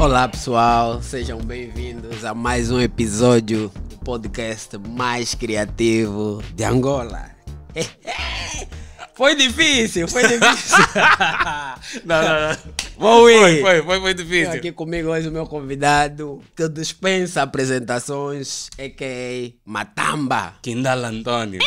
Olá pessoal, sejam bem-vindos a mais um episódio do podcast mais criativo de Angola. Foi difícil, foi difícil. não, não, não. Foi, foi, foi, foi difícil. Aqui comigo hoje o meu convidado, que dispensa apresentações, a.k.a. Matamba. Kindal Antônio.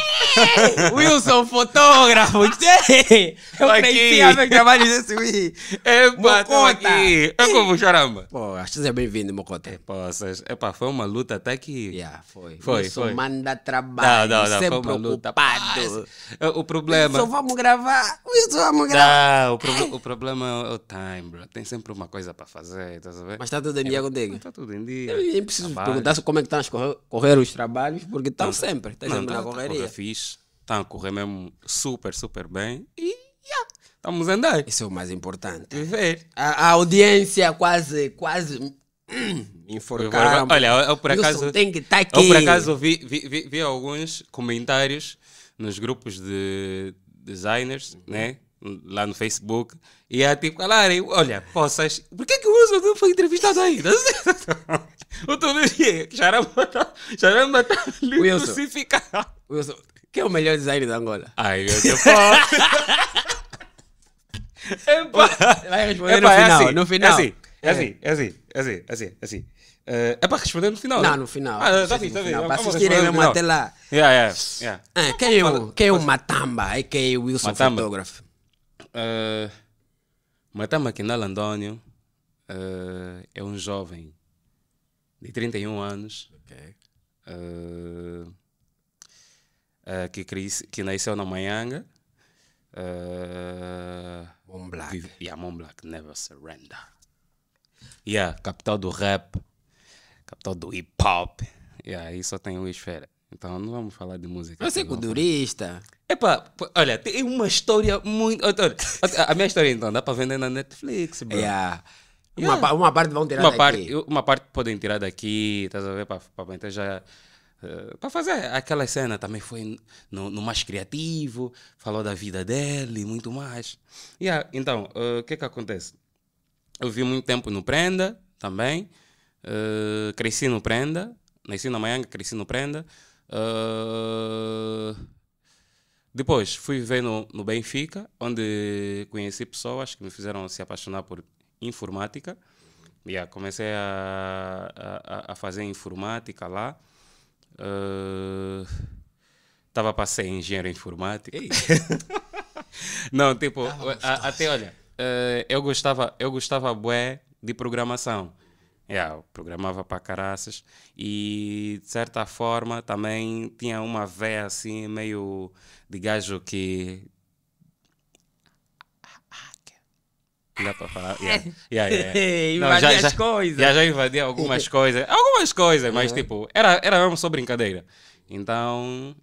Wilson, fotógrafo. Eu cresci a ver trabalhos desse Wii. É, estamos aqui. É como charamba. Pô, acho que você é bem-vindo, Mocota. Poças, é pá, foi uma luta até que... Yeah, foi. Foi, Wilson foi. manda trabalho, não, não, não, sempre é foi uma luta. ocupado. É, o problema... Só vamos gravar. Wilson, vamos gravar. Não, o, pro... o problema é o time tem sempre uma coisa para fazer, estás a ver? Mas está tudo em dia é, contigo? Está tudo em dia. Eu nem preciso trabalho. perguntar como é que estão tá a correr, correr os trabalhos, porque estão não, sempre, estão tá sempre tá, na correria. Estão a correr fixe, estão tá a correr mesmo super, super bem e estamos a andar. Isso é o mais importante. Viver. A, a audiência quase, quase hum, enforcaram. Olha, eu por acaso. tem que estar tá aqui. Eu por acaso vi, vi, vi, vi, alguns comentários nos grupos de designers, uhum. né? Lá no Facebook, e é tipo, calarem, olha, possas porquê que é o Wilson não foi entrevistado ainda? já era Xaramba está ali crucificado. Wilson, que é o melhor design da Angola? Ai, meu Deus. Epa. Vai responder Epa, é assim, no, é final, assim, no é final. É assim, é assim, é assim, é assim, é assim. Eh, é assim. Uh, é para responder no final? Não, né? no final. Ah, tá assim, está assim. Para assistirem mesmo até lá. Yeah, yeah, yeah. Ah, quem, é o, quem é o Matamba? É quem é o Wilson Matamba. Fotógrafo? Uh... Matama Kendal Andónio uh, eh, é um jovem de 31 anos okay. uh, uh, que, que, nasceu na Maianga. Uh, Mont Black. Yeah, Mont Black, never surrender. Yeah, capital do rap, capital do hip hop. Yeah, aí só tem o esfera. Então não vamos falar de música. Você é culturista. Epa, olha, tem uma história muito. Olha, a minha história então dá para vender na Netflix, bro. É, yeah. Yeah. Uma, uma, parte vão tirar uma daqui. Parte, uma parte podem tirar daqui, estás a ver? Para já. Eh, para fazer aquela cena também foi no, no, mais criativo, falou da vida dele e muito mais. Yeah, então, eh, o uh, que que acontece? Eu vi muito tempo no Prenda também, uh, cresci no Prenda, nasci na manhã, cresci no Prenda, ah, depois fui viver no, no, Benfica, onde conheci pessoas que me fizeram se apaixonar por informática. Yeah, comecei a, a, a fazer informática lá. Estava ah, uh, para ser engenheiro informático. Não, tipo, a, até olha, uh, eu gostava, eu gostava bué de programação. Yeah, é, programava para caraças e de certa forma também tinha uma veia assim meio de gajo que Dá para falar. Yeah. Yeah, yeah, yeah. já, as coisas. Já, já algumas coisas. Algumas coisas, mas uhum. tipo, era, era mesmo só brincadeira. Então,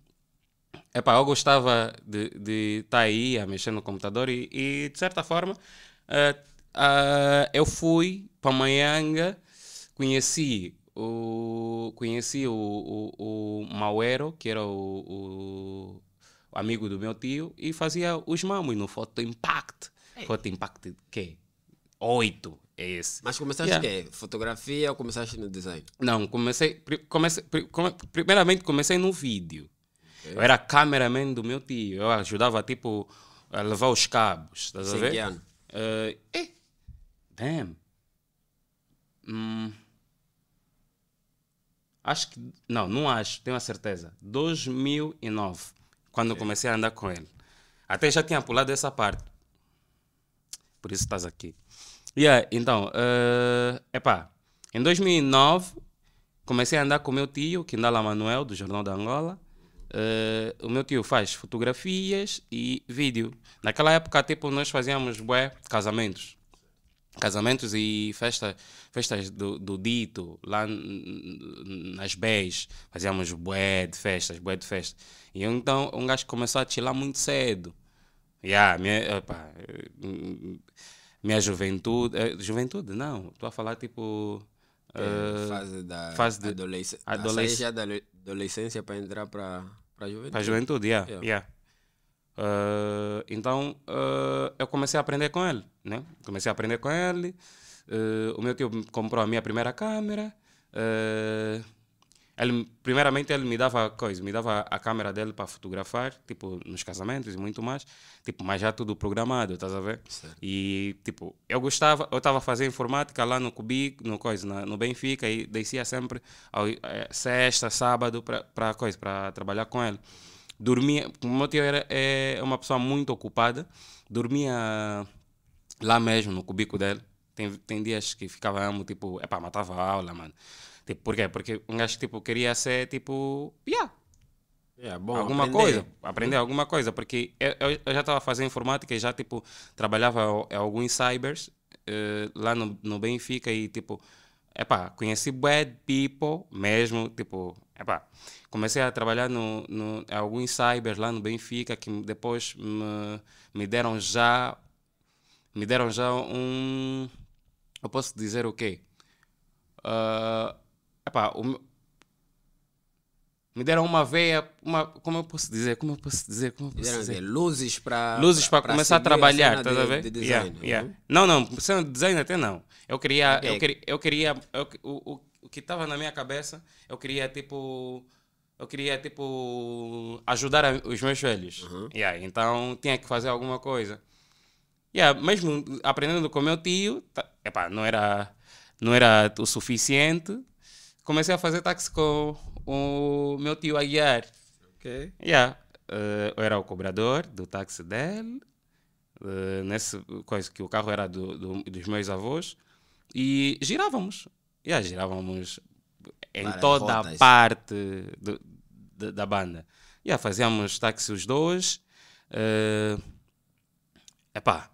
epá, eu gostava de estar tá aí a mexer no computador e, e de certa forma, uh, uh, eu fui para Manhanga Conheci o, conheci o, o, o Mauero, que era o, o, amigo do meu tio, e fazia os mamos no Foto Impact. Ei. É. Foto Impact, quê? Oito. É esse. Mas começaste yeah. quê? Fotografia ou começaste no design? Não, comecei. comecei primeiramente comecei no vídeo. Okay. Eu era cameraman do meu tio. Eu ajudava tipo a levar os cabos. Estás Sim, a ver? Que ano? Uh, eh. Damn. Hum acho que, não, não acho, tenho a certeza, 2009, quando é. comecei a andar com ele. Até já tinha pulado essa parte. Por isso estás aqui. Yeah, então, uh, epá, em 2009 comecei a andar com o meu tio, Kindala Manuel, do Jornal da Angola. Uh, o meu tio faz fotografias e vídeo. Naquela época, tipo, nós fazíamos bué, casamentos casamentos e festa, festas do, do dito, lá nas BES, fazíamos bué de festas, bué de festas. E eu, então um gajo começou a tirar muito cedo. Yeah, minha, opa, minha juventude, eh, juventude não, estou a falar tipo... Uh, fase da fase de adolesc adolesc adolescência para entrar para a juventude. Para a juventude, yeah, yeah. yeah. Uh, então uh, eu comecei a aprender com ele, né? Comecei a aprender com ele. Uh, o meu tio comprou a minha primeira câmera. ele, primeiramente ele me dava coisa, me dava a câmera dele para fotografar, tipo nos casamentos e muito mais, tipo, mas já tudo programado, estás a ver? Certo. E tipo, eu gostava, eu estava fazendo informática lá no Cubi, no coisa, na, no Benfica e descia sempre ao, é, sexta, sábado para coisa, para trabalhar com ele dormia, o meu tio era, é, é uma pessoa muito ocupada, dormia lá mesmo, no cubico dele. Tem, tem dias que ficava amo, tipo, pá, matava a aula, mano. Tipo, por quê? Porque um gajo, tipo, queria ser, tipo, yeah, é, bom, alguma aprender. coisa, aprender uhum. alguma coisa, porque eu, eu já estava fazendo informática e já, tipo, trabalhava em alguns cybers uh, lá no, no Benfica e, tipo, epá, conheci bad people mesmo, tipo, Epá, comecei a trabalhar no, no, alguns cybers lá no Benfica que depois me, me deram já me deram já um eu posso dizer o quê? Uh, epá, o, me deram uma veia, uma, como eu posso dizer, como eu posso dizer, como eu posso dizer? Ver, luzes para luzes para começar a trabalhar, estás a ver? De design, yeah, yeah. Né? Não, não, sendo design até não. Eu queria, é. eu queria, eu queria eu, o, o o que estava na minha cabeça, eu queria tipo eu queria tipo ajudar a, os meus filhos. Uhum. Yeah, então tinha que fazer alguma coisa. Yeah, mesmo aprendendo com meu tio, tá, epá, não era não era o suficiente. Comecei a fazer táxi com o meu tio Aguiar. Ok. Yeah. Eh, uh, eu era o cobrador do táxi dele. Uh, nesse coisa que o carro era do, do, dos meus avós e girávamos já ah, girávamos em Para toda a parte do, de, da banda. Já ah, fazíamos táxi os dois. Uh, epá.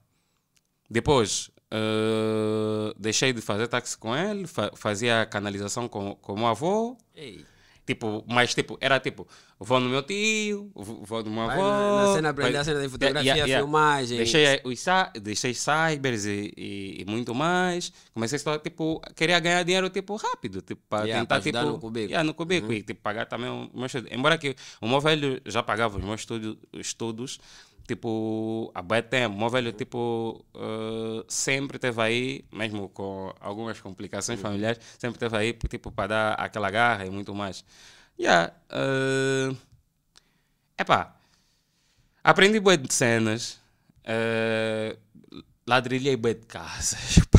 Depois uh, deixei de fazer táxi com ele, fa fazia canalização com, com o meu avô. Ei. Tipo, mas tipo, era tipo, vou no meu tio, vou no meu avô. Na, na cena aprender a cena de é, fotografia, yeah, yeah. filmagem. Deixei, os, deixei cybers e, e, e, muito mais. Comecei só, tipo, queria ganhar dinheiro, tipo, rápido. Tipo, para yeah, tentar, pra tipo... no cubículo, Yeah, no cubículo Uhum. E, tipo, pagar também o meu estudo. Embora que o meu velho já pagava os meus estudo, estudos, tipo, há bem tempo. O meu velho, tipo, uh, sempre esteve aí, mesmo com algumas complicações uhum. familiares, sempre esteve aí, tipo, para dar aquela garra e muito mais. Yeah. Uh, epá, aprendi bué de cenas, uh, ladrilhei bué de casas,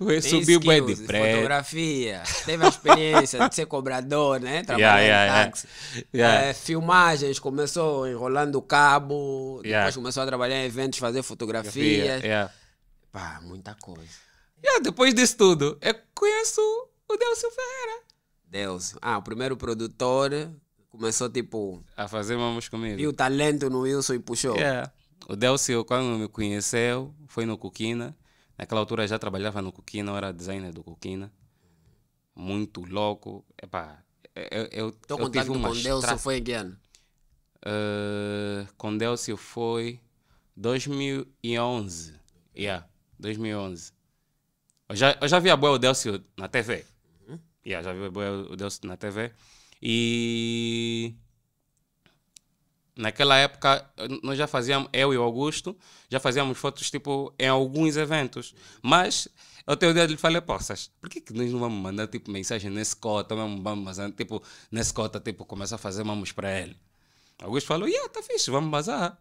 Eu subi bem depressa. Fotografia, teve a experiência de ser cobrador, né? Trabalhar yeah, yeah, em táxi. Yeah. É, filmagens, começou enrolando o cabo, depois começou a trabalhar em eventos, fazer fotografias. Pá, muita coisa. depois disso tudo, eu conheço o Delcio Ferreira. Delcio. Ah, o primeiro produtor começou tipo. A fazer vamos comigo. Viu o talento no Wilson e puxou. O Delcio, quando me conheceu, foi no Coquina Naquela altura já trabalhava no Coquina, eu era designer do Coquina. Muito louco. Epá, eu, eu, Tô eu tive uma com Deus tra... foi again. Uh, eh, com Delcio foi 2011. Yeah, 2011. Eu já, eu já vi a boa o Delcio na TV. Uhum. Yeah, já vi a boa o Delcio na TV. E Naquela época, nós já fazíamos, eu e o Augusto, já fazíamos fotos tipo em alguns eventos. Mas eu tenho o dia de lhe falar poças, por que, que nós não vamos mandar tipo mensagem nesse cota, mesmo vamos tipo, nesse cota, tipo, começar a fazer mamos para ele? Augusto falou, yeah, tá fixe, vamos bazar.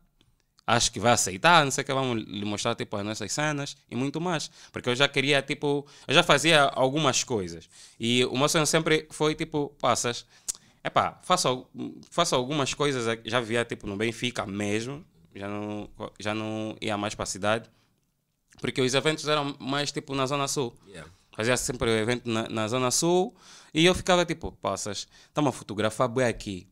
Acho que vai aceitar, não sei o que, vamos lhe mostrar tipo as nossas cenas e muito mais. Porque eu já queria, tipo, eu já fazia algumas coisas. E o meu sonho sempre foi tipo, passas, Epá, faço, faço algumas coisas, já via tipo no Benfica mesmo, já não, já não ia mais para a cidade, porque os eventos eram mais tipo na Zona Sul. Yeah. Fazia sempre o evento na, na Zona Sul e eu ficava tipo, passas, estamos a fotografar bem aqui,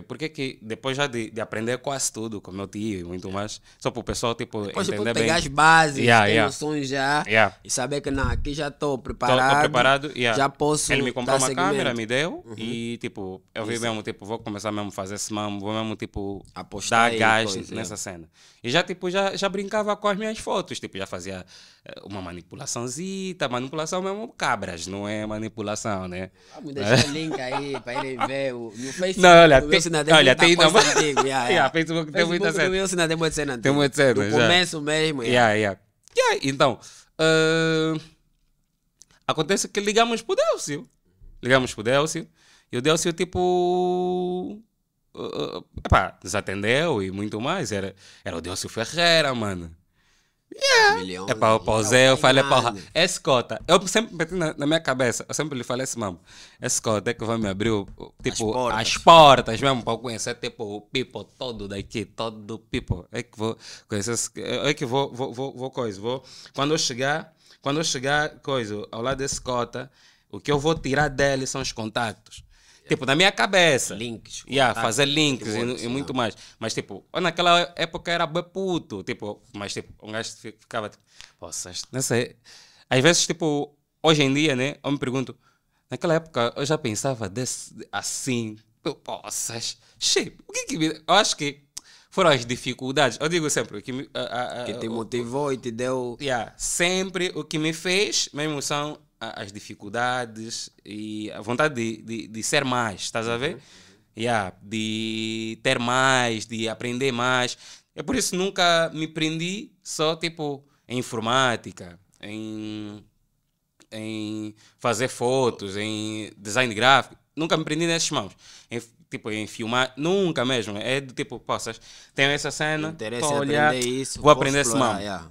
porque que depois já de, de, aprender quase tudo, com meu tio e muito mais, só para o pessoal tipo, depois, entender tipo, bem. pegar as bases, yeah, ter yeah. noções já yeah. e saber que não, aqui já estou preparado. Estou preparado, yeah. já posso. Ele me comprou uma segmento. câmera, me deu uhum. e tipo, eu vi mesmo, tipo, vou começar mesmo a fazer esse mambo, vou mesmo tipo, Apostar dar gás é. nessa cena. E já tipo, já, já brincava com as minhas fotos, tipo, já fazia é uma manipulaçãozita, manipulação mesmo cabras, não é manipulação, né? Ah, vamos deixar o link aí para ele ver o, no Facebook. Não, olha, tem, tá tem, olha, tem antigo, yeah, yeah. Facebook, é tem muita cena. tem muita cena. Tem muita cena, No começo mesmo. Yeah. Yeah, yeah. então, uh, acontece que ligamos para o Delcio. Ligamos para o Delcio e o Delcio, tipo... Uh, epá, nos atendeu e muito mais. Era, era o Delcio Ferreira, mano. Yeah. é para o Zé, eu falei, porra, esse cota. Eu sempre meti na, na, minha cabeça, eu sempre lhe falei assim, mano, é esse cota é que vai me abrir o, tipo, as portas. as portas mesmo para conhecer tipo, o people todo daqui, todo o people. É que vou conhecer, é, é que vou, vou, vou, vou coisa, vou. Quando eu chegar, quando eu chegar, coisa, ao lado desse cota, o que eu vou tirar dele são os contatos. Tipo, na minha cabeça. Links. Yeah, a fazer links e, e, muito mais. Mas, tipo, naquela época era bem puto. Tipo, mas, tipo, um gajo ficava, tipo, poças não sei. Às vezes, tipo, hoje em dia, né, eu me pergunto, naquela época eu já pensava desse, assim, poças tipo, cheio, o que que... Eu acho que foram as dificuldades. Eu digo sempre, que, me, a, a, a, que te motivou o, e te deu... Yeah, sempre o que me fez, mesmo são as dificuldades e a vontade de, de, de ser mais, estás a ver? Yeah, de ter mais, de aprender mais. É por isso nunca me prendi só tipo em informática, em, em fazer fotos, em design gráfico. Nunca me prendi nesses mãos. Em, tipo, em filmar, nunca mesmo. É do tipo, possas, tenho essa cena, vou isso, vou, aprender esse mão. Yeah.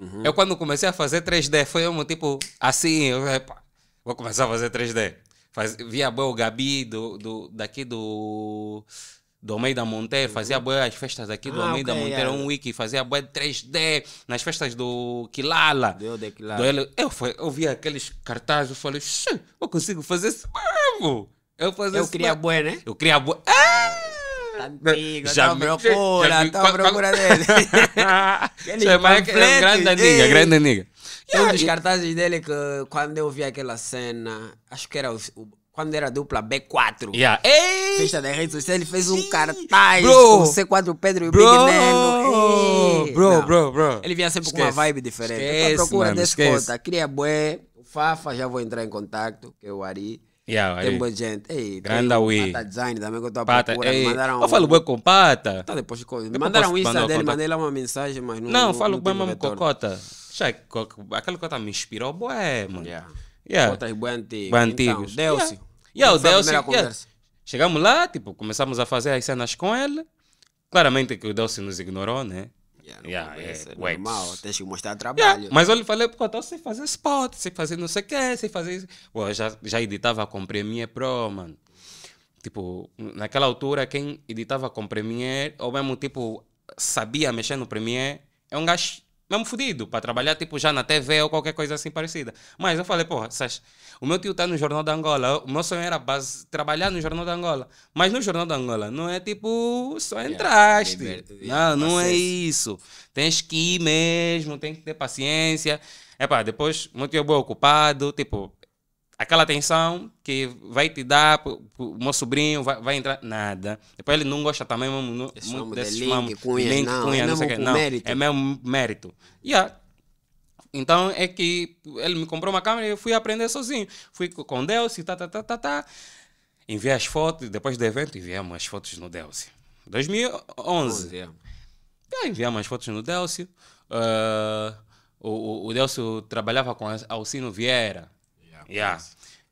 Uhum. Eu quando comecei a fazer 3D, foi um tipo assim, eu, epa, vou começar a fazer 3D. Faz, via boa o Gabi do, do, daqui do do Almeida Monteiro, uhum. fazia boa as festas aqui do ah, Almeida okay, Monteiro, yeah. um wiki, fazia boa 3D nas festas do Quilala. Deu de Quilala. Ele, eu, foi, eu vi aqueles cartazes, eu falei, eu consigo fazer isso mesmo. Eu, fazer eu isso queria boa, né? Eu queria boa. Ah! É! Amigo, estamos procura, à procura dele. Seu é um grande amiga, grande nigga. É um dos cartazes dele que quando eu vi aquela cena, acho que era o, o quando era dupla B4. Yeah. Ei! Festa da rede social, ele fez um cartaz bro. com C4 Pedro e o bro. Big Nego. Bro, Não. bro, bro. Ele vinha sempre Esquece. com uma vibe diferente. Esquece, à procura mano. desse Esquece. conta. Cria bué. O Fafa, já vou entrar em contato, que é o Ari. Yeah, tem boa gente. Ei, Grande Wii. Pata Design também que eu estou a Pata, Ei, mandaram eu falo bem com Pata. Tá, depois Me mandaram o Insta dele, mandei lá uma mensagem, mas não. Não, falo bem mesmo com Cota. Aquele Cota me inspirou, boé, mano. Yeah. Yeah. Cotas bem antigas. Bem antigas. Então, Delci. Yeah. Yeah, Delci. Yeah. Chegamos lá, tipo, começamos a fazer as cenas com ele. Claramente que o Delci nos ignorou, né? Yeah, é, é normal, tens que mostrar trabalho. Yeah, mas eu lhe falei, porque eu então sei fazer spot, sei fazer não sei o que, sei fazer isso. Pô, já, já editava com Premiere Pro, mano. Tipo, naquela altura, quem editava com Premiere, ou mesmo, tipo, sabia mexer no Premiere, é um gajo mesmo fodido, para trabalhar tipo já na TV ou qualquer coisa assim parecida. Mas eu falei, porra, sabes, o meu tio está no Jornal da Angola, o meu sonho era base, trabalhar no Jornal da Angola. Mas no Jornal da Angola não é tipo só é, entraste. não, não é isso. Tens que ir mesmo, tem que ter paciência. É pá, depois o meu tio é bem ocupado, tipo, aquela atenção que vai te dar, o meu sobrinho vai, vai, entrar, nada. Depois ele não gosta também mesmo no, Esse muito de link, cunha, link, não, cunha, é não sei o que. Não, mérito. é meu mérito. Yeah. Então é que ele me comprou uma câmera e eu fui aprender sozinho. Fui com Deus e tá, tá, tá, tá, tá. Enviei as fotos, depois do evento enviamos as fotos no Delce. 2011. enviei é. enviamos as fotos no Delce. Uh, ah, o, o, o Delcio trabalhava com Alcino Vieira Yeah.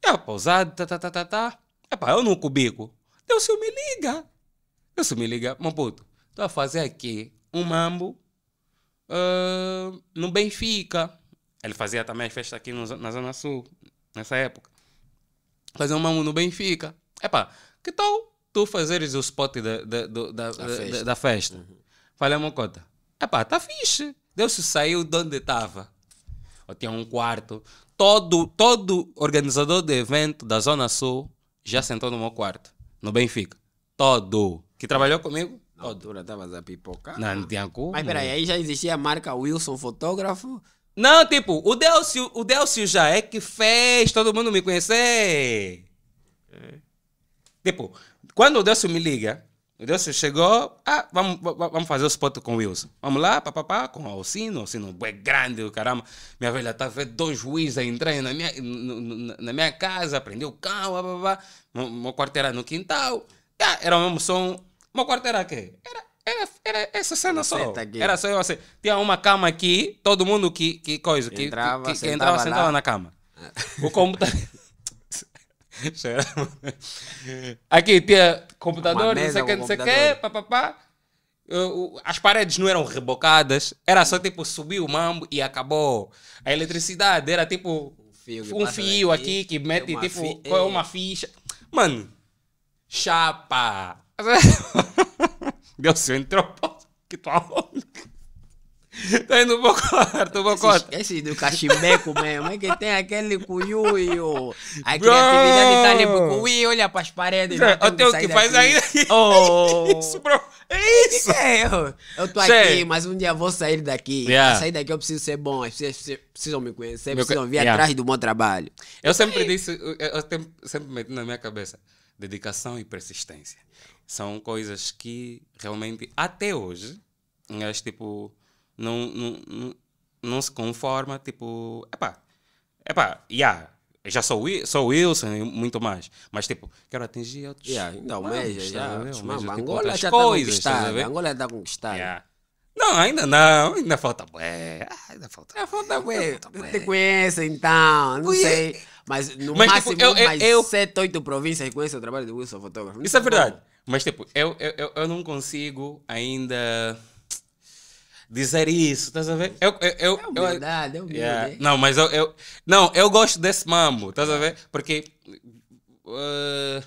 É a pousado, tá, tá, tá, tá, tá. Epá, eu não cubico. Deus se me liga. Deus se me liga. Mas, puto, estou a fazer aqui um mambo uh, no Benfica. Ele fazia também as festas aqui no, na Zona Sul, nessa época. Fazer um mambo no Benfica. Epá, que tal tu fazeres o spot da, da, da, da, festa? Da, da festa? Uhum. Falei, uma é Epá, tá fixe. Deus se saiu de onde estava ou tinha um quarto. Todo, todo organizador de evento da Zona Sul já sentou no meu quarto, no Benfica. Todo. Que trabalhou comigo? Na altura tá a pipoca. Não, não tinha como. Mas peraí, aí já existia a marca Wilson Fotógrafo? Não, tipo, o Delcio, o Delcio já é que fez todo mundo me conhecer. É. Tipo, quando o Delcio me liga, o Deus chegou, ah, vamos, vamos fazer o spot com o Wilson. Vamos lá, papapá, com o Alcino, o Alcino é grande, o caramba. Minha velha tá vendo dois juízes entrando na minha, na minha casa, prendeu o cão, meu Uma era no quintal. Ah, era o mesmo som. Uma quarteira aqui. Era, era, era essa cena você só. Tá era só eu assim. Tinha uma cama aqui, todo mundo que, que coisa, que entrava, que, que, sentava, entrava, sentava na cama. Ah. O computador. Aqui tinha computador, mesa, não sei o que, não sei o que, papapá. As paredes não eram rebocadas, era só tipo subir o mambo e acabou. A eletricidade era tipo fio um fio aqui, aqui que é mete uma tipo fi é é. uma ficha. Mano, chapa. Deu seu entropósito que tu Tá indo bocota, tô bocota. Esse, esse do cachimbeco mesmo, é que tem aquele cuyuio. A Bro. criatividade tá ali pro olha pras paredes. Né, eu tenho que, que faz ainda. Oh. isso, bro. É isso. É, eu, eu tô Sei. aqui, mas um dia vou sair daqui. Yeah. Pra sair daqui eu preciso ser bom, as pessoas precisam me conhecer, Meu precisam vir yeah. atrás do bom trabalho. Eu sempre disse, eu sempre, sempre meti na minha cabeça, dedicação e persistência. São coisas que realmente, até hoje, um tipo não, não, não, não se conforma, tipo, epá, epá, yeah, já sou, sou Wilson e muito mais. Mas, tipo, quero atingir outros. Yeah, não, mas tipo, já, já, tá mano, Angola já está conquistada. Angola está conquistada. Yeah. Não, ainda não, ainda falta bué. Ah, ainda falta bué. Falta bué. Te conheço então, não sei. Mas no mas, tipo, máximo tipo, eu, eu, mais eu, províncias conheço o trabalho do Wilson Fotógrafo. Isso é verdade. Mas tipo, eu, eu, eu, eu não consigo ainda dizer isso, estás a ver? Eu, eu, eu, é humildade, eu, é Yeah. Não, mas eu, eu, não, eu gosto desse mambo, estás a ver? Porque uh,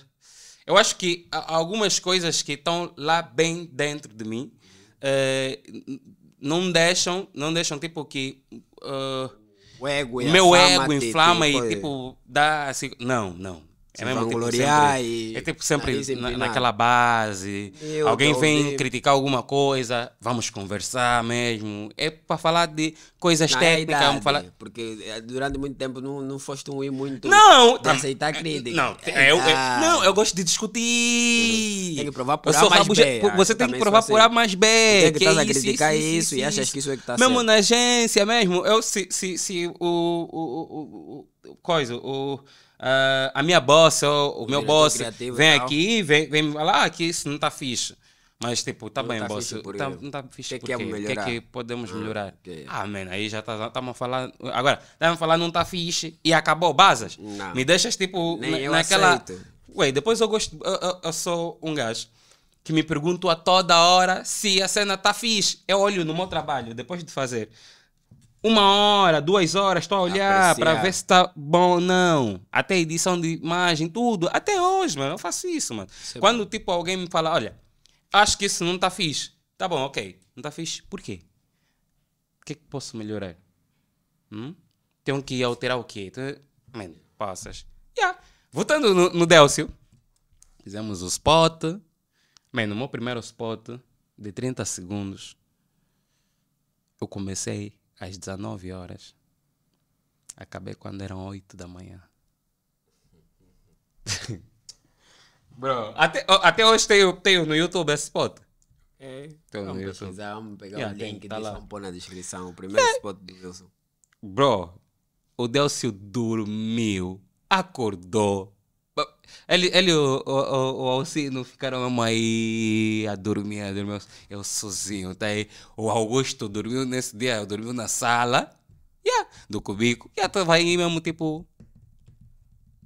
eu acho que algumas coisas que estão lá bem dentro de mim uh, não deixam, não deixam tipo que... Uh, o ego meu ego inflama e tipo, tipo, dá assim... Não, não é mesmo tipo sempre, e é tipo sempre na, naquela base. Eu Alguém vem criticar alguma coisa, vamos conversar mesmo. É para falar de coisas na técnicas. Idade, falar... Porque eh, durante muito tempo não, não foste um ir muito não, de aceitar crítica. Não, é, é, eu, é, ah. não, eu gosto de discutir. Tem que provar por A mais B. Você tem que provar por A assim. mais B. Tem que, estás a criticar isso, isso, isso, e achas que isso é que está certo. Mesmo na agência mesmo, eu se, se, se o, o, o, o coisa, o uh, a minha boss, ou, o, meu boss, vem aqui, vem, vem me falar ah, que isso não está fixe. Mas tipo, tá não bem, tá boss. Tá, não tá fixe que é O que é que podemos ah, melhorar? Okay. Ah, mano, aí já estamos tá, a falar. Agora, estamos a falar não tá fixe e acabou, basas. Não. Me deixas tipo na, naquela. Aceito. Ué, depois eu gosto. Eu, eu, eu, sou um gajo que me pergunto a toda hora se a cena tá fixe. Eu olho no meu trabalho, depois de fazer uma hora, duas horas, estou a olhar para ver se está bom ou não. Até edição de imagem, tudo. Até hoje, mano, eu faço isso, mano. Sei é Quando, bom. tipo, alguém me fala, olha, acho que isso não está fixe. Tá bom, ok. Não está fixe. Por quê? O que é que posso melhorar? Hum? Tenho que alterar o quê? Então, mano, passas. Yeah. Voltando no, no Delcio, fizemos o spot. Mano, no meu primeiro spot de 30 segundos, eu comecei às 19 horas. Acabei quando eram 8 da manhã. Bro, até, até hoje tenho, tenho no YouTube esse spot. É. Tenho vamos no pesquisar, vamos pegar yeah, o link tá deixa pôr na descrição. O primeiro é. spot do Delson Bro, o Delcio dormiu, acordou, ele, ele o, o, o, Alcino ficaram aí a dormir, a dormir. Eu sozinho, tá aí. O Augusto dormiu nesse dia, dormiu na sala. Yeah, do cubico. E yeah, tava aí mesmo, tipo.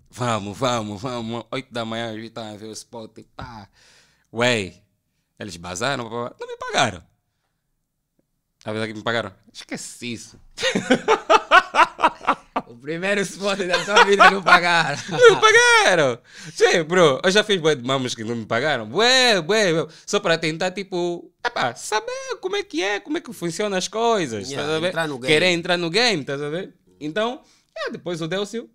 Vamos, vamos, vamos. oito da manhã a gente tava a ver o spot e pá. Ué, eles bazaram, não me pagaram. A verdade que me pagaram? Esqueci isso. Primeiro sponsor da sua vida não pagaram. não pagaram! Sim, bro, eu já fiz bué de mamas que não me pagaram. Bué, bué, bué. Só para tentar, tipo, epá, saber como é que é, como é que funcionam as coisas. Yeah, tá entrar Querer entrar no game, a ver? Então, ah, depois o Delcio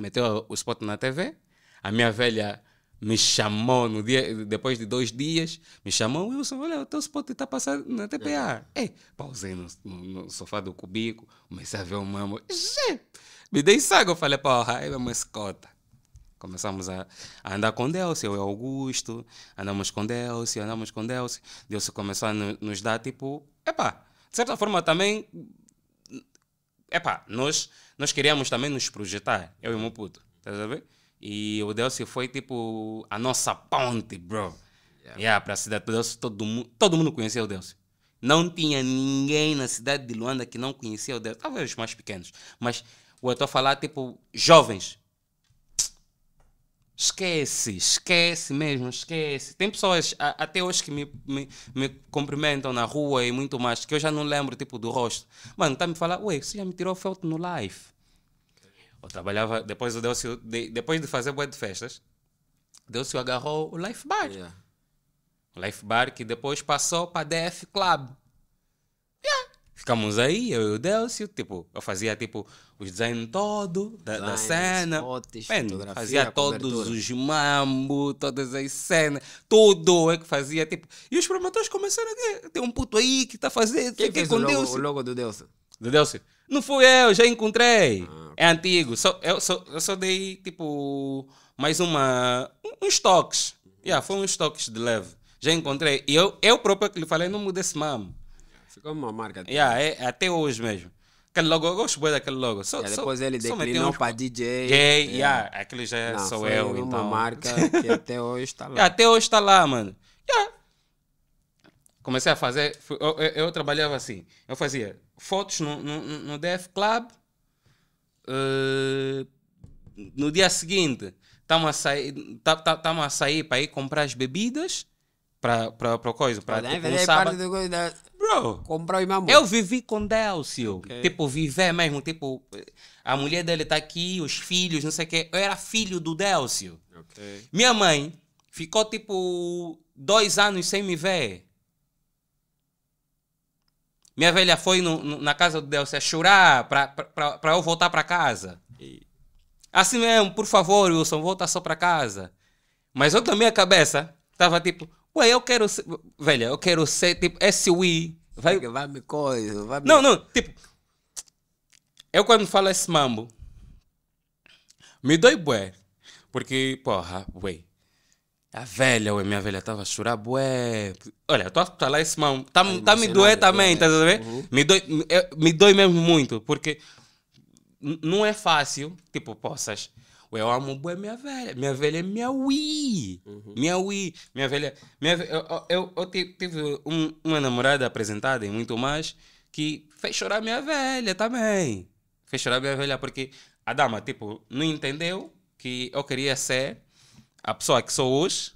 meteu o spot na TV. A minha velha me chamou no dia, depois de dois dias, me chamou, Wilson, olha, o teu spot está passando na TPA. É. Ei, pausei no, no, no, sofá do cubico, comecei a ver o mambo. me dei saco eu falei, porra, aí uma escota. Começamos a, a, andar com Delcio, eu e Augusto, andamos com Delcio, andamos com Delcio. Delcio começou a nos dar, tipo, epá, de certa forma também, epá, nós, nós queríamos também nos projetar, eu e o meu puto, estás a ver? E o Delcio foi tipo a nossa ponte, bro. Yeah, yeah para a cidade do Delcio, todo mundo, todo mundo conhecia o Delcio. Não tinha ninguém na cidade de Luanda que não conhecia o Delcio. Talvez os mais pequenos, mas eu estou a falar tipo jovens. Esquece, esquece mesmo, esquece. Tem pessoas a, até hoje que me, me, me, cumprimentam na rua e muito mais, que eu já não lembro tipo do rosto. Mano, tá me falando, ué, você já me tirou foto no live ou trabalhava, depois o Delcio de, depois de fazer bué de festas, Delcio agarrou o Life Bar. Yeah. O Life Bar que depois passou para DF Club. Yeah. Ficamos aí, eu e o Delcio, tipo, eu fazia tipo os designs todo da, da cena. Fotos, Man, fazia todos os mambo, todas as cenas, tudo é que fazia, tipo. E os promotores começaram a dizer, tem um puto aí que está fazendo, que, que, é com o logo, O logo do Delcio. Do Delcio. Não fui eu, já encontrei. Ah. É antigo. Só, eu, só, eu só dei, tipo, mais uma. Uns toques. Yeah, foi uns toques de leve. Já encontrei. E eu, eu próprio que lhe falei, não mudei esse mamo. Ficou uma marca. Yeah, é, até hoje mesmo. Aquele logo, eu gosto bem daquele logo. So, yeah, depois so, ele declinou para DJ. DJ yeah, aquele já não, sou eu. Uma então. marca que até hoje está lá. Yeah, até hoje está lá, mano. Yeah. Comecei a fazer. Eu, eu, eu, trabalhava assim. Eu fazia fotos no, no, no DF Club eh, no dia seguinte estamos a sair, tamo a sair para ir comprar as bebidas para para coisa para tipo, um sábado. Da... Né? Bro, comprar o eu vivi com Delcio. Okay. Tipo, viver mesmo. Tipo, a mulher dele está aqui, os filhos, não sei o quê. Eu era filho do Delcio. Okay. Minha mãe ficou, tipo, dois anos sem me ver. Minha velha foi no, no, na casa do Delcio é chorar para eu voltar para casa. E... Assim mesmo, por favor, Wilson, volta só para casa. Mas eu, também minha cabeça, tava tipo, ué, eu quero ser, velha, eu quero ser, tipo, SUI. Vai, vai me coisa, vai me... Não, não, tipo, eu quando falo esse mambo, me dói bué. Porque, porra, ué, a velha, ué, minha velha estava a chorar, bué. Olha, estou a falar esse mão. Tá, tá me doer também, tá né? vendo? Uhum. Me, dói, me, mesmo muito, porque não é fácil, tipo, ué Eu amo bué minha velha. Minha velha é minha Wii. Uhum. Minha Wii. Minha velha. Minha, eu, eu, eu, eu tive um, uma namorada apresentada e muito mais que fez chorar minha velha também. Fez chorar minha velha porque a dama, tipo, não entendeu que eu queria ser a pessoa que sou hoje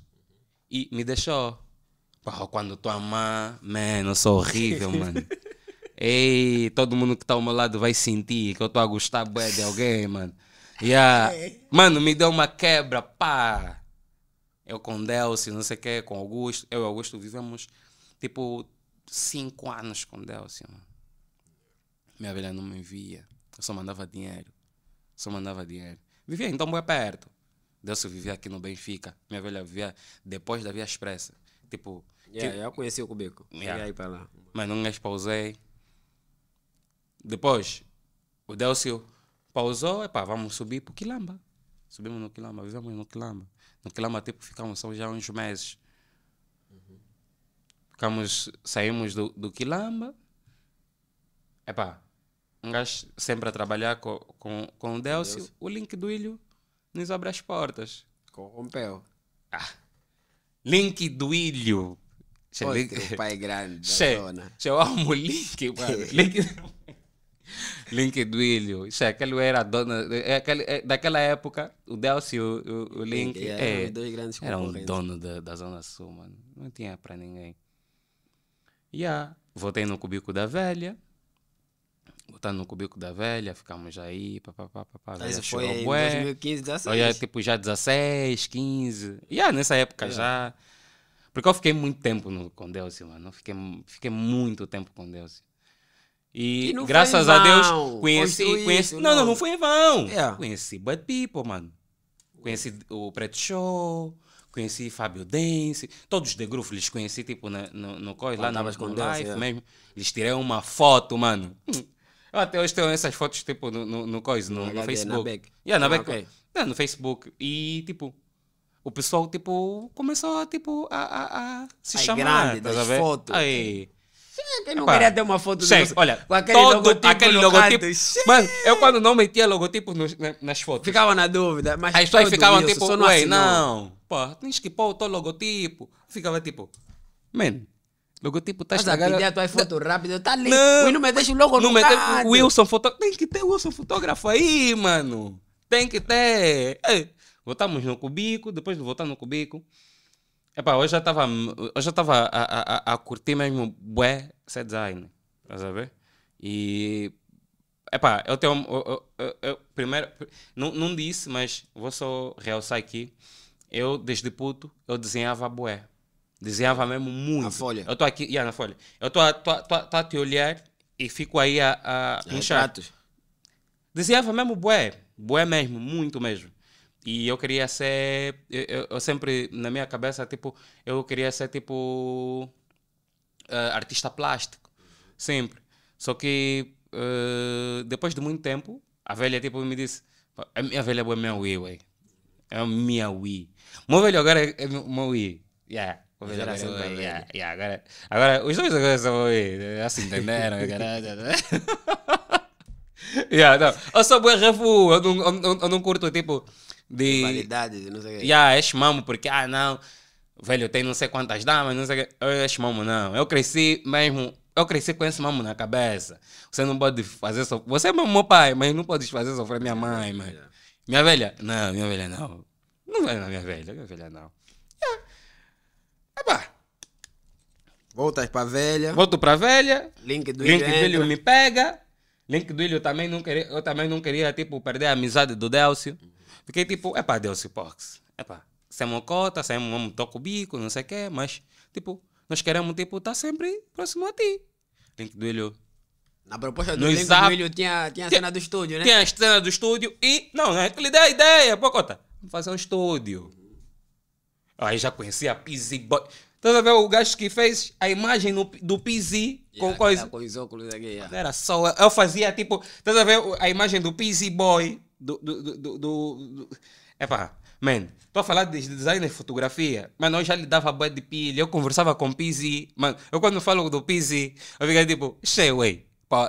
e me deixou. quando tu amar, mano, eu sou horrível, mano. Ei, todo mundo que está ao meu lado vai sentir que eu estou a gostar bem de alguém, mano. Yeah. Mano, me deu uma quebra, pá. Eu com Delcio, não sei o que, com Augusto. Eu e Augusto vivemos, tipo, cinco anos com Delcio, mano. Minha velha não me envia. Eu só mandava dinheiro. Só mandava dinheiro. Vivia então bem perto. Delcio vivia aqui no Benfica, minha velha vivia depois da Via Expressa. Tipo. Yeah, é, tipo, eu conheci o Cubico. Yeah. É. aí para lá. Mas não me pausei. Depois, o Delcio pausou, epá, vamos subir para o Quilamba. Subimos no Quilamba, vivemos no Quilamba. No Quilamba, tipo, ficamos só já uns meses. Ficamos, saímos do, do Quilamba. Epá, um gajo sempre a trabalhar com, com, com o Delcio, o link do Ilho nos abre as portas. Com Ah. Link do Ilho. Che, Outro link... pai grande da che, zona. Che, eu amo Link, link... Link do Ilho. Isso é, aquele era dona. É aquele, é, daquela época, o Delcio e o, o, o, Link. Link é, é, eram um dono da, da Zona Sul, mano. Não tinha pra ninguém. E yeah. voltei no cubículo da velha estar no cubico da velha, ficamos aí, papapá, papá, velha Isso foi em 2015, 16. aí tipo, já 16, 15. E yeah, nessa época yeah. É. já. Porque eu fiquei muito tempo no, com Deus, mano. fiquei, fiquei muito tempo com Deus. E, e graças a Deus conheci. Isso, conheci não, não, não foi em vão. Yeah. É. Conheci Bad People, mano. Conheci o Preto Show, conheci Fábio Dense, todos de grupo lhes conheci, tipo, na, no, no, lá na no, com live é. mesmo. Lhes tirei uma foto, mano. Hum. Eu até hoje tenho essas fotos, tipo, no, no, no coisa, no, no Facebook. Na Beck. Yeah, na ah, okay. no Facebook. E, tipo, o pessoal, tipo, começou, tipo, a, a, a se a chamar. grande, tá das fotos. Aí... Eu não Epá, queria ter uma foto sei, nosso, olha, com aquele todo logotipo. Aquele logotipo. Mano, eu quando não metia logotipo nos, nas fotos. Ficava na dúvida, mas. As pessoas ficavam isso, tipo, ué, não. Pô, tens que pôr o teu logotipo. Ficava tipo, mano, Logotipo tá Mas agora... a tua foto rápida, tá lindo. Não, e não me deixa logo não me Wilson fotógrafo. Tem que ter Wilson fotógrafo aí, mano. Tem que ter. Ei. Voltamos no cubico, depois de voltar no cubico. Epá, hoje já estava eu já tava a, a, a curtir mesmo bué set design. Estás a ver? E. Epá, eu tenho. Eu, eu, eu, primeiro. Não, não disse, mas vou só realçar aqui. Eu, desde puto, eu desenhava bué. Desenhava mesmo muito. Na folha. Eu estou aqui, yeah, na folha. Eu estou a, tô, a te olhar e fico aí a, a inchar. Retratos. Desenhava mesmo bué. Bué mesmo, muito mesmo. E eu queria ser. Eu, eu, sempre, na minha cabeça, tipo, eu queria ser tipo. Uh, artista plástico. Sempre. Só que uh, depois de muito tempo, a velha tipo me disse: A minha velha é minha Wii, ué. É minha Wii. Meu velho agora é, é meu Wii. Yeah. Vou ver jogar sempre bem. Yeah, yeah, agora, agora, os dois agora são assim, entenderam? yeah, não. Eu sou boa refu, eu não, eu, eu não curto tipo de. Qualidade, não sei o que. Yeah, é porque, ah, não, velho, tem não sei quantas damas, não sei o que. Eu eh, é não. Eu cresci mesmo. Eu cresci com esse mamo na cabeça. Você não pode fazer sofrer. Você é meu pai, mas não pode fazer sofrer minha mãe, mãe. Minha velha? Não, minha velha não. Não vai na minha velha, minha velha não. Epá. Voltas para velha. Volto para velha. Link do Link Ilho, do me pega. Link do Ilho também não queria, eu também não queria tipo perder a amizade do Delcio. Fiquei tipo, é para Delcio Pox. para sem mocota, sem um toco bico, não sei o quê, mas tipo, nós queremos tipo estar tá sempre próximo a ti. Link do Ilho na proposta do Link do Ilho tinha, tinha a cena do estúdio, né? Tinha a cena do estúdio e. Não, né? Ele deu a ideia, pô, cota. Vamos fazer um estúdio. Aí já conhecia Pizzy Boy. Estás a ver o gajo que fez a imagem no, do Pizzy com coisa. Com os óculos aqui, yeah. Era só. Eu fazia tipo. Estás a ver a imagem do Pizzy Boy. Do. do, do, do, do... Epá, man. Estou a falar de design e fotografia. Mano, eu já lhe dava boa de pilha. Eu conversava com Pizzy. Mano, eu quando falo do Pizzy, eu fico tipo. Stay away.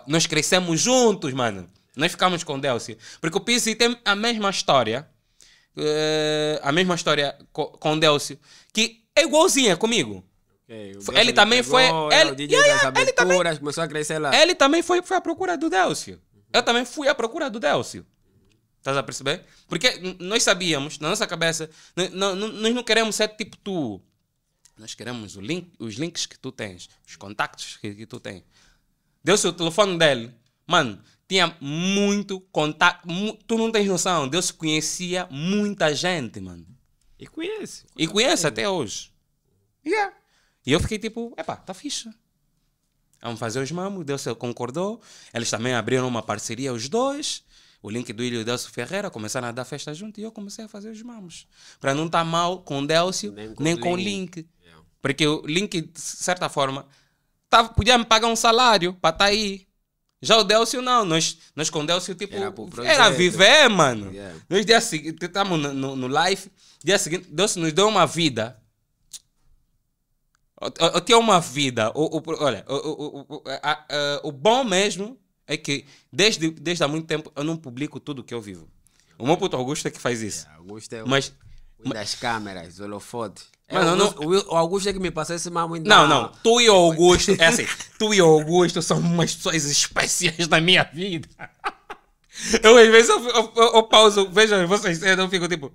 nós crescemos juntos, mano. Nós ficamos com Delcio. Porque o Pizzy tem a mesma história Uh, a mesma história com o Delcio, que é igualzinha comigo. Okay, ele também pegou, foi. É, ele, yeah, yeah, ele, também, começou a crescer lá. Ele também foi, foi à procura do Delcio. Eu também fui à procura do Delcio. Estás a perceber? Porque nós sabíamos, na nossa cabeça, nós não queremos ser tipo tu. Nós queremos link, os links que tu tens, os contactos que, que tu tens. Deu-se o telefone dele. Mano, tinha muito contato. Mu tu não tens noção, Deus conhecia muita gente, mano. E conhece. E conhece até hoje. Yeah. E eu fiquei tipo, epá, tá fixe. Vamos fazer os mamos, Deus concordou. Eles também abriram uma parceria, os dois. O link do Ilho e o Delcio Ferreira começaram a dar festa junto e eu comecei a fazer os mamos. Para não estar tá mal com o Delcio, nem com, nem com o Link. Porque o Link, de certa forma, tava, podia me pagar um salário para estar tá aí. Já o Delcio não, nós, nós com o Delcio tipo, era, era viver, mano. Yeah. Nós dia seguinte, estamos no, no, no, live, dia seguinte, Deus nos deu uma vida. Eu, eu tinha uma vida, o, o, olha, o, o, a, a, o bom mesmo é que desde, desde há muito tempo eu não publico tudo que eu vivo. O meu puto Augusto é que faz isso. É, Augusto é o, mas, o das mas, câmeras, holofote. É Mas não, não, o Augusto é que me passou esse mamo Não, não. Tu e o Augusto. É assim. Tu e o Augusto são umas pessoas especiais da minha vida. Eu, às vezes, eu, eu, eu, eu pauso, vejam vocês, eu fico tipo.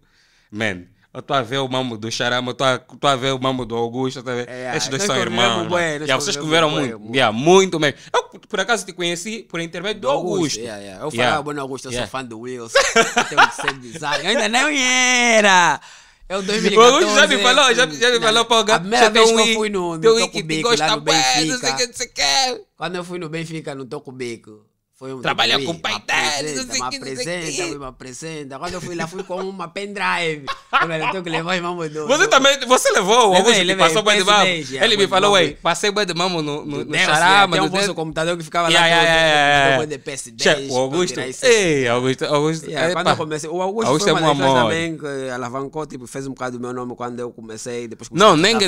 Man, eu tô a ver o mamo do Charama, eu tô a, a ver o mamo do Augusto, tá vendo? É, Esses dois são irmãos. Bem, yeah, vocês conviveram muito. Bem, yeah, muito mesmo. Eu, por acaso, te conheci por intermédio do, Augusto. Augusto. Yeah, yeah. Eu falava, yeah. Bruno Augusto, eu sou fã do Wilson. eu tenho que ser bizarro. Eu ainda não era. É o 2014. O já me é falou, já, já me assim. falou pra A primeira vez que eu fui no, no Toco Bico, lá no Benfica. Não sei o que, não sei o que. Quando eu fui no Benfica, no Toco Bico, foi, Trabalha fui, tipo, com pai dele, não sei uma presença, apresenta, me Quando eu fui lá, fui com uma pendrive. Eu que levou mamo do... Você também, você levou levei, alguns levei, passou banho de mamo. É, Ele me falou, ué, passei banho de mamo no, no, no charama. Assim, Tem um bolso computador que ficava lá, yeah, de PS10. Chefe, o Augusto, ei, Augusto, Augusto. Quando eu comecei, o Augusto foi é uma das também que alavancou, tipo, fez um bocado do meu nome quando eu comecei, depois Não, nem de,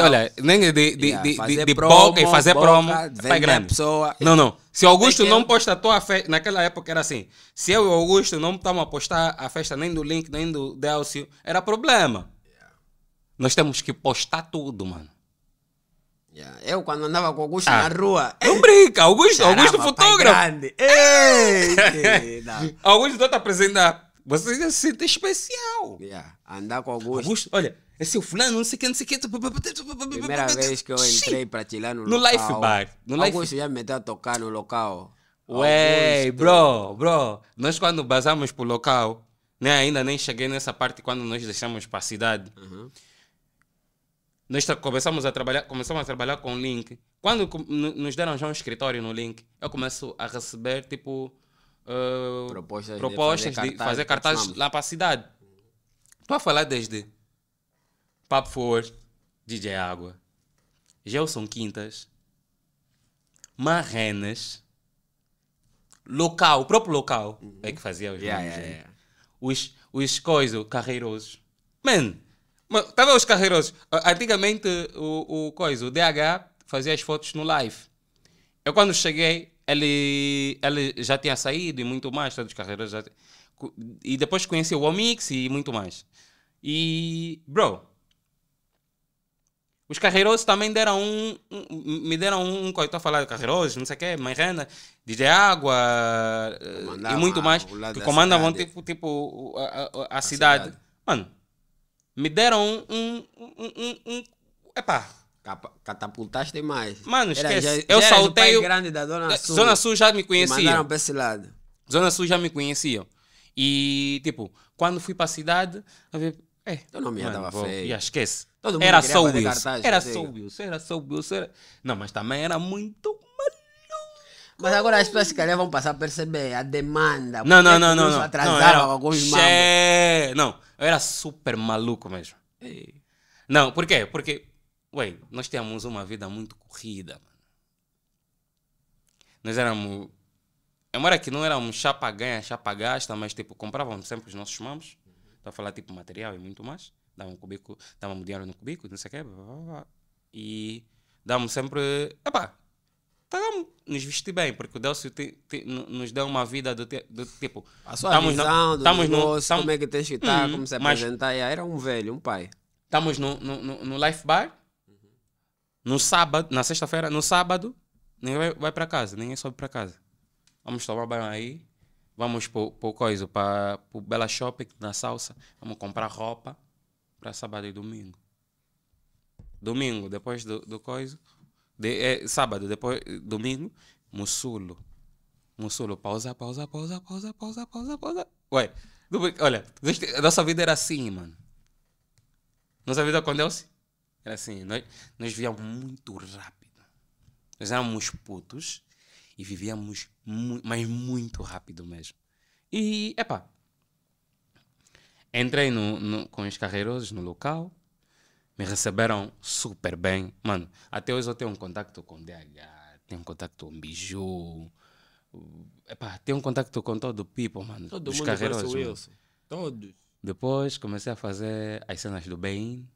olha, nem de, de, de, e fazer promo, foi grande. Não, não. Se Augusto não posta a tua festa. Naquela época era assim. Se eu e Augusto não estamos a postar a festa nem do Link, nem do Delcio, era problema. Yeah. Nós temos que postar tudo, mano. Yeah. Eu, quando andava com Augusto ah. na rua. Não brinca, Augusto, Augusto fotógrafo. Grande. Ei, Augusto, não te apresentando. Você se sente especial. Yeah. Andar com Augusto. Augusto, olha, é seu fulano, não sei o que, não sei o que. Primeira vez que eu entrei para te lá no, no local. No life bar. No Alguns life... já me a tocar no local. Ué, bro, bro. Nós quando basamos o local, né, ainda nem cheguei nessa parte quando nós deixamos para a cidade. Uhum. Nós começamos a trabalhar, começamos a trabalhar com o Link. Quando nos deram já um escritório no Link, eu começo a receber tipo uh, propostas, propostas, de fazer cartazes, de fazer cartazes lá para a cidade. Estou a falar desde Papo For, DJ Água, Gelson Quintas, Marrenas, local, o próprio local uhum. é que fazia os yeah, nomes, yeah, né? yeah. Os, os carreirosos. Man, tava os carreirosos. Antigamente o, o coisa, o DH fazia as fotos no live. Eu quando cheguei, ele, ele já tinha saído e muito mais, todos os carreirosos já... E depois conheci o Omix e muito mais. E, bro, os carreiros também deram um, um Me deram um, um a falar de carreiros, não sei o quê, mãe renda, DJ Água eh, e muito mais. Que comandavam tipo, tipo a, a, a, a cidade. cidade. Mano, me deram um. um, um, um, um epá. Catapultaste mais. Mano, esquece. Era, já, eu já saltei. O grande da Zona é, Sul. Zona Sul já me conhecia. mandaram para esse lado. Zona Sul já me conheciam. E, tipo, quando fui para a cidade, é. Eu então não me Mano, andava feio. Yeah, esquece. Todo era só o Wilson. Era só o Wilson. Era só o Wilson. Era... Não, mas também era muito maluco. Mas agora as pessoas se calhar vão passar a perceber a demanda. Não, não, não, não. não. atrasava não, era... alguns che... Não, eu era super maluco mesmo. Ei. Não, por quê? Porque, ué, nós tínhamos uma vida muito corrida. Nós éramos... Eu era que não éramos chapa ganha, chapa gasta, mas tipo, compravam sempre os nossos mamos Estou tá a falar tipo material e muito mais. Dá-me um cubico, dá me dinheiro no cubico, não sei o quê. Blá, blá, blá. E dá-me sempre. Epá, pagamos, tá, nos vestir bem, porque o Delcio te, te, nos deu uma vida do, te, do tipo. A sua estamos visão, no, estamos negócio, no, como é que tens que estar, tá, hum, como se apresentar. Mas, era um velho, um pai. Estamos no, no, no, no Life Bar, uhum. no sábado, na sexta-feira, no sábado, ninguém vai, vai para casa, ninguém sobe para casa. Vamos tomar banho aí, Vamos para o coisa, para o Bela Shopping, na Salsa. Vamos comprar roupa para sábado e domingo. Domingo, depois do, do coisa. De, é, sábado, depois, domingo, Mussulo. Mussulo, pausa, pausa, pausa, pausa, pausa, pausa, pausa. Ué, olha, a nossa vida era assim, mano. Nossa vida com assim. Deus era assim. Nós, nós muito rápido. Nós éramos putos e vivíamos, mu mas muito rápido mesmo. E, epá, entrei no, no, com os carreiros no local, me receberam super bem. Mano, até hoje eu tenho um contato com DH, tenho um contato com Biju, epá, tenho um contato com todo o people, mano. Todo os carreiros, o Wilson. Todos. Depois comecei a fazer as cenas do Bain.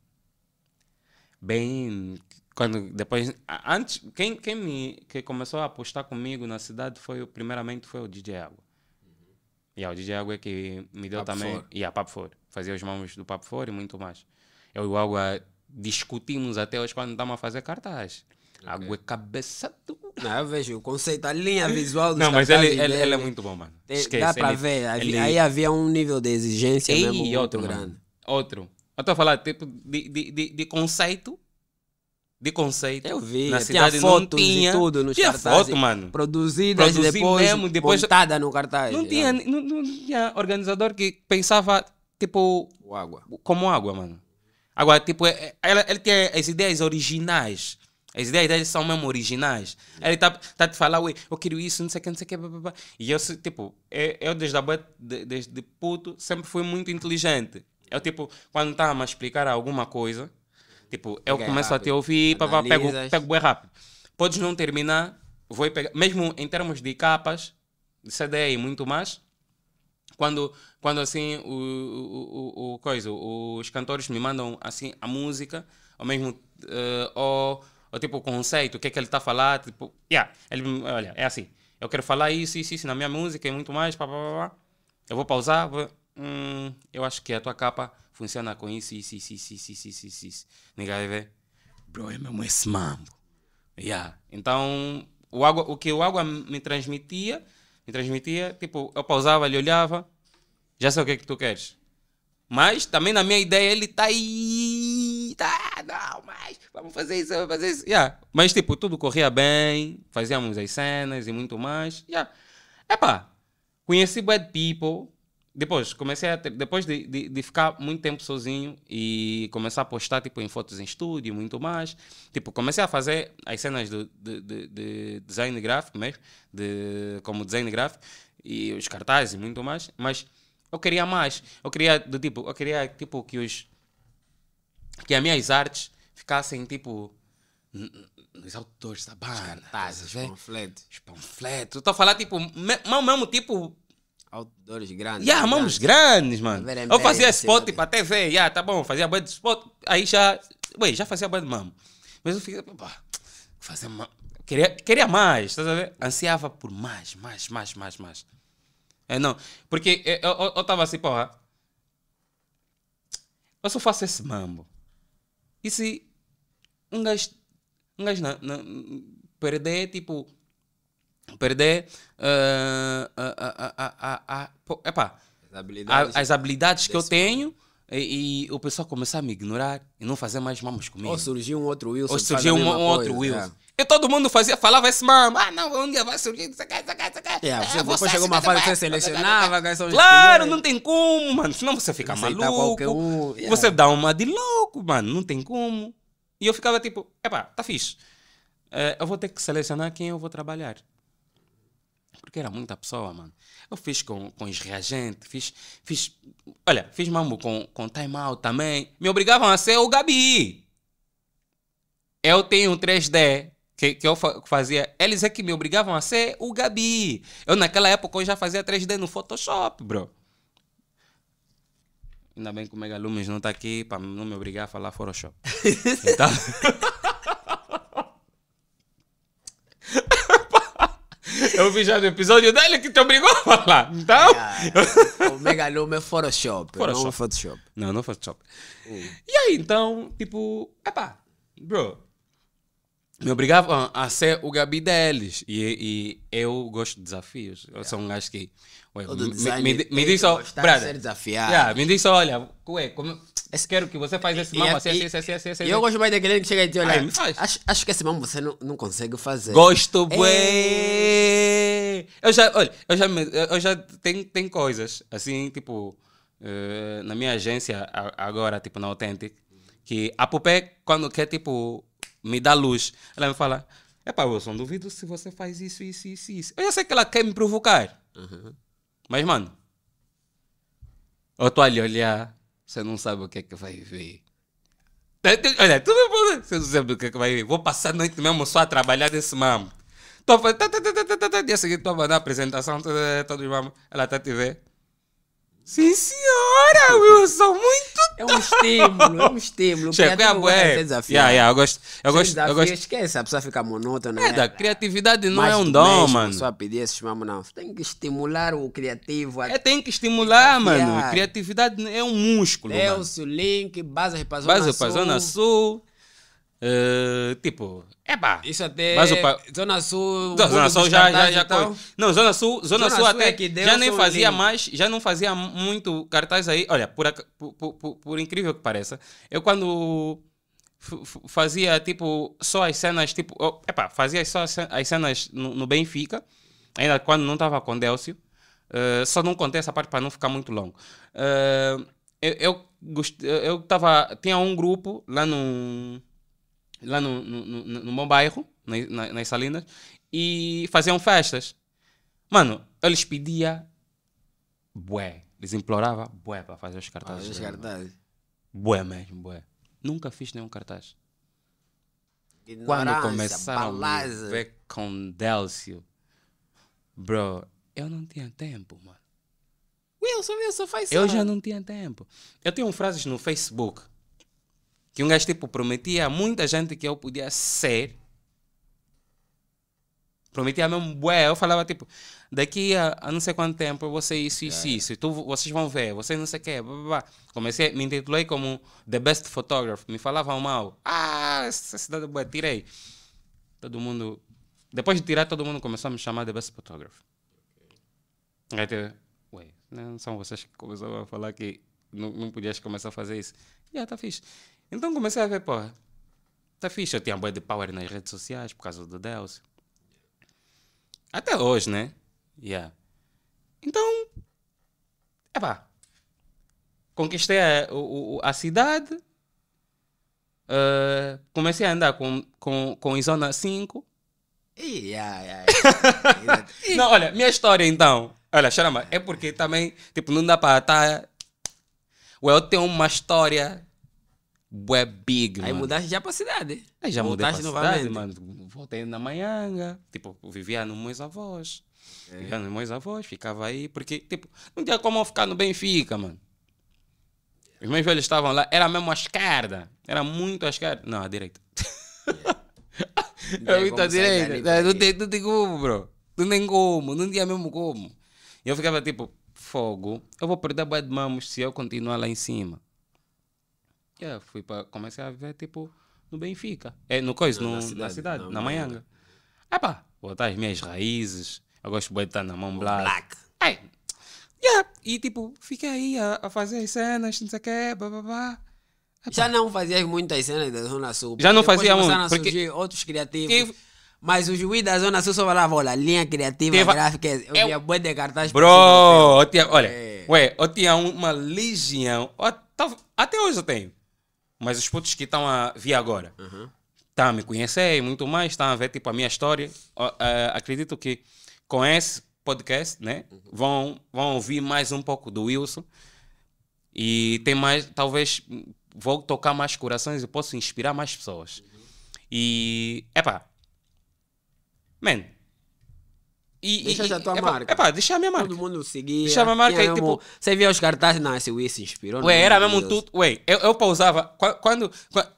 Bain, quando depois. Antes, quem, quem, me, que começou a apostar comigo na cidade foi, primeiramente, foi o DJ Água. Uhum. E yeah, é o DJ Água é que me deu Papo também. E a yeah, Papo Fora. Fazia os mãos do Papo Fora e muito mais. Eu e o Água discutimos até hoje quando estamos a fazer cartaz. Okay. Água é cabeça dura. Não, eu vejo o conceito, a linha visual do Não, mas ele, ele, ele, é muito bom, mano. Esquece, dá para ver. Ele... Aí havia um nível de exigência e mesmo outro, muito mano. grande. Outro. Eu estou a falar tipo, de, de, de, de conceito de conceito. Eu vi, na cidade fotos não tinha, e tudo nos tinha cartazes. foto, mano. Produzidas Produzi depois, mesmo, depois montada no cartaz. Não, é. tinha, não, não, tinha organizador que pensava, tipo... O água. Como água, mano. Agora, tipo, é, é, ele, ele tem as ideias originais. As ideias dele são mesmo originais. Sim. Ele está tá te falar, ué, eu quero isso, não sei o que, não sei o que. Blá, blá, blá. E eu, tipo, é, eu, desde, a, desde puto sempre fui muito inteligente. Eu, tipo, quando estava a explicar alguma coisa Tipo, eu começo rápido. a te ouvir, pá, pá, pego, pego bem rápido. Podes não terminar, vou pegar. Mesmo em termos de capas, de CD e muito mais, quando, quando assim o, o, o, o coisa, os cantores me mandam assim a música, ou mesmo uh, eh, ou, ou, tipo o conceito, o que é que ele está a falar, tipo, yeah, ele, olha, é assim, eu quero falar isso, isso, isso na minha música e muito mais, pá, pá, pá, eu vou pausar, vou, hum, eu acho que é a tua capa funciona com isso, isso, isso, isso, isso, isso, isso, isso, isso. Ninguém vai ver. Bro, é mesmo esse mambo. Yeah. Então, o, água, o que o água me transmitia, me transmitia, tipo, eu pausava, ele olhava, já sei o que é que tu queres. Mas também na minha ideia ele está aí. Tá, não, mas vamos fazer isso, vamos fazer isso. Yeah. Mas tipo, tudo corria bem, fazíamos as cenas e muito mais. Yeah. Epá, conheci bad people, depois comecei a ter, depois de, de, de, ficar muito tempo sozinho e começar a postar tipo em fotos em estúdio muito mais tipo comecei a fazer as cenas do, de, de, de design gráfico mesmo de como design gráfico e os cartazes e muito mais mas eu queria mais eu queria do tipo eu queria tipo que os que as minhas artes ficassem tipo nos autores da banda, os cartazes, panfletos. Os panfletos. Estou a falar, tipo, me, mesmo tipo outdoors grandes. Já, yeah, armamos grandes, mano. Eu fazia spot, tipo, a TV, já, yeah, tá bom, fazia banho de spot, aí já, ué, já fazia banho de mamo. Mas eu fiquei, pá, fazer uma... queria, queria mais, a tá ver? Ansiava por mais, mais, mais, mais, mais. É, não, porque eu, eu, eu tava assim, porra, ah, eu só faço esse mambo. E se um gajo, um gajo não perder, tipo, perder as habilidades, que eu tenho. E, e, o pessoal começar a me ignorar e não fazer mais mamas comigo. Ou surgiu um outro Wilson. Ou surgiu um, um outro Wilson. É. E todo mundo fazia, falava esse mamo. Ah, não, um dia vai surgir. Saca, saca, saca. Yeah, você, é, depois chegou uma fase que você selecionava. Claro, não tem como, mano. Senão você fica você maluco. Um, é. Você dá uma de louco, mano. Não tem como. E eu ficava tipo, epá, tá fixe. Uh, eu vou ter que selecionar quem eu vou trabalhar. Porque era muita pessoa, mano. Eu fiz com, com os reagentes, fiz, fiz. Olha, fiz mambo com, com time out também. Me obrigavam a ser o Gabi. Eu tenho um 3D que, que eu fazia. Eles é que me obrigavam a ser o Gabi. Eu naquela época eu já fazia 3D no Photoshop, bro. Ainda bem que o Megalumes não está aqui para não me obrigar a falar Photoshop. Então... Eu vi já no episódio dele que te obrigou a falar. Então. Yeah. o Megalume é Photoshop, Photoshop. Não Photoshop. Não, não Photoshop. Hum. E aí, então, tipo, epá, bro. Me obrigavam a ser o Gabi deles. E, e eu gosto de desafios. Eu sou um gajo que. Ué, me, me, me, diz só. Brother, desafiado. Yeah, me diz só, olha, ué, como, esse, quero que você faça esse mambo assim, assim, assim, assim, assim. E assim. eu gosto mais daquele que chega e diz, olha, acho, acho que esse mambo você não, não consegue fazer. Gosto, é. bué! Eu já, olha, eu já, eu já tenho tem coisas, assim, tipo, uh, na minha agência agora, tipo, na Authentic, que a Pupé, quando quer, tipo, me dar luz, ela me fala, epá, Wilson, duvido se você faz isso, isso, isso, isso. Eu já sei que ela quer me provocar. Uhum. Mas, mano, eu estou ali olhar você não sabe o que é que vai ver. Olha, tu não, você não sabe o que é que vai ver. Vou passar a noite mesmo só a trabalhar desse mamo. Estou a fazer. Dia seguinte tô a mandar a apresentação. Todos os mamos. Ela tá te ver. Sim, senhora, Wilson, muito É um estímulo, é um estímulo. Che, é, a né? é, desafio. Yeah, yeah, eu gosto, eu gosto, desafio, eu gosto. Esquece, a pessoa fica monótona. É, né? da criatividade não Mas é um dom, mesmo, mano. Só pedir esses mamos, não. Tem que estimular o criativo. A... É, tem que estimular, mano. Criatividade é um músculo. Nelson, mano. Link, Base Repazona Base Repazona Sul. Sul. Uh, tipo, é pá. Isso até. Mas Zona Sul. Zona Sul já, já, já Não, Zona Sul, Zona, Zona Sul, Sul, é até é já nem fazia lindo. mais, já não fazia muito cartaz aí. Olha, por, por, por, por incrível que pareça, eu quando fazia tipo só as cenas, tipo, oh, epá, fazia só as cenas no, no Benfica, ainda quando não estava com Délcio. Uh, só não contei essa parte para não ficar muito longo. Uh, eu, eu, eu tava, tinha um grupo lá no lá no, no, no meu bairro, na, nas Salinas, e faziam festas. Mano, eu lhes pedia bué. Eles imploravam bué para fazer os cartazes. Ah, os cartazes. Bué mesmo, bué. Nunca fiz nenhum cartaz. Ignorância, Quando começaram balaza. a ver com Délcio, bro, eu não tinha tempo, mano. Wilson, Wilson, faz Eu já não tinha tempo. Eu tenho frases no Facebook que um gajo tipo prometia a muita gente que eu podia ser. Prometia mesmo, bué, eu falava tipo, daqui a, a, não sei quanto tempo eu vou ser isso, isso, yeah. É. isso, tu, vocês vão ver, vocês não sei o quê, blá, blá, blá. Comecei, me intitulei como The Best Photographer, me falavam mal, ah, essa cidade é boa tirei. Todo mundo, depois de tirar, todo mundo começou a me chamar The Best Photographer. Aí teve, ué, não são vocês que começaram a falar que não, não podias começar a fazer isso. Já yeah, tá fixe. Então comecei a ver, pô, tá fixe. Eu tinha boia de power nas redes sociais por causa do Delcio. Até hoje, né? Yeah. Então, é pá. conquistei a, a cidade, uh, comecei a andar com, com, com zona 5. Yeah, yeah, yeah. não, olha, minha história então, olha, chama, é porque também, tipo, não dá para estar... Tá, o well, tem uma história bué big, Aí mano. mudaste já para a cidade. Aí já mudaste mudei para a cidade, mano. Voltei na Manhanga, tipo, vivia nos meus avós. É. Vivia nos meus avós, ficava aí, porque, tipo, não tinha como eu ficar no Benfica, mano. Os meus velhos estavam lá, era mesmo à esquerda. Era muito à esquerda. Não, à direita. era muito à direita. É, não tem, não tem como, bro. Não tem como, não tinha mesmo como. E eu ficava tipo, fogo, eu vou perder a de mamos se eu continuar lá em cima. Yeah, é, fui para comecei a viver tipo no Benfica. É, no coisa, no, na, cidade, na na, na Manhanga. É pá, voltar às minhas raízes. Eu gosto de estar na mão black. Ai, é. yeah. E tipo, fiquei aí a, a fazer as cenas, não sei o que, Já não fazias muitas cenas da Zona Sul. Já não fazia muito. porque... surgir outros criativos. Mas o juiz da Zona Sul só falava, olha, linha criativa, Teve... gráfica, eu tinha eu... boi de cartaz. Bro, eu tinha, olha, é. ué, eu tinha uma legião, eu, até hoje eu tenho. Mas os putos que estão a vir agora uhum. estão tá, a me conhecer e muito mais, estão tá a ver tipo a minha história. Uh, uh, acredito que com esse podcast, né, uhum. vão, vão ouvir mais um pouco do Wilson e tem mais, talvez vou tocar mais corações e posso inspirar mais pessoas. Uhum. E, epá, man, e, deixa e, a tua é marca. Pá, deixa a minha marca. Todo mundo seguia. Deixa a minha marca. Tinha, e, é tipo, você via os cartazes, não, esse Wii se inspirou. Ué, era mesmo tudo. Ué, eu, eu pausava. Quando, quando,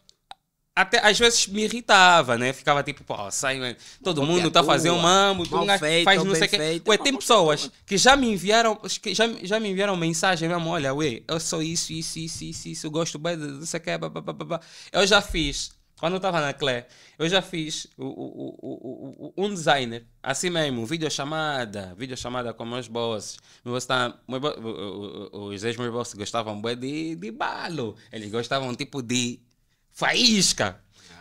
até às vezes me irritava, né? Ficava tipo, pô, sai, man. todo Porque mundo tá fazendo mamo tu feito, faz não sei o que. Feito, ué, tem pessoas que já me enviaram, que já, já me enviaram mensagem mesmo, olha, ué, eu sou isso, isso, isso, isso, isso, eu gosto bem, não sei o que, babá. Eu já fiz quando eu estava na Clé, eu já fiz o, o, o, um designer, assim mesmo, videochamada, videochamada com meus bosses. Meus tá, meu, os ex-meus bosses gostavam de, de balo, eles gostavam tipo de faísca.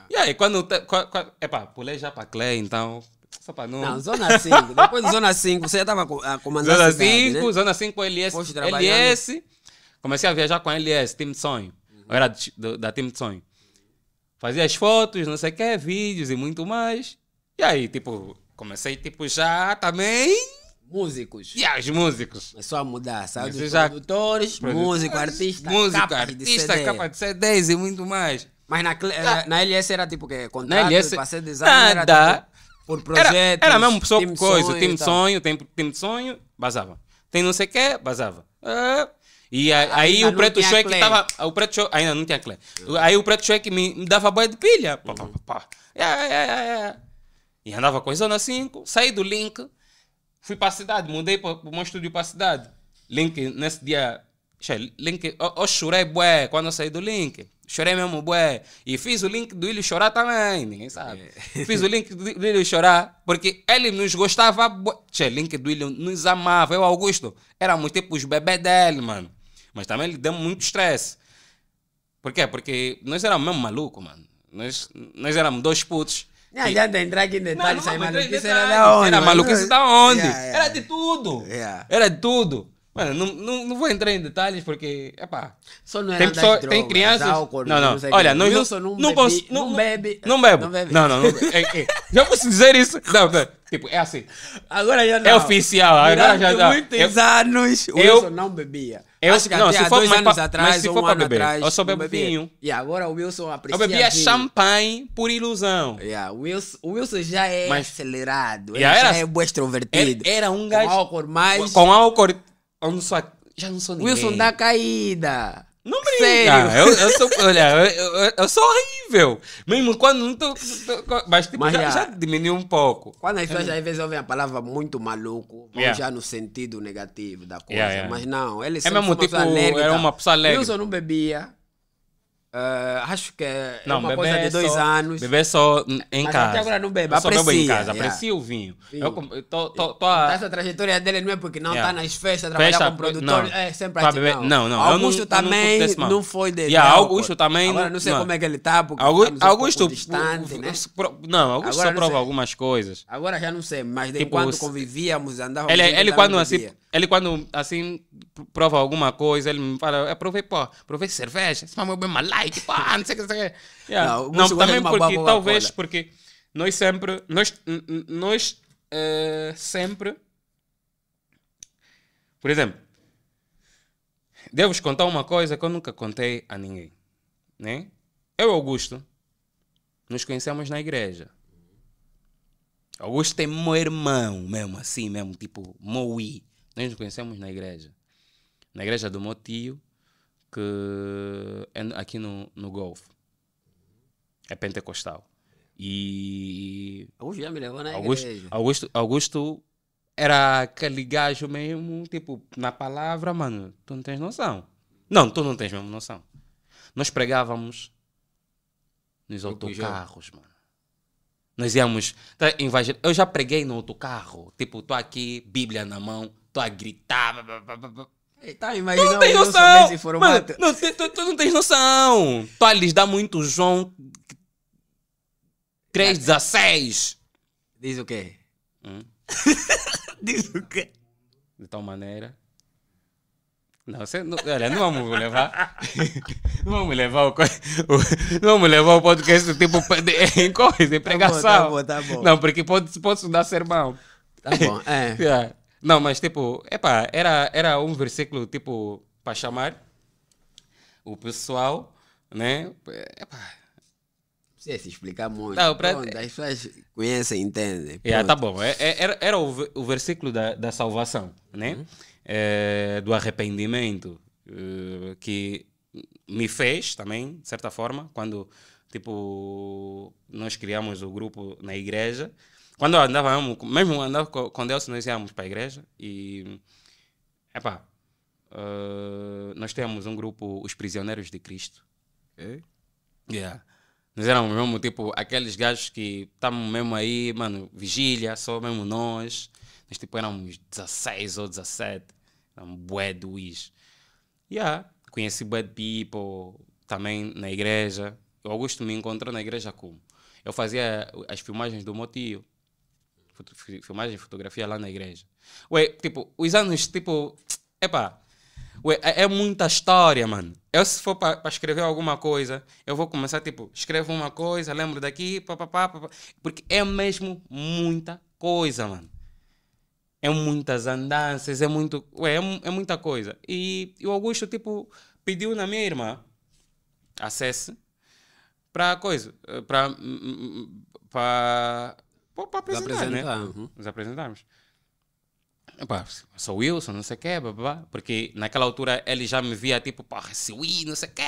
E aí, quando. quando epá, pulei já para Clé, então só para não. Não, zona 5. Depois de zona 5, você já estava ah, comandando zona a cidade, 5, né? zona 5 LS. Poxa, LS. Comecei a viajar com a LS, time de sonho. Uhum. Eu era do, da time de sonho fazia as fotos, não sei o que, vídeos e muito mais. E aí, tipo, comecei, tipo, já também... Músicos. E os músicos. É só mudar, sabe? Os já... produtores, músico, artista, músico, capa artista, de capa de CDs e muito mais. Mas na, já. na LS era tipo que contrato, contar passei design, nada. era tipo, por projeto Era, era mesmo só time coisa, sonho, time sonho, time, time de sonho, basava. Tem não sei o que, basava. Uh, e a, ah, ah, aí o preto Shrek que tava. O preto show ainda não tinha clé. Aí o preto Shrek me, me dava boia de pilha. Pá, pá, pá. Yeah, yeah, yeah, E andava com a Zona 5, saí do Link, fui para cidade, mudei para o meu estúdio para cidade. Link, nesse dia. Link, eu, chorei, bué, quando eu saí do Link. Chorei mesmo, bué. E fiz o link do Ilho chorar também, ninguém sabe. É. Fiz o link do Ilho chorar, porque ele nos gostava, bué. link do Ilho nos amava. Eu, Augusto, éramos tipo os bebês dele, mano. Mas também lhe deu muito estresse. Por quê? Porque nós éramos mesmo maluco, mano. Nós, nós éramos dois putos. Não adianta entrar aqui em detalhes, não, não, aí, maluquice era da onde? Era maluquice da onde? Yeah, yeah. Era de tudo. Yeah. Era de tudo. Mano, não, não, não, vou entrar em detalhes porque, epá. Só não é tem, tem crianças. Álcool, não, não. não Olha, nós Wilson não, não, não, não bebe. Não bebe. Não bebe. Não, não. não é, é. Já posso dizer isso? Não, não. Tipo, é assim. Agora já é não. É oficial. Agora já não. muitos eu, anos, o Wilson eu, não bebia. Eu, Acho que não, se for, dois anos atrás, mas se um for para beber, atrás, eu só bebo vinho. E agora o Wilson aprecia Eu bebia vinho. champanhe por ilusão. Yeah, é, o, Wilson, o Wilson já é mas, acelerado. Yeah, já era, é extrovertido. Era, era um gajo... Com álcool mais... Com álcool Ansua, já não sou ninguém. Wilson da caída. Não brinca. Sério? Eu, eu sou, olha, eu, eu, eu, sou horrível. Mesmo quando não tô. tô mas, tipo, mas já, já, diminuiu um pouco. Quando as é pessoas às vezes ouvem a palavra muito maluco, vão yeah. já no sentido negativo da coisa. Yeah, yeah. Mas não, ele é mesmo tipo, era uma pessoa alegre. Wilson não bebia. Uh, acho que é, é não, uma coisa de é dois só, anos. Beber é só em Mas casa. Até agora não bebe, aprecia. Só bebo em casa, yeah. aprecia o vinho. vinho. Eu, tô, tô, tô a... Essa trajetória dele não é porque não tá yeah. tá nas festas, trabalhar com produtor, não. é sempre assim, beber. não. Não, não. Augusto não, também não, não, foi dele. Yeah, Augusto também... Agora não sei não. como é que ele tá, porque Augusto, tá Augusto distante, né? Não, Augusto agora só prova algumas coisas. Agora já não sei, mas de tipo, enquanto convivíamos, andávamos... Ele, ele quando assim ele, quando assim prova alguma coisa, ele me fala: eu é, provei, pô, provei cerveja, isso é bem malaique, pô, não sei o que, não sei o que. Yeah. Não, não também porque, talvez, porque nós sempre, nós, nós uh, sempre, por exemplo, devo-vos contar uma coisa que eu nunca contei a ninguém, né? Eu e Augusto nos conhecemos na igreja. Augusto é meu irmão mesmo, assim mesmo, tipo, Moui. Nós nos conhecemos na igreja. Na igreja do meu tio, que é aqui no, no Golfo. É pentecostal. E. Augusto já me levou na Augusto, igreja. Augusto, Augusto era aquele gajo mesmo, tipo, na palavra, mano, tu não tens noção. Não, tu não tens mesmo noção. Nós pregávamos nos autocarros, mano. Nós íamos. Tá, eu já preguei no outro carro Tipo, estou aqui, Bíblia na mão tu a gritar. Tá, imagina tu não tem noção! Se Mano, não, tu, tu, não tens noção! Tu a ah, lhes dá muito João 3,16. Diz o quê? Hum? Diz o quê? De tal maneira. Não, você não, olha, não vamos levar. não vamos levar o, o não vamos levar o podcast do tipo em coisa, em pregação. Tá bom, tá bom, tá bom. Não, porque pode, pode ser sermão. Tá bom, é. é. Não, mas tipo, epá, era, era um versículo tipo para chamar o pessoal, né? Epá. se explicar muito. Não, pra... Pronto, as pessoas conhecem, entendem. É, tá bom. É, é, era, era o, o versículo da, da salvação, né? Uhum. É, do arrependimento eh, que me fez também, de certa forma, quando tipo nós criamos o grupo na igreja. Quando andávamos, mesmo andava com Deus, nós íamos para a igreja e. Epá, uh, nós temos um grupo, Os Prisioneiros de Cristo. Okay. Yeah. Nós éramos mesmo, tipo, aqueles gajos que estamos mesmo aí, mano, vigília, só mesmo nós. Nós, tipo, éramos 16 ou 17. Éramos bué do is. Yeah. Conheci bad people também na igreja. O Augusto me encontrou na igreja como? Eu fazia as filmagens do meu tio filmagem e fotografia lá na igreja. Ué, tipo, os anos, tipo, epá, ué, é, é muita história, mano. Eu, se for para escrever alguma coisa, eu vou começar, tipo, escrevo uma coisa, lembro daqui, papapá, porque é mesmo muita coisa, mano. É muitas andanças, é muito, ué, é, é muita coisa. E, e o Augusto, tipo, pediu na minha irmã acesse para coisa, para para apresentar, apresentar né? Uhum. Nos apresentarmos. Pá, sou Wilson, não sei o quê, babá. Porque naquela altura ele já me via tipo, pá, Siwi, não sei o quê,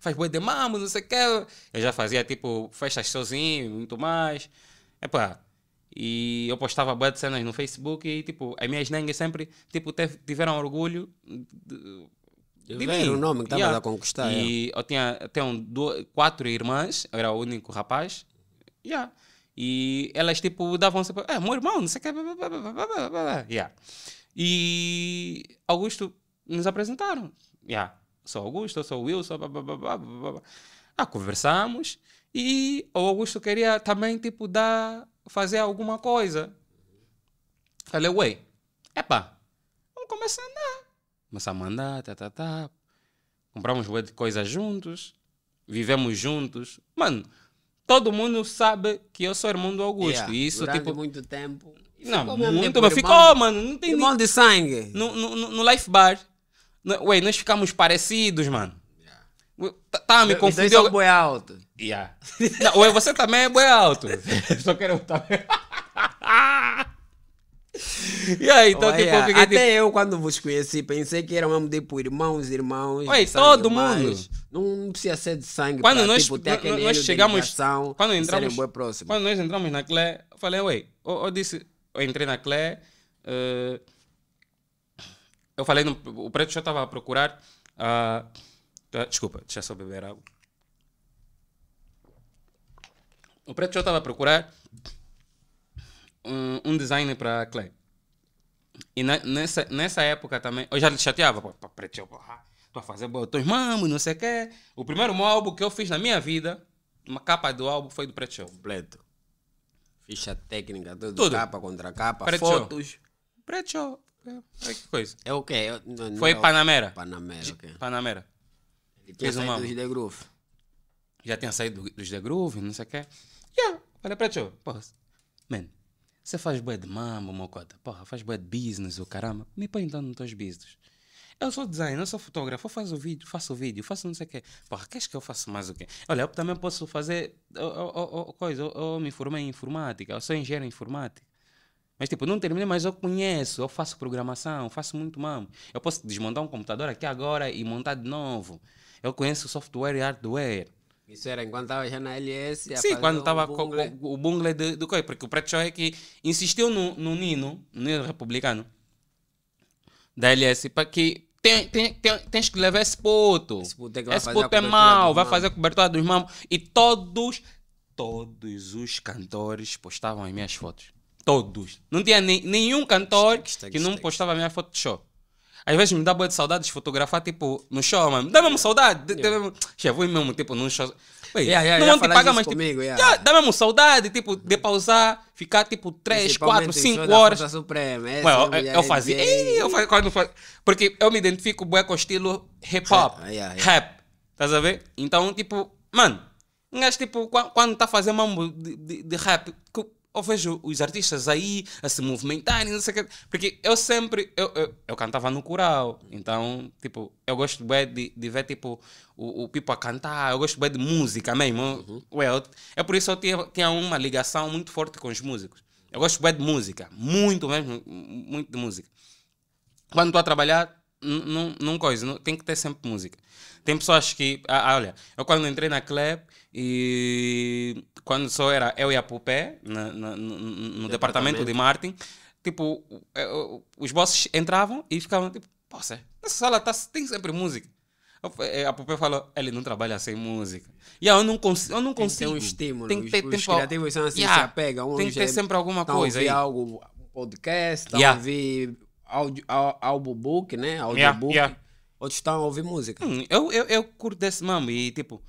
faz boi de mamo, não sei o quê. Eu já fazia tipo festas sozinho, muito mais. Epá, e eu postava boas cenas no Facebook e tipo, as minhas nengas sempre tipo, tiveram orgulho de, de mim. o nome que estava a conquistar. E eu tinha, tinha um, dois, quatro irmãs, eu era o único rapaz. Yeah. E elas, tipo, davam se É, ah, meu irmão, não sei o que. Yeah. E Augusto nos apresentaram. Yeah. Sou Augusto, sou Will, sou. Blá, blá, blá, blá, Ah, conversamos. E o Augusto queria também, tipo, dar. fazer alguma coisa. Falei, ué, Epa. vamos começar a andar. Começar a mandar, tá, tá, tá. Compramos um de coisas juntos. Vivemos juntos. Mano todo mundo sabe que eu sou irmão do Augusto. Yeah, e isso, tipo. muito tempo. Não, ficou muito, mas ficou, irmão, mano. Não tem irmão de sangue. No, no, no Life Bar. ué, nós ficamos parecidos, mano. Tá, tá, me confundindo. Você é boi alto. Yeah. não, ué, você também é boi alto. Só quero também. E aí, então, Olha, tipo, fiquei, até tipo... eu, quando vos conheci, pensei que eram mesmo tipo irmãos, irmãos. Ué, todo mundo. Não precisa ser de sangue quando pra, nós, tipo, ter aquele nós chegamos, quando entramos, Quando nós entramos na Clé, eu falei, ué, eu, eu, disse, eu entrei na Clé, uh, eu falei, no, o preto já estava a procurar. Uh, desculpa, deixa só beber água. O preto já estava a procurar um, um design para Clé E na, nessa, nessa época também, eu já lhe chateava, pô, preto, Estou fazer botões estou mamo, não sei o quê. O primeiro álbum que eu fiz na minha vida, uma capa do álbum, foi do Preto Show. Completo. Ficha técnica, tudo, tudo. capa contra capa, fotos. Preto Show. É, é, que coisa. É o quê? É não, foi é Panamera. Panamera, Panamera. Ele tinha saído um dos The Groove. Já tinha saído dos The Groove, não sei o quê. Yeah. Falei Preto Tio, porra, man, você faz bué de mambo, mocota, porra, faz bué de business, o caramba. Me põe então nos teus business. Eu é sou designer, é eu sou fotógrafo, eu faço vídeo, faço o vídeo, faço não sei o quê. Porra, queres que eu faça mais o quê? Olha, eu também posso fazer eu, eu, eu, coisa, eu, me formei em informática, eu sou engenheiro em informática. Mas tipo, não terminei, mas eu conheço, eu faço programação, faço muito mesmo. Eu posso desmontar um computador aqui agora e montar de novo. Eu conheço software e hardware. Isso era enquanto estava já na LS. Sim, quando estava com o, bungle do, do coi, porque o Preto é que insistiu no, no Nino, no Nino republicano, da LS, para que tem, tem, tem, tens que levar esse puto. Esse puto, é, esse puto é vai fazer a cobertura dos mamos. E todos, todos os cantores postavam as minhas fotos. Todos. Não tinha ni, nenhum cantor que não postava a minha foto de show. Às vezes me dá boa de saudade de fotografar, tipo, no show, mano. Dá mesmo saudade. Yeah. Dá vou mesmo, tipo, num show yeah, yeah, não te paga mais tipo, yeah. É. já, dá mesmo saudade, tipo, de pausar, ficar tipo 3, 4, 5 horas. Suprema, Ué, eu, eu, eu fazia, e... eu fazia, quando fazia, porque eu me identifico bem com o estilo hip hop, rap, rap, estás a ver? Então, tipo, mano, um gajo tipo, quando está a fazer mambo de, de, de rap, ou vejo os artistas aí a se movimentarem, não sei o quê. Porque eu sempre, eu, eu, eu, cantava no coral, então, tipo, eu gosto bem de, de ver, tipo, o, o people a cantar, eu gosto bem de música mesmo. Uhum. Well, é por isso que eu tinha, tinha uma ligação muito forte com os músicos. Eu gosto bem de música, muito mesmo, muito de música. Quando estou a trabalhar, não coisa, não, tem que ter sempre música. Tem pessoas que, ah, ah olha, eu quando entrei na Clep, e quando só era eu e a Pupé na, na, no, no departamento. departamento de marketing, tipo, eh, os bosses entravam e ficavam tipo, poxa, nessa sala tá, tem sempre música. Eh, a Pupé falou, ele não trabalha sem música. E yeah, eu não, eu não consigo. Tem que ter um estímulo. Tem que ter, os, tem criativos são assim, yeah, se apegam. Um tem que ter sempre alguma coisa. Ouvir aí. algo, podcast, yeah. ouvir audio, álbum book, né? Audiobook. Yeah, yeah. Outros estão a ouvir música. Hum, eu, eu, eu curto desse mambo e tipo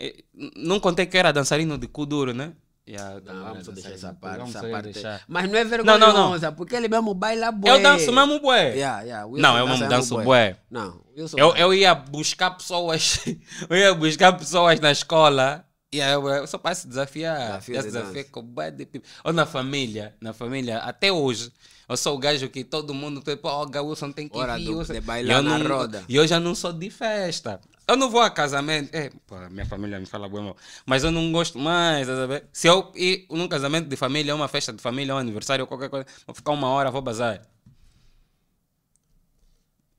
é, não contei que era dançarino de cu duro, né? Yeah, não, vamos deixar essa parte. Essa Deixar. Mas não é vergonha, não, não, não. porque ele mesmo baila bué. Eu danço mesmo bué. Yeah, yeah. Não, eu mesmo danço bué. bué. Não, eu, eu, eu, ia buscar pessoas, eu ia buscar pessoas na escola. E aí, eu só para se desafiar. Desafio eu de desafio com bué de pipo. Ou na família, na família, até hoje. Eu sou o gajo que todo mundo, tipo, ó, oh, Wilson tem que Hora Do, de bailar eu na não, roda. E eu já não sou de festa. Eu não vou a casamento. É, pô, minha família me fala bem mal. Mas eu não gosto mais. Sabe? Se eu ir num casamento de família, uma festa de família, um aniversário, qualquer coisa, vou ficar uma hora, vou bazar.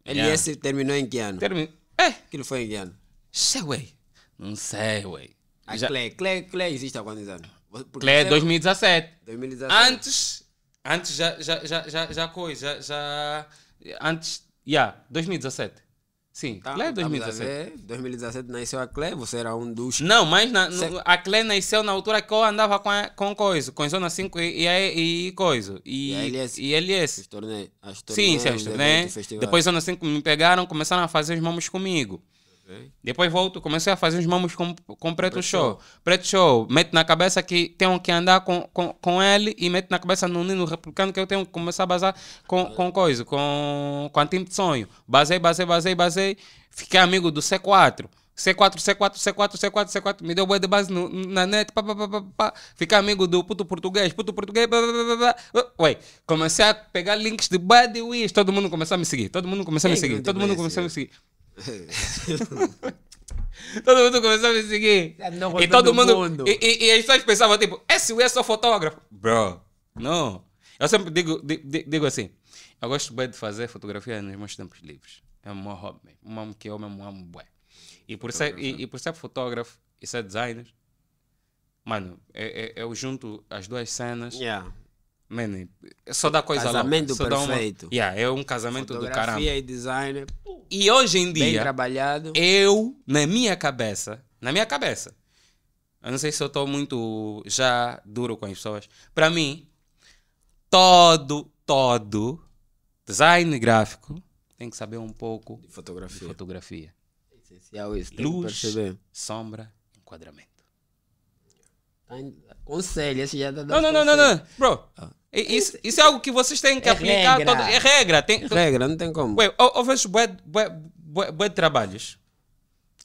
LS yeah. terminou em que ano? Termin... É. Aquilo foi em que ano? Sei, wey. Não sei, ué. A ah, Já... Clay, Clay, Clay existe há quantos anos? Porque Clay é 2017. 2017. É antes, antes já, já, já, já, já coisa, já, já antes, já, yeah, 2017. Sim, tá, Clé 2017. Em 2017 nasceu a Clé, você era um dos. Não, mas na, no, a Clé nasceu na altura que eu andava com, a, com coisa, com Zona 5 e, e, e coisa. E, e LS. E LS. Os torneios, as torneios, sim, sim, as torneios. Depois Zona 5 me pegaram, começaram a fazer os mamos comigo. Depois volto, comecei a fazer uns mamos com, com preto, preto show. show. Preto show, mete na cabeça que tenho que andar com, com, com ele e mete na cabeça no Nino replicando que eu tenho que começar a basar com, com coisa, com, com a time de sonho. Basei, basei, basei, basei. Fiquei amigo do C4. C4, C4, C4, C4, C4, me deu boa de base no, na net, pá, pá, pá, pá, pá. fiquei amigo do puto português, puto português, pá, pá, pá, pá. Ué, comecei a pegar links de bad wish, todo mundo começou a me seguir, todo mundo começou a me seguir, todo mundo começou a me seguir. todo mundo começou a me seguir. É, não, e todo mundo. mundo. E, e, e, as pessoas pensavam, tipo, esse é só é fotógrafo. Bro, não. Eu sempre digo, digo, digo assim: eu gosto bem de fazer fotografia nos meus tempos livres. É um meu hobby. Um amo que eu mesmo amo E por, ser, e, e, por ser fotógrafo e ser designer, mano, eu, é, eu junto as duas cenas. Yeah. Mano, só dá coisa lá. Casamento perfeito. uma, yeah, é um casamento Fotografia do caramba. Fotografia e designer e hoje em dia. Bem trabalhado. Eu, na minha cabeça. Na minha cabeça. Eu não sei se eu estou muito já duro com as pessoas. Para mim, todo, todo design gráfico tem que saber um pouco de fotografia. De fotografia. É essencial isso, tem Luz, que perceber. sombra, enquadramento. Tá conselho, esse já dá tá dando. Não, não, não, não, não, bro. Ah. É isso, isso, é algo que vocês têm que é aplicar. Regra. Todo, é regra. Tem, é regra, não tem como. Ué, eu, vejo bué, bué, bué, bué de trabalhos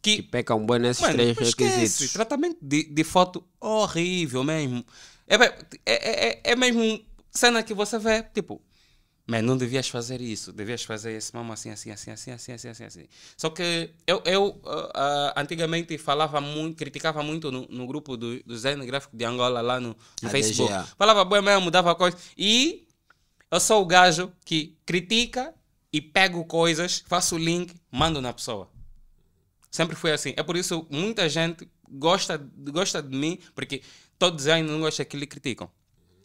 que, que pecam bué nesses mano, três requisitos. Esquece, tratamento de, de foto horrível mesmo. É, é, é, é mesmo cena que você vê, tipo, mas não devias fazer isso, devias fazer esse mama assim, assim, assim, assim, assim, assim, assim, assim. Só que eu, eu uh, antigamente falava muito, criticava muito no, no grupo do, do Zen Gráfico de Angola lá no, no Facebook. DGA. Falava boa mesmo, mudava coisa. E eu sou o gajo que critica e pego coisas, faço o link, mando na pessoa. Sempre foi assim. É por isso muita gente gosta, gosta de mim, porque todo design não gosta que lhe criticam.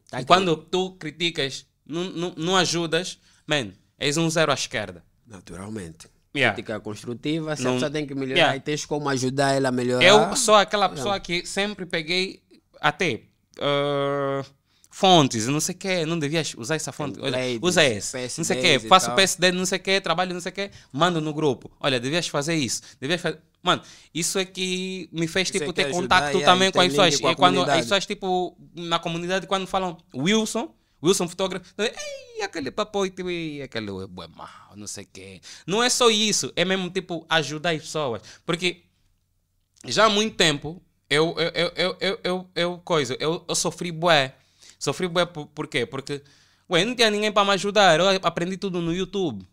Tá e quando tu criticas não, não, não ajudas, man, és um zero à esquerda. Naturalmente. Yeah. Crítica construtiva, se não, a pessoa tem que melhorar yeah. e tens como ajudar ela a melhorar. Eu sou aquela pessoa não. que sempre peguei até uh, fontes, não sei o que, não devias usar essa fonte. Olha, usa essa, não sei o que, faço PSD, não sei o que, trabalho, não sei o que, mando no grupo. Olha, devias fazer isso, devias fazer. Mano, isso é que me fez é tipo, ter ajudar, contato também com as pessoas. E quando as pessoas, tipo, na comunidade, quando falam Wilson, Wilson fotógrafo, tá ei, aquele papoito, ei, aquele é, é mal, não sei o quê. Não é só isso, é mesmo tipo ajudar as pessoas. Porque já há muito tempo eu, eu, eu, eu, eu, eu, coisa, eu, eu sofri bué. Sofri bué por, por quê? Porque, ué, não tinha ninguém para me ajudar, eu aprendi tudo no YouTube.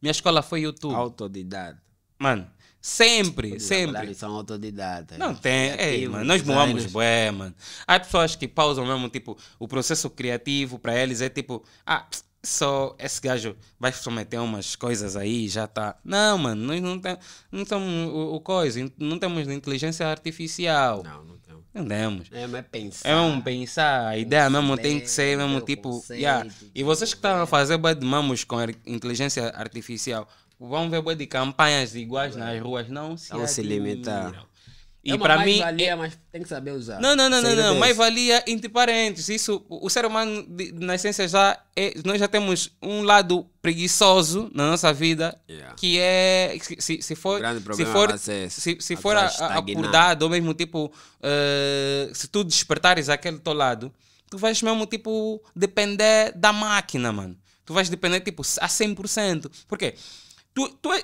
Minha escola foi YouTube. Autodidata. Mano, Sempre, sempre. São autodidatas. Não é. tem, ei, é, mano, nós moamos, bué, mano. Há pessoas que pausam mesmo, tipo, o processo criativo para eles é tipo, ah, só esse gajo vai someter umas coisas aí já tá. Não, mano, nós não, tem, não somos o, o coisa, não temos inteligência artificial. Não, não temos. Não temos. É, mas pensar. É um pensar, a ideia mesmo tem que ser mesmo tipo. Conceito, yeah. E vocês que estavam a fazer bad mamos com inteligência artificial, vão ver boas de campanhas iguais nas ruas, não se, não se limitar. E é para mim. Valia, é- mas tem que saber usar. Não, não, não, não, não. É Mais valia entre parentes. Isso, o ser humano, de, na essência, já é, nós já temos um lado preguiçoso na nossa vida, yeah. que é. Se, se for. se for, se, se for acordado, ou mesmo tipo. Uh, se tu despertares aquele teu lado, tu vais mesmo tipo depender da máquina, mano. Tu vais depender tipo a 100%. Por quê? Porque Tu, tu, é,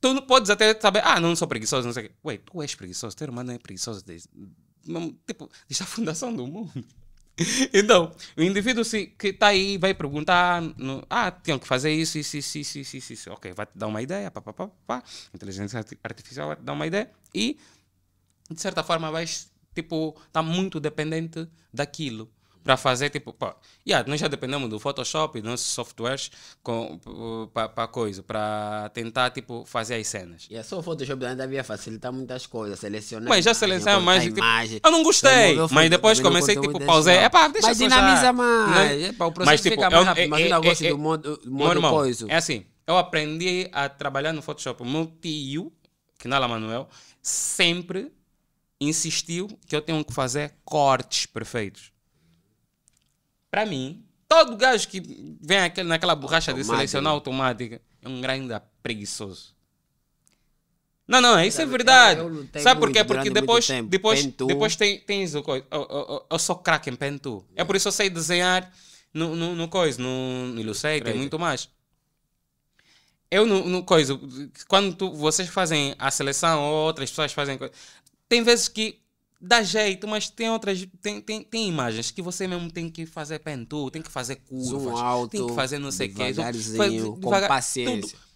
tu não podes até saber, ah, não, não sou preguiçoso, não sei o quê. Ué, tu és preguiçoso, teu irmão é preguiçoso desde, tipo, desde a fundação do mundo. Então, o indivíduo se, que está aí vai perguntar: no, ah, tenho que fazer isso, isso, isso, isso, isso, isso, isso. Ok, vai te dar uma ideia, pá, pá, pá, pá. Inteligência artificial vai te dar uma ideia e, de certa forma, vais, tipo, estar tá muito dependente daquilo para fazer tipo. Pá, yeah, nós já dependemos do Photoshop e dos nossos softwares para coisa, para tentar tipo, fazer as cenas. Yeah, é só o Photoshop ainda havia facilitar muitas coisas, selecionar. Mas já selecionar mais. Tipo, imagem, eu não gostei, mas depois comecei tipo, pausei. É pá, deixa Mas dinamiza mais. Né? é, Epa, o processo mas, tipo, fica mais rápido. É, Imagina, eu gosto é, é, do modo, modo irmão, coisa. É assim, eu aprendi a trabalhar no Photoshop. Meu tio, que não é Manuel, sempre insistiu que eu tenho que fazer cortes perfeitos. Para mim, todo gajo que vem aquele, naquela borracha de selecionar né? automática é um grande preguiçoso. Não, não, isso é verdade. Sabe por quê? Porque depois, depois, depois tem, tens o coisa. Eu, eu, eu sou craque em pentu. É por isso eu sei desenhar no, no, no coisa, no, no Illustrator e muito mais. Eu no, no coisa, quando tu, vocês fazem a seleção ou outras pessoas fazem coisa, tem vezes que dá jeito, mas tem outras. Tem, tem, tem imagens que você mesmo tem que fazer pentu, tem que fazer curva, Zoom alto, tem que fazer não sei o que. Devagarzinho, com devagar, paciência. Tudo.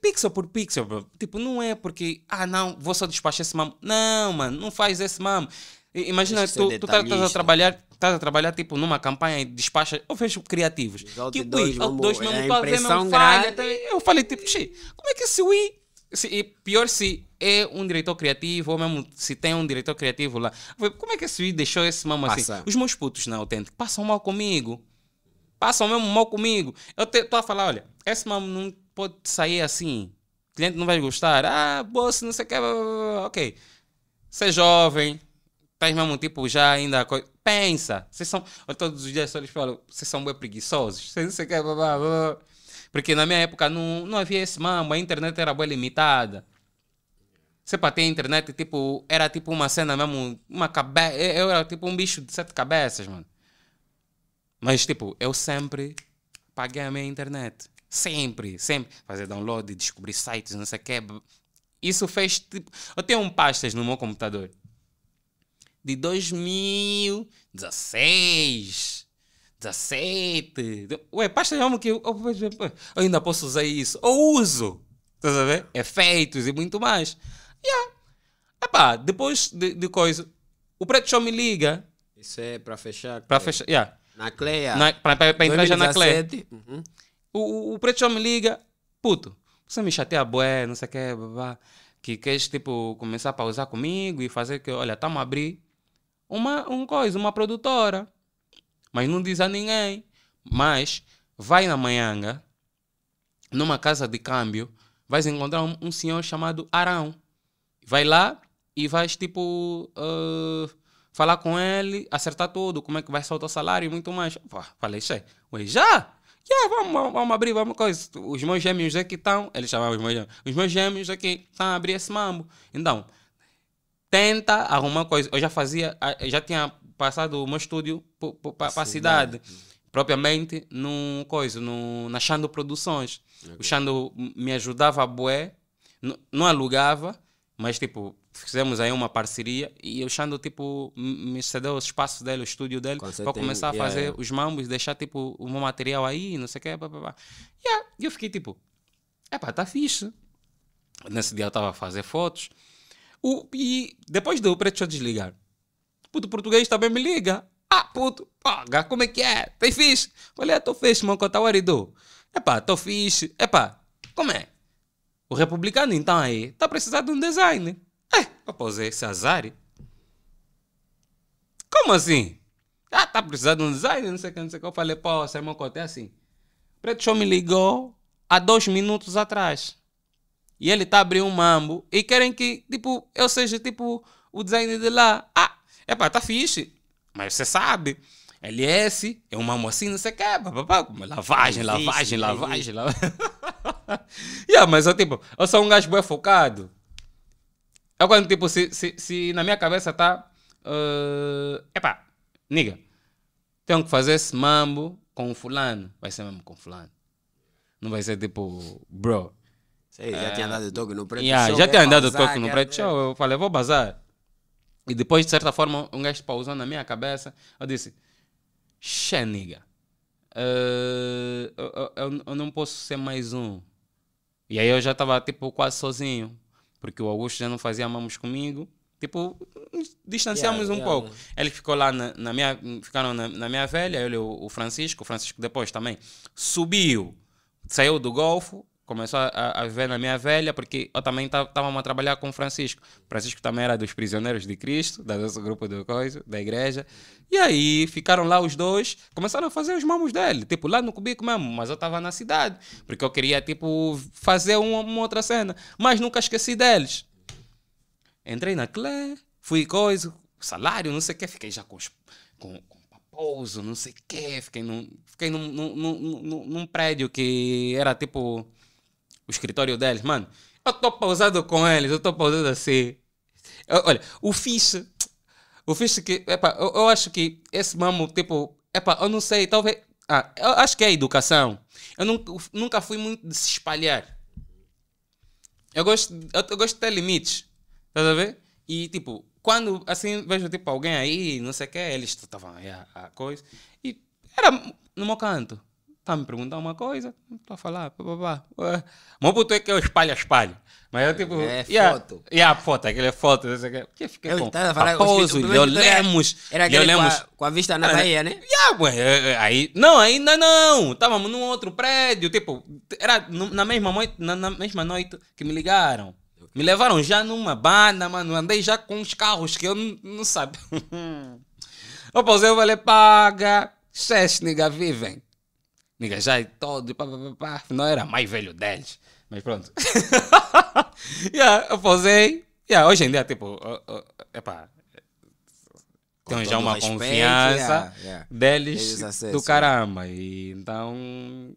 Pixel por pixel, bro. Tipo, não é porque, ah, não, vou só despachar esse mamo. Não, mano, não faz esse mamo. Imagina, tu, tu tá, estás a trabalhar, estás a trabalhar tipo numa campanha e despacha, eu vejo criativos. Que o tipo, dois o 2 mesmo, é falha. Tá? Eu falei tipo, como é que esse Wii se, e pior se é um diretor criativo, ou mesmo se tem um diretor criativo lá. Como é que esse deixou esse mamo assim? Os meus putos não autêntico passam mal comigo. Passam mesmo mal comigo. Eu estou a falar, olha, esse mamo não pode sair assim. O cliente não vai gostar. Ah, bolsa, não sei o que. Ok. Você é jovem, estás mesmo tipo já ainda. Pensa. Vocês são. Eu todos os dias só eles falam, vocês são bem preguiçosos. você não sei o que. Blá, blá, blá. Porque na minha época não, não havia esse mambo, a internet era boa limitada. Você para ter internet, tipo, era tipo uma cena mesmo, uma cabeça. Eu é, é, era tipo um bicho de sete cabeças, mano. Mas, tipo, eu sempre paguei a minha internet. Sempre, sempre. Fazer download, descobrir sites, não sei o que. Isso fez, tipo... Eu tenho um pastas no meu computador. De 2016. 17. Ué, pasta mesmo que eu, eu ainda posso usar isso. Ou uso. Estás a ver? Efeitos e muito mais. Yeah. Epá, depois de, de coisa, o preto só me liga. Isso é para fechar. Para fechar, yeah. Na Cleia. Para entrar já na Cleia. Uhum. O, o preto só me liga, puto, você me chateia, boé, não sei o que, babá. Que queres, tipo, começar a pausar comigo e fazer que, olha, estamos a abrir uma um coisa, uma produtora mas não diz a ninguém. Mas vai na Manhanga, numa casa de câmbio, vais encontrar um, um senhor chamado Arão. Vai lá e vais, tipo, uh, falar com ele, acertar tudo, como é que vai ser o teu salário e muito mais. Pô, falei, che, ué, já? Yeah, vamos, vamos, vamos abrir, vamos coisa. Os meus gêmeos aqui é estão. Ele chamava os meus gêmeos. Os meus gêmeos aqui é estão a abrir esse mambo. Então, tenta arrumar coisa. Eu já fazia, já tinha passar do meu estúdio para a cidade. Propriamente no coisa, no, na Xando Produções. Okay. O Xando me ajudava a bué, não alugava, mas tipo, fizemos aí uma parceria e o Xando tipo me cedeu o espaço dele, o estúdio dele para começar a fazer yeah. os mambos, deixar tipo o meu material aí, não sei o que, Yeah. E eu fiquei tipo, é pá, está fixe. Nesse dia eu estava a fazer fotos. O, e depois do preto deixa desligar puto português também me liga. Ah, puto, paga, como é que é? Tem fixe? Olha, tô fixe, mano, quanto ao Aridu. Epá, tô fixe. Epá, como é? O republicano, então, aí, tá precisando de um design. É, após esse azar. Como assim? Ah, tá precisando de um design, não sei o que, não sei o que. Eu falei, pô, é irmão, é assim. Preto Show me ligou há dois minutos atrás. E ele tá abrindo um mambo. E querem que, tipo, eu seja, tipo, o design de lá. Ah, é pá, tá fixe. Mas você sabe. LS é uma mocinha, não sei o que, papapá, lavagem, lavagem, lavagem, lavagem. yeah, mas eu, tipo, eu sou um gajo bem focado. É quando, tipo, se, se, se na minha cabeça tá. Uh, epá, nigga, tenho que fazer esse mambo com o fulano. Vai ser mesmo com o fulano. Não vai ser tipo, bro. Sei, já é, tinha andado toque no preto yeah, show. Já tinha andado de toque no preto show. Eu falei, vou bazar. E depois, de certa forma, um gajo pausou na minha cabeça. Eu disse: Xé, nigga. Uh, eu, eu, eu, não posso ser mais um. E aí eu já estava tipo quase sozinho, porque o Augusto já não fazia mamos comigo. Tipo, distanciamos yeah, um yeah. pouco. Ele ficou lá na, na minha, ficaram na, na, minha velha, ele o, o Francisco, o Francisco depois também subiu, saiu do golfo, começou a, a na minha velha, porque eu também estava a trabalhar com Francisco. Francisco também era dos prisioneiros de Cristo, do grupo de coisa, da igreja. E aí ficaram lá os dois, começaram a fazer os mamos dele, tipo lá no cubico mesmo, mas eu estava na cidade, porque eu queria tipo fazer uma, uma, outra cena, mas nunca esqueci deles. Entrei na Clé, fui coisa, salário, não sei o que, fiquei já com, com, com pouso, não sei o quê, fiquei num, fiquei num, num, num, num prédio que era tipo o escritório deles. Mano, eu estou pausado com eles, eu estou pausado assim. Eu, olha, o fixe. O fixe que. Epa, eu, eu acho que esse mamo, tipo. Epa, eu não sei, talvez. Ah, eu acho que é a educação. Eu nunca, nunca fui muito de se espalhar. Eu gosto, eu, eu gosto de ter limites. tá a ver? E tipo, quando assim vejo tipo alguém aí, não sei o que, eles estavam a coisa. E era no meu canto. Está a me perguntar uma coisa, estou a falar, O Meu puto é que eu é espalho, espalho. Mas eu tipo. É, yeah, foto. É yeah, a foto, é foto. Que fica eu com Raposo, Leo Lemos. Era aquele Lemos. Com, a, com a vista na Bahia, né? Yeah, é, é, aí, não, ainda não. Estávamos num outro prédio. Tipo, era na mesma, noite, na, na mesma noite que me ligaram. Me levaram já numa banda, mano. Andei já com os carros que eu não, não sabia. eu pausei, eu falei, paga. Chesniga vivem. Nigga, já é todo, pá, pá, pá, não era mais velho deles. Mas pronto. yeah, eu posei. Yeah, hoje em dia, tipo, é uh, epá, já uma respeito, confiança yeah, yeah. deles acesso, do caramba. E, então,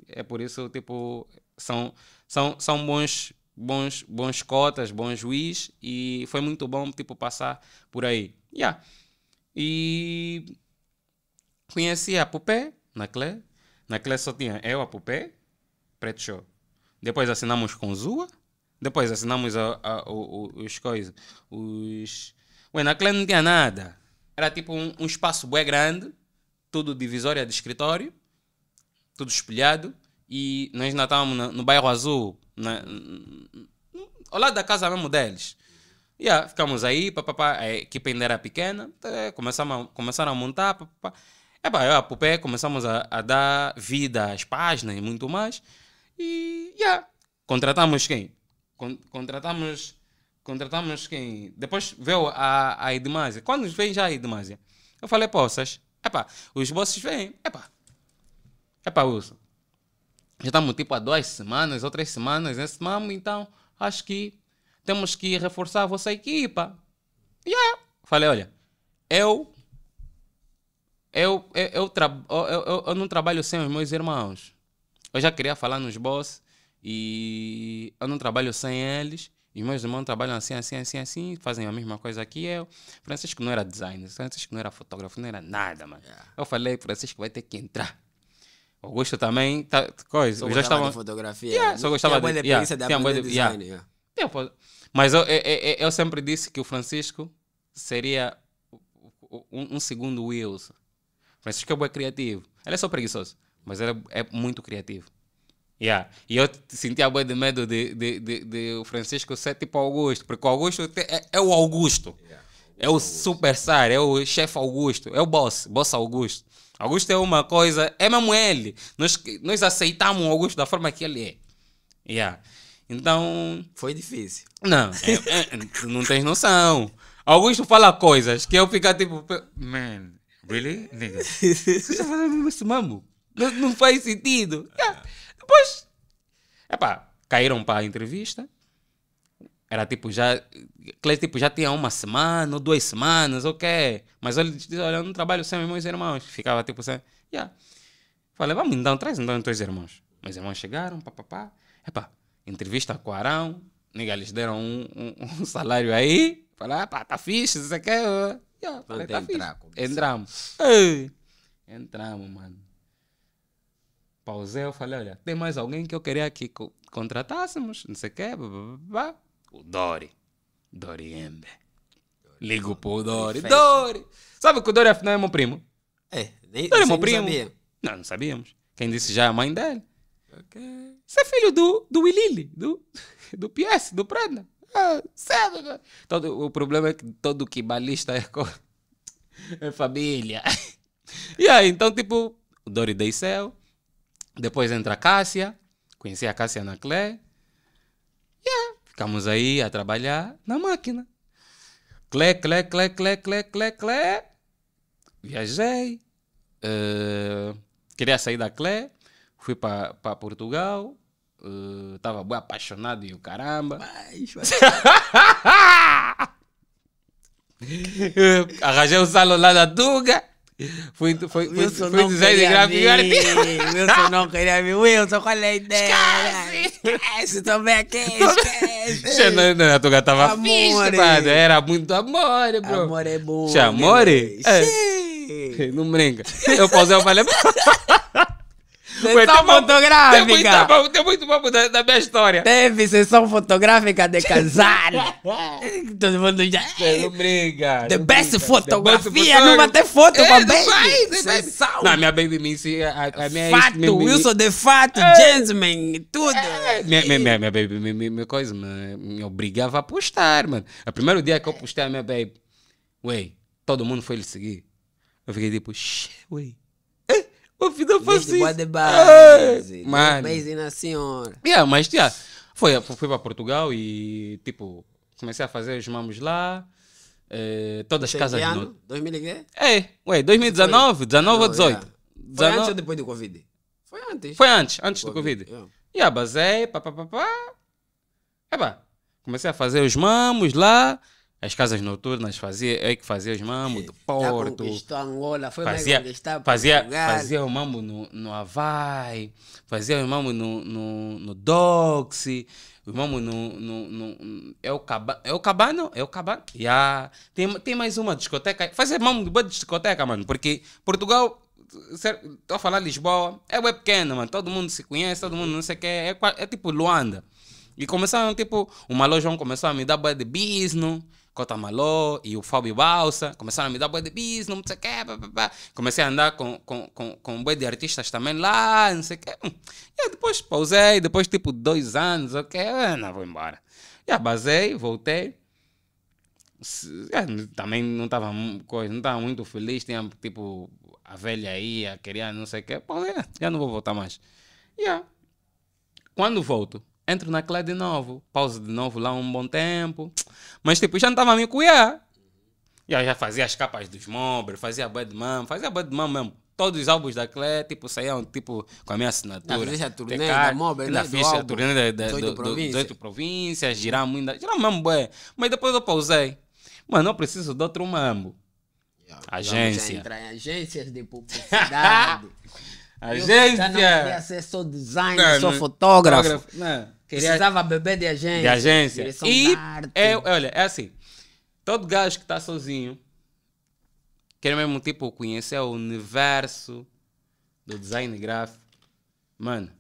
é por isso, tipo, são, são, são bons, bons, bons cotas, bons juiz. E foi muito bom, tipo, passar por aí. Yeah. E conheci a Pupé, na Clé, na classe só tinha eu, a Pupé, Preto Show. Depois assinamos com Zua. Depois assinamos a, a, a, os coisas. Os. Ué, classe não tinha nada. Era tipo um, um espaço bem grande, tudo divisória de escritório, tudo espelhado. E nós ainda estávamos no, no, bairro Azul, na, ao lado da casa mesmo deles. Yeah, ficamos aí, papapá, a equipe ainda era pequena, começaram, começaram a montar, papapá. É eu a ah, Pupé começamos a, a, dar vida às páginas e muito mais. E, yeah, contratamos quem? Con contratamos, contratamos quem? Depois veio a, a Edmásia. Quando vem já a Edmásia, eu falei, poças, é os bosses vêm, é Epá, é Wilson. Já estamos tipo há duas semanas, outras semanas, nesse mamo, então acho que temos que reforçar a vossa equipa. Yeah. Falei, olha, eu eu, eu, eu, tra eu, eu, eu, não trabalho sem os meus irmãos. Eu já queria falar nos boss e eu não trabalho sem eles. E meus irmãos trabalham assim, assim, assim, assim, fazem a mesma coisa que eu. Francisco não era designer, Francisco não era fotógrafo, não era nada, mano. Yeah. É. Eu falei, Francisco vai ter que entrar. Augusto também, tá, coisa. Só eu já estava de fotografia. Yeah, né? só gostava de, yeah, de, tinha de, de design. Yeah. Né? Yeah. Mas eu, eu, eu, sempre disse que o Francisco seria um, um segundo Wilson. Mas é que é criativo. Ele é só preguiçoso, mas ele é muito criativo. Yeah. E eu sentia bem de medo de, de, de, de o Francisco ser tipo Augusto, porque o Augusto é, é o Augusto. É o super superstar, é o chefe Augusto, é o boss, boss Augusto. Augusto é uma coisa, é mesmo ele. Nós, nós aceitamos o Augusto da forma que ele é. Yeah. Então. Foi difícil. Não, é, é, não tens noção. Augusto fala coisas que eu fico tipo, man, Really? Nigga. Vocês estão tá fazendo mesmo esse mambo? Não, não faz sentido. Yeah. É. Depois, epá, caíram para a entrevista. Era tipo já. Tipo, já tinha uma semana ou duas semanas, ok. Mas olha, olha eu não trabalho sem meus irmãos. Ficava tipo sem. Assim, yeah. Falei, vamos então, traz então os dois irmãos. Meus irmãos chegaram, papapá. Epá, entrevista com o Arão. Nigga, eles deram um, um, um salário aí. Falaram, ah, pá, tá fixe, isso aqui é. Yeah, Pronto, tá entrar, Entramos. Ei, eh. entramos, mano. Pausei, eu falei, olha, tem mais alguém que eu queria que co contratássemos, não sei o quê. Blá, blá, blá. O Dori. Dori Embe. É Ligo pro Dori. Dori! Sabe que o Dori afinal é, é meu primo? É, nem, Dori é meu primo. Sabia. Não, não sabíamos. Quem disse já é a mãe dele. Ok. Você é filho do, do do, do PS, do Predna. Né? Todo, o problema é que todo kibalista é, co... é família. E aí, então, tipo, Dori Deicel. Depois entra a Cássia. Conheci a Cássia na Clé. Yeah, ficamos aí a trabalhar na máquina. Clé, clé, clé, clé, clé, clé, clé. Viajei. Uh, queria sair da Clé. Fui para Portugal. Estava eh, uh, bem apaixonado e o caramba. Mas, Arranjei o salão lá da Duga. Fui, foi, foi, foi de gráfico. Wilson não queria ver. Wilson, qual é a ideia? Esquece! Esquece também aqui, esquece! Xê, não, não, a Tuga tava fixe, Era muito amor, bro. Amor é bom. Xê, amor? Né, é. Não brinca. Eu pausei, eu falei... É sessão fotográfica. Tem tem muito papo da, da, minha história. Teve é sessão fotográfica de casal. Todo mundo já. Você não The não best briga. É fotografia. não vai ter foto é, com a baby. não, minha baby me A, a minha fato, minha, Wilson de fato, é. tudo. É. Minha, minha, minha, baby, minha, minha coisa, me, me obrigava a postar, mano. O primeiro dia que eu postei a minha baby, ué, todo mundo foi lhe seguir. Eu fiquei tipo, ué. Uma vida fácil. Desde base, né? Mano. Base na senhora. Yeah, é, mas yeah, foi, fui para Portugal e tipo, comecei a fazer os mamos lá. Eh, todas as casas. Que ano? 2000 e quê? É, ué, 2019, 19 ou 18. Yeah. É. Foi antes ou depois do Covid? Foi antes. Foi antes, antes do Covid. Covid. Yeah. É. E abasei, papapá. Eba, comecei a fazer os mamos lá as casas noturnas fazia, é que fazia os mambo do tá Porto. Angola, foi fazia, fazia, fazia o mambo no, no Havaí, fazia o mambo no, no, no Doxy, o mambo no, no, no é o Cabano, é o Cabano, é o Cabano. Yeah. Tem, tem mais uma discoteca, fazia mambo de boa discoteca, mano, porque Portugal Estou a falar Lisboa, é web pequeno mano. Todo mundo se conhece, todo mundo não sei o que. É, é, é tipo Luanda. E começaram, tipo, uma loja começou a me dar de business. Cota Malô e o Fábio Balsa, começaram a me dar boi de bis, não sei o quê, comecei a andar com, com, com, com de artistas também lá, não sei o quê. Hum, e depois pausei, depois tipo dois anos, ok, eh, não, vou embora. Já basei, voltei. Eh, também não estava coisa, não estava muito feliz, tinha tipo a velha aí, a queria não sei o quê, eh, já não vou voltar mais. Yeah. Quando volto, entro naquela de novo, pauso de novo lá um bom tempo, mas tipo, já não estava a me cuidar. Eu já fazia as capas dos Mobber, fazia a Mom, fazia a Mom mesmo. Todos os álbuns da Clé, tipo, saíam, tipo, com a minha assinatura. Na a turnê da Mobber, né? Na ficha a turnê das né? oito províncias, girar muito, girar mesmo bem. Mas depois eu pausei. Mano, eu preciso de outro mambo. Yeah, Agência. Já entrar em agências de publicidade. Agência. Eu já não queria ser só designer, não, só fotógrafo. Não. Queria... Precisava beber de agência. De agência. E, é, olha, é assim. Todo gajo que está sozinho quer mesmo, tipo, conhecer o universo do design gráfico. Mano,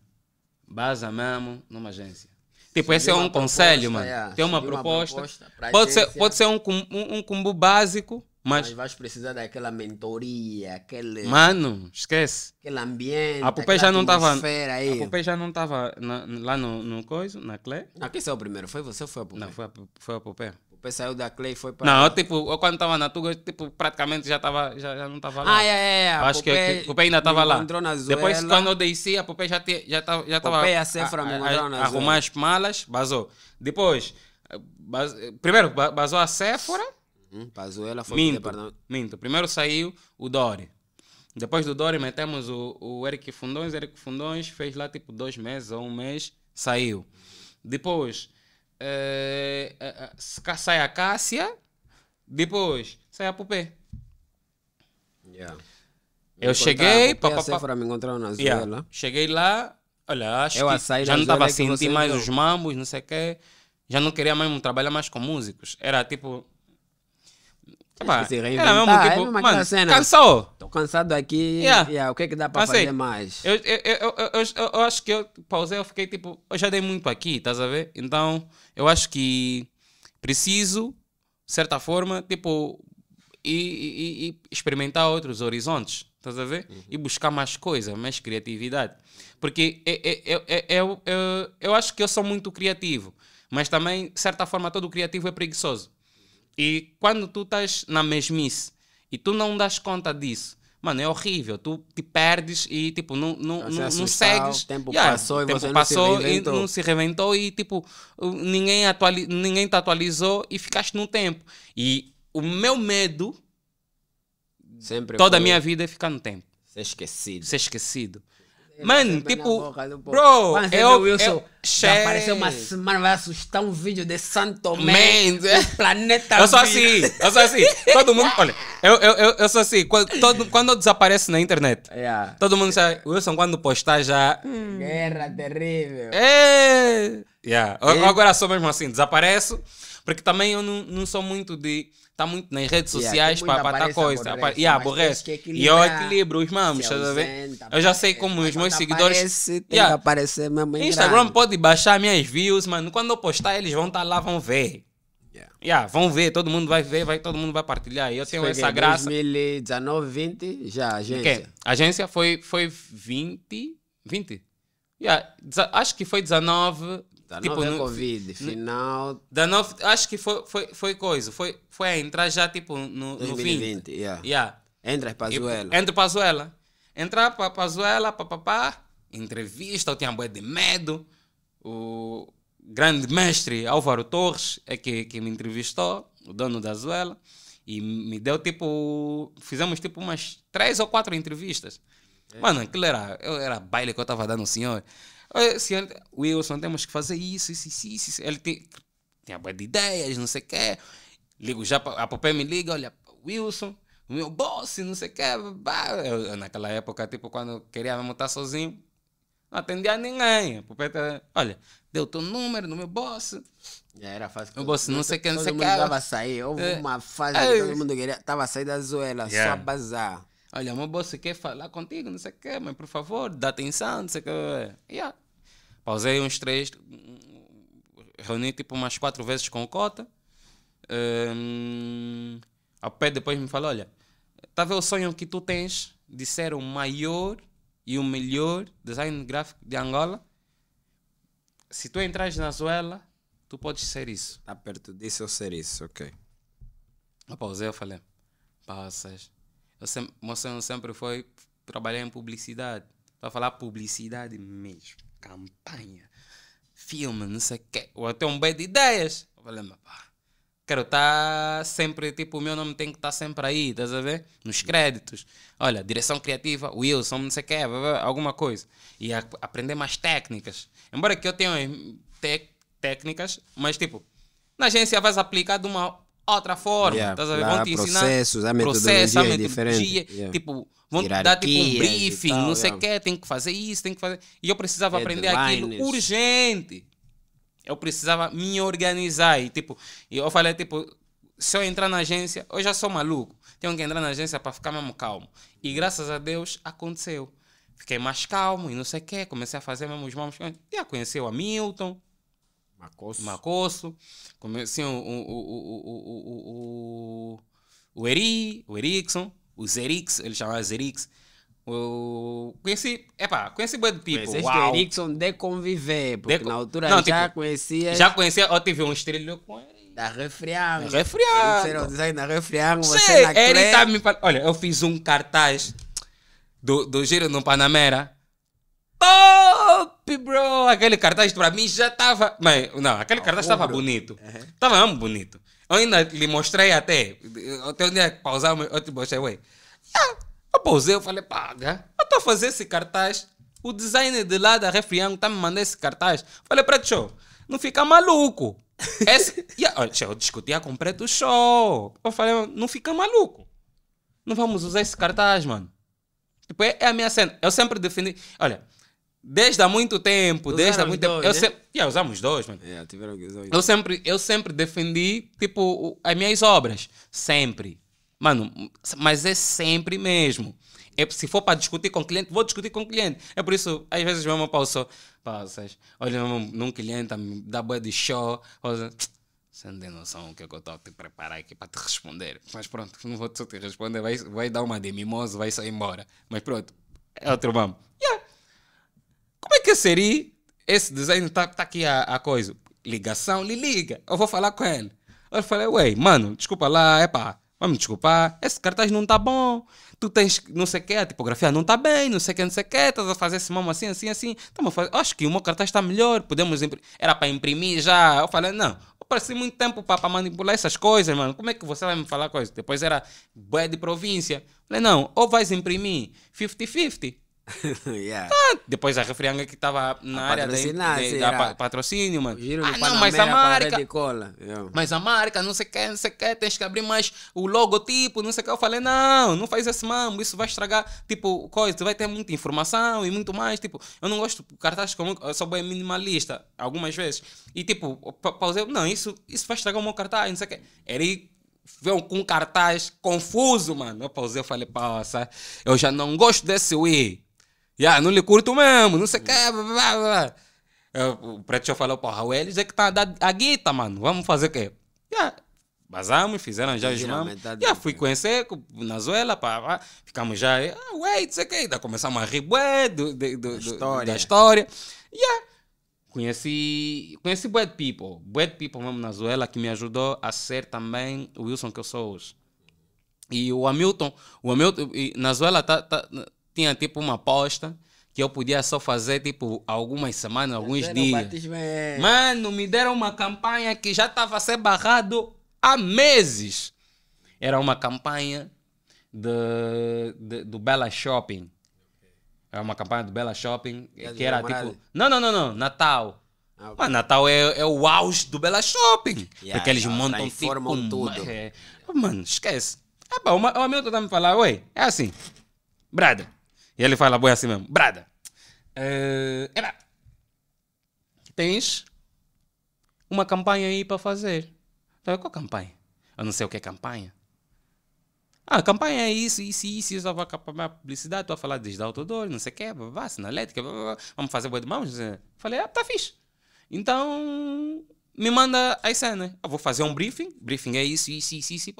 basa mesmo numa agência. Tipo, esse é um conselho, proposta, mano. É. Tem uma proposta. Uma proposta pode, ser, pode ser um, um, um combo básico mas, mas vais precisar daquela mentoria, aquele. Mano, esquece. Aquele ambiente. A Pupé já não estava. A Pupé já não estava lá no, no coisa, na Clé. Ah, quem saiu primeiro? Foi você ou foi a Pupé? Não, foi a, foi a Popé. Popé saiu da Clay e foi para. Não, eu, tipo, eu quando estava na Tuga, tipo, praticamente já, tava, já, já não estava lá. Ah, é, é. é. Acho Popé que o Popé ainda estava lá. Depois, quando eu desci, a Pupé já estava. Já tava, já Popé assim, a Cefra me encontraram na Arrumar as malas, basou. Depois, bas... primeiro, basou a Sephora. Hum, foi Minto, Minto. Primeiro saiu o Dori. Depois do Dori metemos o, o Eric Fundões. Eric Fundões fez lá tipo dois meses ou um mês, saiu. Depois é, é, é, sai a Cássia, depois sai a Pupé. Yeah. Eu cheguei. Pá, pá, pá, me encontrar na yeah. Né? Cheguei lá, olha, acho eu que já não estava a sentir mais viu? os mambos, não sei o quê. Já não queria mesmo trabalhar mais com músicos. Era tipo, Pá, se reinventar, é mesmo, é tipo, é mano, cena. cansou. Tô cansado aqui, yeah. É. Yeah, o que é que dá para fazer assim, mais? Eu, eu, eu, eu, eu, acho que eu pausei, eu fiquei tipo, eu já dei muito aqui, estás a ver? Então, eu acho que preciso, de certa forma, tipo, e, e, e experimentar outros horizontes, estás a ver? Uhum. E buscar mais coisa, mais criatividade. Porque eu, eu, eu, eu acho que eu sou muito criativo, mas também, de certa forma, todo criativo é preguiçoso. E quando tu estás na mesmice e tu não das conta disso, mano, é horrível. Tu te perdes e, tipo, não, não, não, é não segues. O tempo yeah, passou, e, tempo você passou não se reinventou. e não se reventou e, tipo, ninguém, atuali ninguém te atualizou e ficaste no tempo. E o meu medo Sempre toda a minha vida é ficar no tempo. Ser esquecido. Ser esquecido. Mano, tipo, bro, Mano, eu, Wilson, eu, já apareceu uma semana, vai assustar um vídeo de Santo Mendes, é- planeta Eu sou assim, eu sou assim, todo mundo, olha, eu, eu, eu, eu sou assim, quando, todo, quando eu desapareço na internet, yeah. É. todo mundo sabe, Wilson quando postar já... Hum. Guerra terrível. É, yeah. Eu, agora sou mesmo assim, desapareço, porque também eu não, não sou muito de está muito nas redes sociais yeah, para tal coisa. Aborrece, e aborrece. E eu equilibro os mamos, estás a Eu já sei como os meus seguidores. Aparece, tem yeah. que aparecer mesmo Instagram grande. pode baixar minhas views, mano. Quando eu postar, eles vão estar tá lá, vão ver. Yeah. yeah. vão ver, todo mundo vai ver, vai, todo mundo vai partilhar. eu tenho Peguei essa graça. 2019, 20, já, agência. Okay. A agência foi, foi 20, 20. Yeah, acho que foi 19, da tá, tipo, no, Covid, final. Da nova acho que foi, foi, foi coisa. Foi, foi a entrar já tipo no, 2020, no fim. Yeah. Yeah. Entra Pazuela. Entra Entrar para Pazuela, papapá. Entrevista, eu tinha boia de medo. O grande mestre Álvaro Torres é que, que me entrevistou, o dono da Zuela. E me deu tipo. Fizemos tipo umas três ou quatro entrevistas. É. Mano, aquilo era, eu, era baile que eu estava dando o senhor se o Wilson, temos que fazer isso, isso, isso, isso. Ele tem, tem a boa de ideias, não sei o quê. Ligo já, a Popé me liga, olha, Wilson, o meu boss, não sei o quê. Eu, naquela época, tipo, quando queria mesmo estar tá sozinho, não atendia ninguém. A Popé, tá, olha, deu teu número no meu boss. Já era fácil. O boss não sei o que, não sei o que. Todo mundo estava a sair, houve é. uma fase é. que todo mundo queria, estava a sair da zoela, yeah. só a bazar. Olha, meu bolso quer falar contigo, não sei o quê, mas por favor, dá atenção, não sei o quê. Yeah. Pausei uns três, reuni tipo umas quatro vezes com o Cota. Um, a pé depois me falou, olha, tá vendo o sonho que tu tens de ser o maior e o melhor design gráfico de Angola? Se tu entras na Zuela, tu podes ser isso. Tá perto disso eu ser isso, ok. Eu pausei, eu falei, passas eu sempre, meu sonho sempre foi trabalhar em publicidade. Para falar publicidade mesmo. Campanha, filme, não sei o quê. Ou até um bem de ideias. Eu falei, mas pá, quero estar tá sempre, tipo, o meu nome tem que estar tá sempre aí, estás a ver? Nos créditos. Olha, direção criativa, Wilson, não sei o quê, alguma coisa. E a, aprender mais técnicas. Embora que eu tenha te, técnicas, mas tipo, na agência vais aplicar de uma outra forma. Yeah, estás a ver? Vão te ensinar processos, a metodologia, a é metodologia é yeah. tipo, vão te dar tipo um briefing, tal, não sei o que, tem que fazer isso, tem que fazer. E eu precisava aprender aquilo urgente. Eu precisava me organizar e tipo, eu falei tipo, se eu entrar na agência, eu já sou maluco. Tenho que entrar na agência para ficar mesmo calmo. E graças a Deus aconteceu. Fiquei mais calmo e não sei o que, comecei a fazer mesmo os mãos. Já conheci o Hamilton, Macosso. Macosso. Assim, o, o, o, o, Eri, o Erickson, o Zerix, ele chamava Zerix. Eu conheci, epá, conheci Bad people. Conheceste o Erickson de conviver, porque de... na altura não, já tipo, conhecia. Já conhecia, ou tive um estrelho com ele. Da refriar, Da Refriango. o design da Refriango, você na ele tá me Olha, eu fiz um cartaz do, do Giro no Panamera top, bro! Aquele cartaz para mim já estava. não, aquele ah, cartaz estava bonito. Estava uhum. bonito. Eu ainda lhe mostrei até. Até um dia pausar, eu te mostrei, ué. Yeah. Eu pausei, eu falei, paga, eu estou a fazer esse cartaz. O designer de lá da Refriango está me mandando esse cartaz. Falei para show, não fica maluco. Esse... yeah. Eu discutia com o preto show. Eu falei, não fica maluco. Não vamos usar esse cartaz, mano. Tipo, é, é a minha cena. Eu sempre defendi. Olha, Desde há muito tempo, Usaram desde há muito tempo. Dois, eu né? sempre, yeah, usamos dois, mano. Yeah, tiveram que usar eu sempre, eu sempre defendi, tipo, as minhas obras. Sempre. Mano, mas é sempre mesmo. É, se for para discutir com o cliente, vou discutir com o cliente. É por isso, às vezes mesmo eu pauso, passas, olha num cliente, dá boa de show, pausa. Você não tem noção o que, é que eu estou a te preparar aqui para te responder. Mas pronto, não vou te responder, vai, vai dar uma de mimoso, vai sair embora. Mas pronto, é outro vamos. Como é que seria esse desenho? tá tá aqui a, a coisa. Ligação, lhe liga. Eu vou falar com ele. Eu falei, ué, mano, desculpa lá, é pá, vamos desculpar, esse cartaz não tá bom, tu tens não sei o que, a tipografia não tá bem, não sei o que, não sei o que, estás a fazer esse mamo assim, assim, assim. Estamos a fazer, acho que o meu cartaz está melhor, podemos imprimir. Era para imprimir já. Eu falei, não, eu passei muito tempo para manipular essas coisas, mano. Como é que você vai me falar coisas? Depois era boé de província. Eu falei, não, ou vais imprimir 50-50 yeah. ah, depois a refrianga que estava na a área de, de, da patrocínio, mano. Ah, não, mas a marca. Yeah. Mas a marca, não sei o que, não sei o que, tens que abrir mais o logotipo, não sei o que. Eu falei, não, não faz esse mambo, isso vai estragar, tipo, coisa, vai ter muita informação e muito mais. Tipo, eu não gosto de cartazes como eu sou bem minimalista algumas vezes. E tipo, pausei, não, isso, isso vai estragar o meu cartaz, não sei o que. Era vão com um cartaz confuso, mano. Eu pausei, eu falei, passa, eu já não gosto desse Wii. Yeah, não lhe curto mesmo, não sei o que. Blá, é, O preto já falou, porra, o Elis é que tá a dar a guita, mano. Vamos fazer o quê? Yeah. Basamos, fizeram já os mames. Já fui conhecer na Zuela, pá, pá, ficamos já, ah, wait, sei que, ainda começamos a rir, do, do, do, da história. Da história. Yeah. Conheci, conheci bad people, bad people mesmo na Zuela, que me ajudou a ser também o Wilson que eu sou hoje. E o Hamilton, o Hamilton, na Zuela tá, tá tinha tipo uma aposta que eu podia só fazer tipo algumas semanas, alguns Zero dias. Mano, me deram uma campanha que já estava a ser barrado há meses. Era uma campanha de, de, do Bella Shopping. Era uma campanha do Bella Shopping é que era tipo. Não, não, não, não. Natal. Ah, Mas Natal é, é o auge do Bella Shopping. Yeah, porque eles montam tá, tipo, informam tipo, tudo. É, mano, esquece. É, bom, o, amigo tá me falar, ué, é assim. Brada, e ele fala boi assim mesmo. Brada. Uh, é, era. É Tens uma campanha aí para fazer. falei, qual campanha? Eu não sei o que é campanha. Ah, campanha é isso, isso, isso, isso. Eu vou acabar publicidade, estou a falar desde autodor, não sei o que, babá, sinalética, vamos fazer boi de mãos. Falei, ah, tá fixe. Então, me manda a cena Eu vou fazer um briefing, briefing é isso, isso, isso, isso,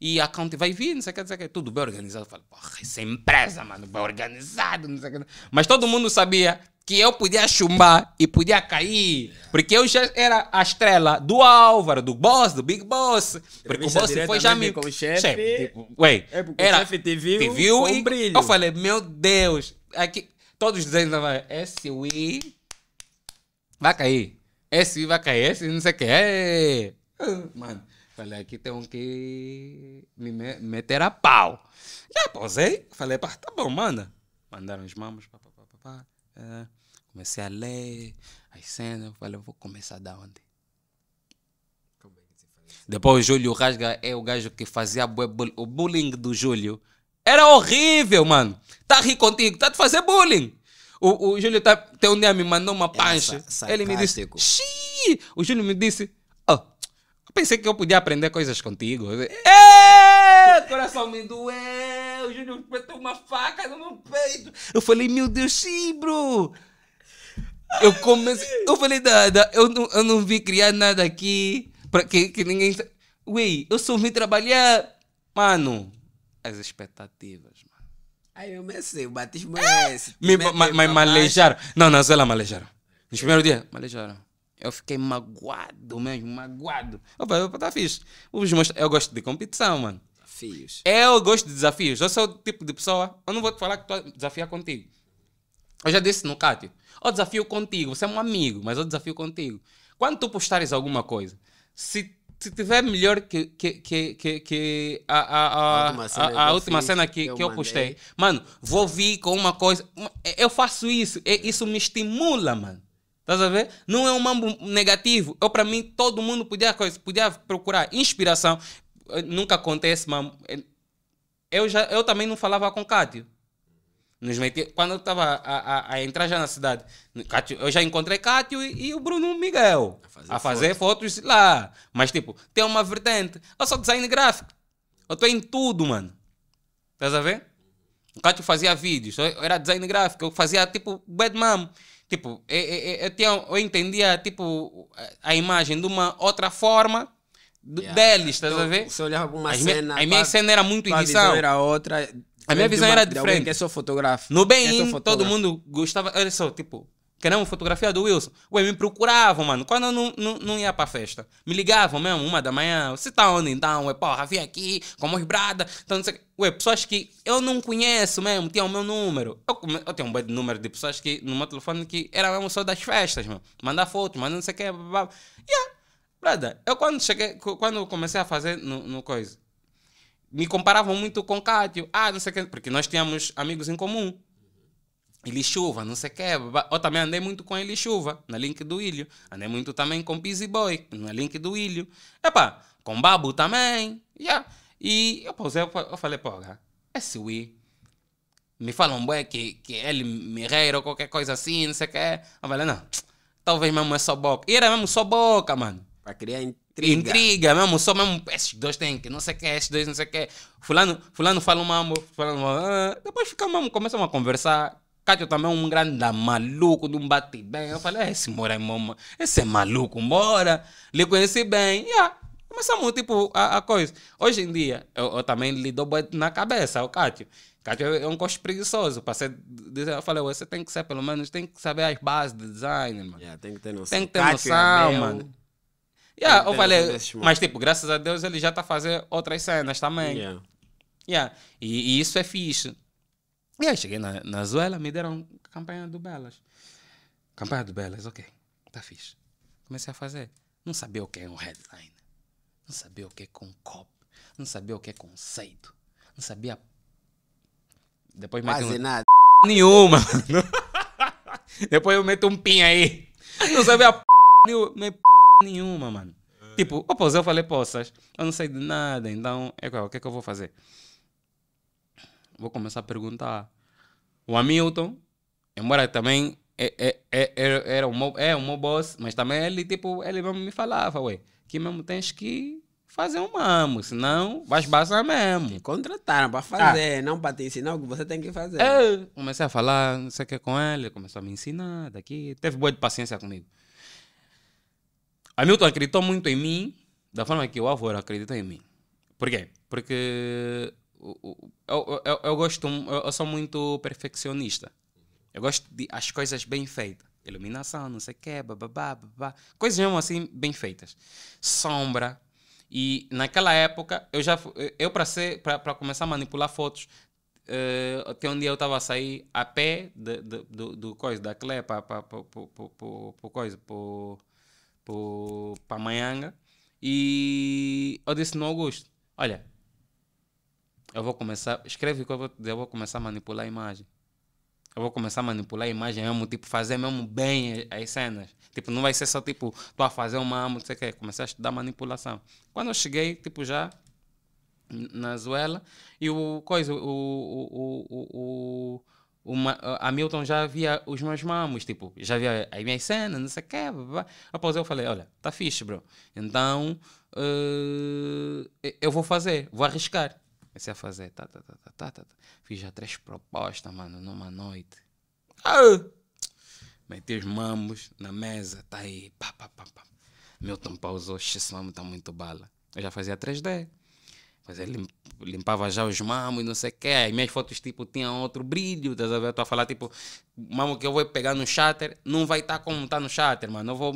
e a account vai vir, não sei o que, não sei o que, tudo bem organizado. Eu falo, porra, essa empresa, mano, bem organizado, não sei o que. Mas todo mundo sabia que eu podia chumbar e podia cair, porque eu já era a estrela do Álvaro, do Boss, do Big Boss, porque o Boss foi já me... Como chefe, chefe tipo, é, ué, é porque era, o chefe te viu, te viu e brilho. eu falei, meu Deus, aqui, todos dizendo, esse Wii vai cair esse vai cair, esse não sei o que. É. Ah. Mano, falei, aqui tem um que me meter a pau. Já pausei, falei, pá, tá bom, manda. Mandaram os mamos, pá, pá, pá, pá, pá. É. Comecei a ler as cenas, falei, vou começar da onde? É Depois o Júlio Rasga é o gajo que fazia o bullying do Júlio. Era horrível, mano. Tá a rir contigo, tá a te fazer bullying. O, o Júlio tá, um dia me mandou uma é pancha. Ele me disse. Xiii! O Júlio me disse. Oh, pensei que eu podia aprender coisas contigo. É, coração me doeu. O Júlio meteu uma faca no meu peito. Eu falei, meu Deus, sim, bro. Eu comecei. Eu falei, nada, eu não, eu não vi criar nada aqui. Pra que, que ninguém. Ui, eu só vim trabalhar. Mano, as expectativas. Aí eu comecei, o batismo ah! é esse. Me, ma, ma, malejaram. Não, não, sei lá, malejaram. Nos primeiros dias, malejaram. Eu fiquei magoado mesmo, magoado. Opa, opa tá fixe. Eu gosto de competição, mano. Desafios. Eu gosto de desafios. Eu sou o tipo de pessoa. Eu não vou te falar que tu desafiar contigo. Eu já disse no Cátio. Eu desafio contigo. Você é um amigo, mas eu desafio contigo. Quando tu postares alguma coisa, se se tiver melhor que, que, que, que, que a, a, a, a, última cena que, eu, que eu postei, mano, vou vir com uma coisa. Eu faço isso, isso me estimula, mano. Estás a ver? Não é um mambo negativo. Eu, para mim, todo mundo podia, podia procurar inspiração. Eh, nunca acontece, mano. Eh, eu, já, eu também não falava com Cádio. Nos meti... Quando eu estava a, a, a, entrar já na cidade, eu já encontrei Cátio e, e o Bruno Miguel a fazer, a fazer fotos lá. Mas, tipo, tem uma vertente. Eu sou design gráfico. Eu estou em tudo, mano. Estás a ver? O Cátio fazia vídeos, eu era design gráfico, eu fazia tipo bad mom. Tipo, eu, eu, eu, tinha, eu entendia tipo, a imagem de uma outra forma yeah. deles, estás então, a ver? Você olhava alguma As cena. a minha cena era muito edição. era outra, a minha visão era diferente. que é seu fotógrafo. No bem, é todo mundo gostava. Olha só, tipo, queremos fotografia do Wilson. Ué, me procuravam, mano. Quando eu não, não, não ia pra festa, me ligavam mesmo, uma da manhã. Você tá onde então? Ué, porra, vim aqui, como brada. Então, não sei... Ué, pessoas que eu não conheço mesmo, tinham o meu número. Eu, eu tenho um de número de pessoas que no meu telefone que era mesmo só das festas, mano. Mandar fotos, mandar não sei o que. Blá, blá. Yeah. Brother, eu quando cheguei, quando comecei a fazer no, no coisa me comparavam muito com Cátio. Ah, não sei o que. Porque nós tínhamos amigos em comum. Ele Chuva, não sei o que. Eu também andei muito com Ele Chuva, na Link do Ilho. Andei muito também com Busy Boy, na Link do Ilho. Epá, com Babu também. Yeah. E eu pausei, eu falei, porra, esse é Wii. Me falam, bué, que, que é ele me reira ou qualquer coisa assim, não sei o que. Eu falei, não, talvez mesmo é só boca. E era mesmo só boca, mano. Para criar Intriga. Intriga mesmo, só mesmo esses dois tem que, não sei o que, esses dois não sei o que. Fulano, fulano fala um mambo, fulano ah, Depois fica mesmo, começa a conversar. Cátio também é um grande maluco, de um bate bem. Eu falei, ah, esse mora é mama, esse é maluco, mora. Lhe conheci bem. Yeah. Começamos, tipo, a, a coisa. Hoje em dia, eu, eu também lhe dou na cabeça, o Cátio. Cátio é um coxo preguiçoso. Passei, eu falei, você tem que ser, pelo menos, tem que saber as bases de design, mano. Yeah, é, tem que ter noção. Tem que ter é noção, é meu... mano. Yeah, eu falei, tipo. mas tipo, graças a Deus ele já está a fazer outras cenas também. Yeah. Yeah. E, e isso é fixe. E aí cheguei na, na Zuela, me deram campanha do Belas. Campanha do Belas, ok. Tá fixe. Comecei a fazer. Não sabia o que é um headline. Não sabia o que é com cop. Não sabia o que é conceito. Não sabia. Depois Quase meto um... nada. Nenhuma. Depois eu meto um pin aí. Não sabia p... nenhuma nenhuma, mano. É. Tipo, opa, eu falei poças, eu não sei de nada, então é qual o que é que eu vou fazer? Vou começar a perguntar. O Hamilton, embora também é, é, é, é era o meu, é o meu boss, mas também ele, tipo, ele mesmo me falava, ué, que mesmo tens que fazer um mamo, senão vais basar mesmo. Me contrataram para fazer, ah. não para te ensinar o que você tem que fazer. Eu é, comecei a falar, não sei o que com ele, começou a me ensinar daqui, teve boa de paciência comigo. Hamilton acreditou muito em mim, da forma que o avô acreditou em mim. Por quê? Porque eu, eu, eu, eu gosto, eu sou muito perfeccionista. Eu gosto de as coisas bem feitas. Iluminação, não sei o quê, bababá, babá. Coisas mesmo assim bem feitas. Sombra. E naquela época, eu já eu para ser para começar a manipular fotos, uh, até um dia eu estava a sair a pé de, de, do, do coisa, da clé para o coisa, para para Maianga e eu disse no Augusto: Olha, eu vou começar, escreve o que eu vou, eu vou começar a manipular a imagem. Eu vou começar a manipular a imagem mesmo, tipo, fazer mesmo bem as, cenas. Tipo, não vai ser só tipo, a fazer uma amo, não sei o quê. Comecei a estudar manipulação. Quando eu cheguei, tipo, já na Zuela, e o coisa, o, o, o, o uma, a Milton já via os meus mamos, tipo, já via aí minha cena não sei o quê. Blá, blá. Após eu falei, olha, tá fixe, bro. Então, uh, eu vou fazer, vou arriscar. Comecei a fazer, tá, tá, tá, tá, tá, tá, tá. Fiz já três propostas, mano, numa noite. Ah! Meti os mamos na mesa, tá aí, pá, pá, pá, pá. Milton pausou, esse mamo tá muito bala. Eu já fazia 3D mas ele é, limpava já os mamos, não sei o que. As minhas fotos, tipo, tinham outro brilho. Tá eu tô a falar, tipo, mamo que eu vou pegar no shatter, não vai estar tá como está no shatter, mano. Eu vou.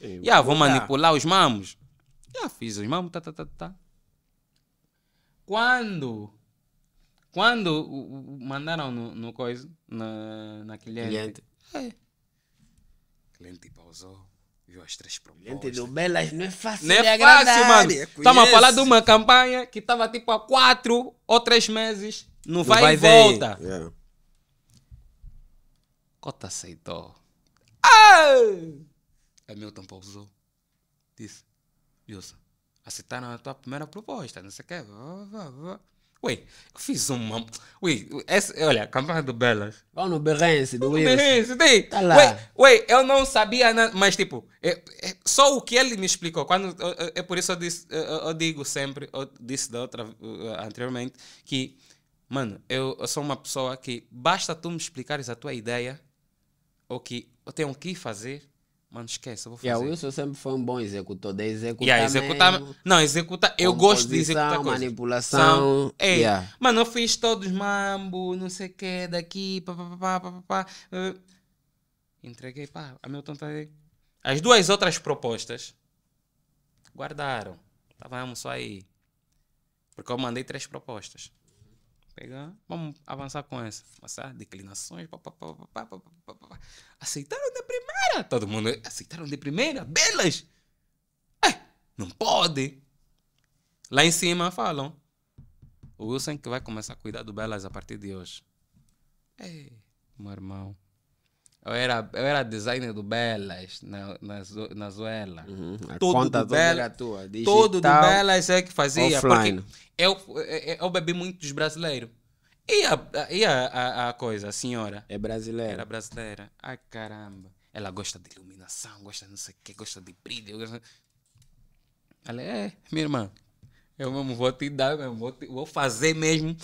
Já, yeah, vou manipular os mamos. Já yeah, fiz os mamos, tá, tá, tá, tá. Quando. Quando mandaram no, no coisa, na, na cliente. Cliente. É. Cliente pausou e três propostas. Entendeu? Belas não é fácil Não é fácil, mano. Estamos a falar de uma campanha que estava tipo há quatro ou três meses. Não, não vai, vai e volta. Yeah. É. Cota aceitou. Ah! Hamilton é pausou. Disse, Wilson, aceitaram a tua primeira proposta, não sei o que. Vá, vá, vá. Ué, eu fiz uma. Ué, essa, olha, campanha do Belas. Vão no Berrense, do Wilson. Berrense, tem. Tá lá. Ué, ué, eu não sabia nada, mas tipo, é, é, só o que ele me explicou. Quando, é, é por isso eu, disse, eu, eu, digo sempre, eu disse da outra, eh, anteriormente, que, mano, eu, eu sou uma pessoa que basta tu me explicares a tua ideia, ou que eu tenho o que fazer, Mano, esquece, eu vou fazer. Yeah, o Wilson sempre foi um bom executor, de executar. Yeah, executar mesmo, não, executar. Eu gosto de executar coisas. manipulação. São, ei, é. yeah. Mano, eu fiz todos mambo, não sei o que, daqui, papapá, papapá. Entreguei, pá, a meu tá aí. As duas outras propostas guardaram. Estávamos só aí. Porque eu mandei três propostas vamos avançar com essa. Passar, declinações, pá, pá, pá, aceitaram de primeira. Todo mundo, aceitaram de primeira, belas. É, não pode. Lá em cima falam, o Wilson é que vai começar a cuidar do belas a partir de hoje. é, meu irmão. Eu era, eu era designer do Belas na, na, na Zoela. Uhum. Todo do Belas. Tua, todo do Belas é que fazia. Offline. Porque eu, eu, eu bebi muito dos brasileiros. E a, e a, a, a, coisa, a senhora? É brasileira. Era brasileira. Ai, caramba. Ela gosta de iluminação, gosta de não sei o que, gosta de brilho. Ela é, minha irmã. Eu mesmo vou te dar, mesmo, vou, te, vou fazer mesmo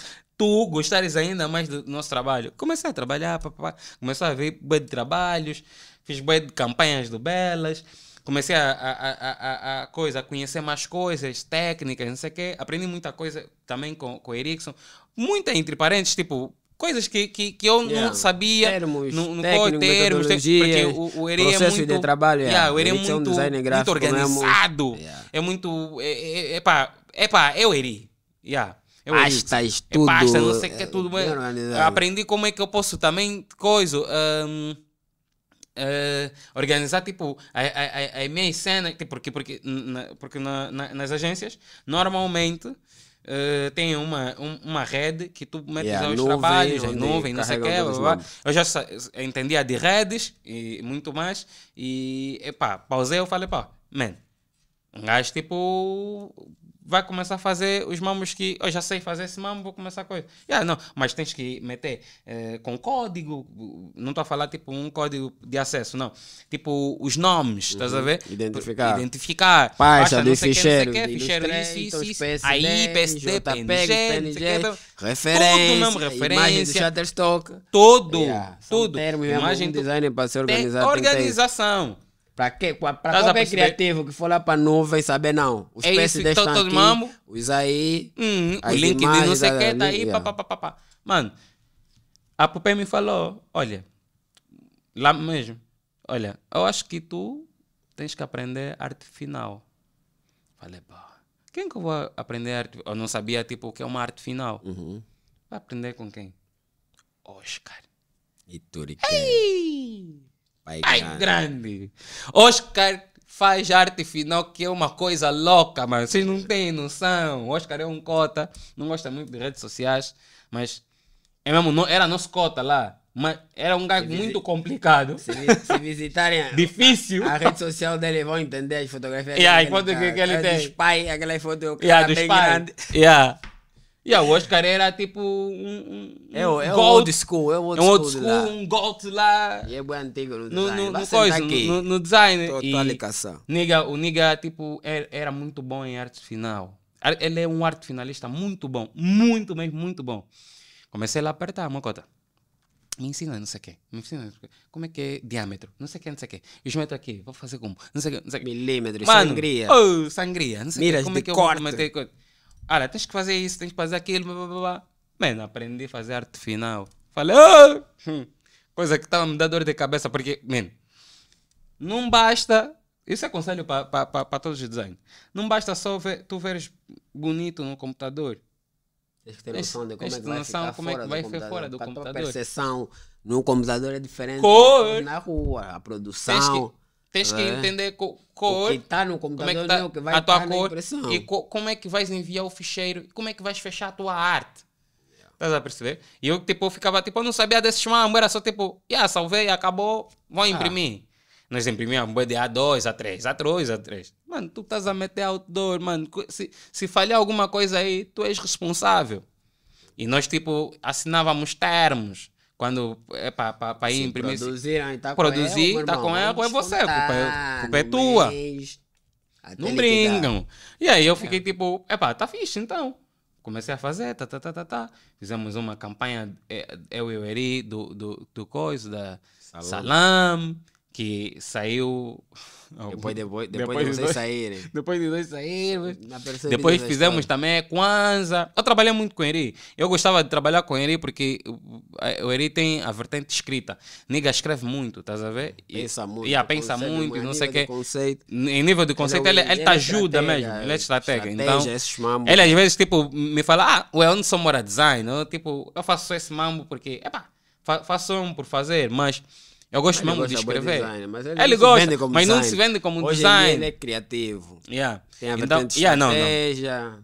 tu gostares ainda mais do nosso trabalho. Comecei a trabalhar, papapá. Começou a ver boi de trabalhos, fiz boi de campanhas do Belas, comecei a, a, a, a, coisa, a conhecer mais coisas, técnicas, não sei o quê. Aprendi muita coisa também com, com o Erickson. Muita, entre parentes, tipo, coisas que, que, que eu yeah. não sabia. Termos, no, no técnico, termos, porque o, o Eri é muito. De trabalho, yeah, yeah, o Eri é, é muito, muito é, organizado. É muito. É, é, é, pá, é pá, é Eri. Yeah. Eu pastas, disse, tudo. pasta, não sei o que é tudo. É, aprendi como é que eu posso também, coisa, um, uh, eh, organizar, tipo, as minhas cenas, tipo, porque, porque, na, porque na, na, nas agências, normalmente, uh, tem uma, um, uma rede que tu metes yeah, os nuvem, trabalhos, as nuvem, não sei o que. Eu já entendia de redes e muito mais. E, epá, pausei, eu falei, pá, man, um gajo, tipo, vai começar a fazer os mambos que eu oh, já sei fazer esse mambo, vou começar a coisa. Yeah, não, mas tens que meter eh, com código, não estou a falar tipo um código de acesso, não. Tipo os nomes, uhum. estás a uhum. ver? Identificar. Identificar. Paixa, de não ficheiro, ficheiro, isso, isso, isso. Aí, PSD, PNG, referência, mesmo, referência. Imagem do Shutterstock. todo yeah, tudo. Termo, imagem do... design para ser organizado. organização. Tem Pra, que, pra, pra Tás qualquer criativo que for lá pra nuvem saber, não. Os é preços isso, estão aqui, mambo. os aí. Hum, o link imagens, de não sei o que é tá aí, yeah. É. pá, pá, pá, pá. Mano, a Pupé me falou, olha, lá mesmo, olha, eu acho que tu tens que aprender arte final. Falei, pá, quem que eu vou aprender arte? Eu não sabia, tipo, o que é uma arte final. Uhum. Vai aprender com quem? Oscar. E Turiquém. Pai, Pai grande. grande. Oscar faz arte final que é uma coisa louca, mano. Vocês não têm noção. Oscar é um cota, não gosta muito de redes sociais, mas é mesmo, não, era nosso cota lá. Mas era um gajo muito complicado. Se, se visitarem a, Difícil. A, a, rede social dele vão entender as fotografias. Yeah, que, ele, que, que ele é tem. Dos pai, aquela foto cara yeah, bem pai. Yeah. Yeah, o Oscar era tipo um, um é, o, é gold, old school, é o old, é um old school, um gold lá. E é bem antigo no design. No, no, no coisa, no, no, design. Totalicação. e Niga, o Niga tipo era, era, muito bom em arte final. Ele é um arte finalista muito bom, muito mesmo, muito bom. Comecei lá a apertar uma cota. Me ensina não sei o quê, me ensina não sei o quê. Como é que é diâmetro, não sei o quê, não sei o quê. E os metros aqui, vou fazer como, não sei o quê, não sei o quê. Milímetros, Mano, sangria. Oh, sangria, não sei o quê. Como de é que corte. eu vou olha, tens que fazer isso, tens que fazer aquilo, blá, blá, blá. Mano, aprendi a fazer arte final. Falei, oh! coisa que estava me dando dor de cabeça, porque, mano, não basta. Isso é conselho para todos os designs. Não basta só ver, tu veres bonito no computador. Tens que ter noção de como é que vai ficar como é que vai ficar fora do computador. A percepção no computador é diferente Cor. na rua, a produção. Tens que né? entender co cor. O que está no computador como é que, tá, não, que vai a tua tá cor e co como é que vais enviar o ficheiro, como é que vais fechar a tua arte. Estás a perceber? E eu, tipo, ficava, tipo, eu não sabia desses mambo, era só tipo, yeah, salvei, acabou, vão ah. imprimir. Ah. Nós imprimíamos de A2, A3, A3, A3. Mano, tu estás a meter outdoor, mano. Se, se falhar alguma coisa aí, tu és responsável. E nós, tipo, assinávamos termos quando é para ir em primeiro. Produzir, tá produzir, com ela, tá com tá ela, com é você. Culpa é, culpa é tua. não brincam. E aí eu é. fiquei é. tipo, tá fixe então. Comecei a fazer, tá, tá, tá, tá, tá. Fizemos uma campanha, é, eu e o Eri, do, do, do coisa, da Salam que saiu. Ah, depois, depois, depois, depois de dois, saírem. Depois de dois saírem. Depois fizemos também Kwanza. Eu trabalhei muito com o Eri. Eu gostava de trabalhar com o Eri porque o Eri tem a vertente escrita. Niga escreve muito, estás a ver? Pensa muito. Yeah, pensa muito, não sei que Conceito. Em nível de é conceito, ele, ele, ele te ajuda mesmo. Ele é estratégia. então, é ele às vezes tipo, me fala, ah, ué, onde sou mora design. Eu, tipo, eu faço esse mambo porque, epá, fa faço um por fazer, mas eu gosto mesmo de escrever. Design, mas ele, é, ele gosta, mas design. não se vende como Hoje design. Ele é criativo. Yeah. Tem a então, yeah, estratégia. Não, não.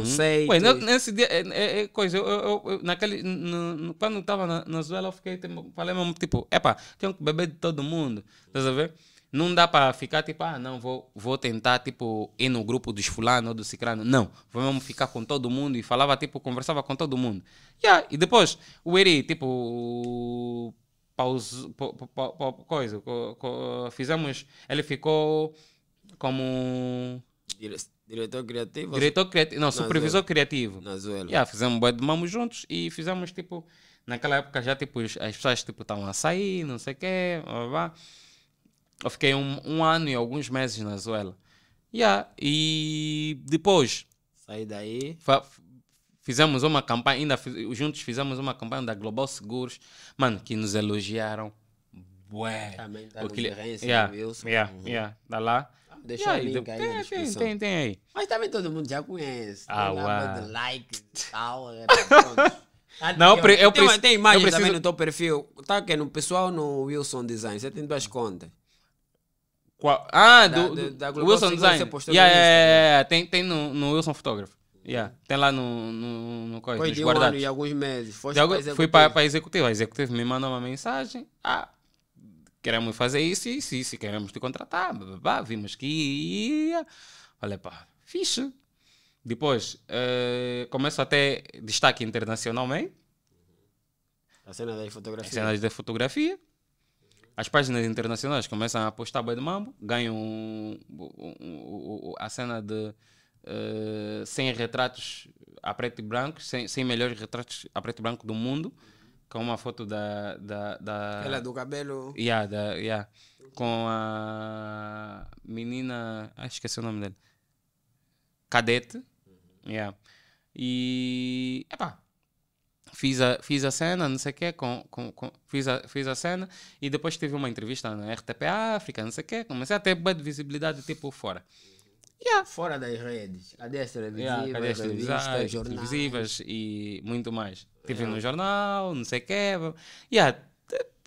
Ué, hum. nesse dia, é, é, é, coisa, eu, eu, eu naquele, no, no, quando estava na, na eu fiquei, tipo, falei mesmo, tipo, epa, tenho que beber de todo mundo, tá sabendo? Não dá para ficar tipo, ah, não, vou, vou tentar, tipo, ir no grupo dos fulano ou do ciclano. Não, vou ficar com todo mundo e falava, tipo, conversava com todo mundo. Yeah. E depois, o Eri, tipo, paus, pa, pa, pa, coisa, co, co, fizemos, ele ficou como diretor criativo, diretor criativo, não, Nazuela. supervisor criativo. Nazuela. Yeah, fizemos boa de mamo juntos e fizemos tipo naquela época já tipo as pessoas tipo estavam a sair, não sei o quê, blá, blá. Eu fiquei um, um, ano e alguns meses na Zuela. Yeah, e depois Saí daí. Fizemos uma campanha, ainda fiz, juntos fizemos uma campanha da Global Seguros, mano, que nos elogiaram. Ué. Também tá que... yeah, Wilson. Yeah, uhum. yeah, tá lá. Deixa yeah, o link aí tem, na Tem, tem, tem aí. Mas também todo mundo já conhece. Ah, lá, like e tal. É, Não, eu, eu, tem, tem imagens eu preciso... também no teu perfil. Tá que no pessoal no Wilson Design, você tem duas contas. Qual? Ah, da, do, da Wilson Design. Você postou yeah, yeah, yeah, Tem, tem no, no Wilson Fotógrafo Yeah. Tem lá no, no, no coisa, Foi de um ano e alguns meses. foi para fui para, a executiva. A executiva me mandou uma mensagem. Ah, queremos fazer isso, isso, isso. Queremos te contratar. Blá, blá, blá. Vimos que ia. Falei, pá, fixe. Depois, uh, começo a ter destaque internacionalmente. A cena da fotografia a cena da fotografia. As páginas internacionais começam a postar bem de mambo. Ganham um, um, um, a cena de eh, sem retratos a preto e branco, sem, sem melhores retratos a preto e branco do mundo, com uma foto da. da, da Ela do cabelo. Yeah, da, yeah, com a menina. Ah, esqueci o nome dele. Cadete. Yeah. E. Epá, fiz a, fiz a cena, não sei o quê, com, com, com, fiz, a, fiz a cena e depois tive uma entrevista na RTP África, não sei o quê, comecei a ter boa visibilidade tipo fora. Yeah. Fora das redes, cadeias televisivas, yeah, cadeias televisivas, revistas, televisivas e muito mais. Estive tipo, yeah. no jornal, não sei o quê. Yeah.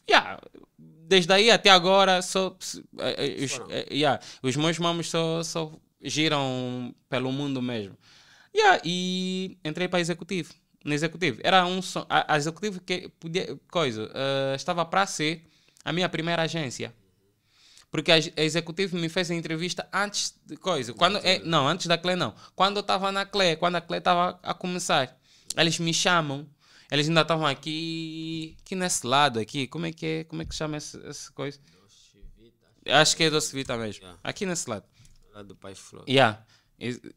Yeah. Desde aí até agora, só, eh, eh, os, eh, yeah, os meus mamos só, só giram pelo mundo mesmo. Yeah, e entrei para executivo. No executivo. Era um a, a executivo que podia. Coisa. Uh, estava para ser a minha primeira agência. Porque a, executiva me fez a entrevista antes de coisa. Quando, é, não, antes da Clé, não. Quando eu estava na Clé, quando a Clé estava a começar, eles me chamam. Eles ainda estavam aqui, aqui nesse lado aqui. Como é que é? Como é que chama essa, essa coisa? Acho que é Doce Vita mesmo. Yeah. Aqui nesse lado. Lado do Pai Flor. Yeah.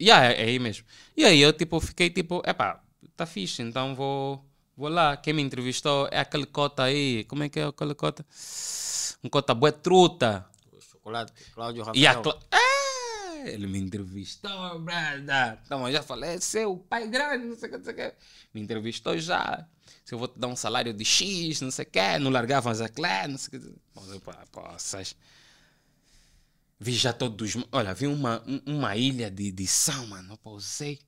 Yeah, é, é aí mesmo. E aí eu tipo, fiquei tipo, epá, tá fixe, então vou, vou lá. Quem me entrevistou é aquele cota aí. Como é que é aquele cota? Um cota bué truta. Cláudio Rafael. E a Cla... Ah, ele me entrevistou, brother. Então, eu já falei, é seu pai grande, não sei o que, não sei o que. Me entrevistou já. Se eu vou te dar um salário de X, não sei o que, não largavam as aclé, não sei o que. Poças. Vi já todos. Olha, vi uma, uma ilha de, de sal, mano. Eu pausei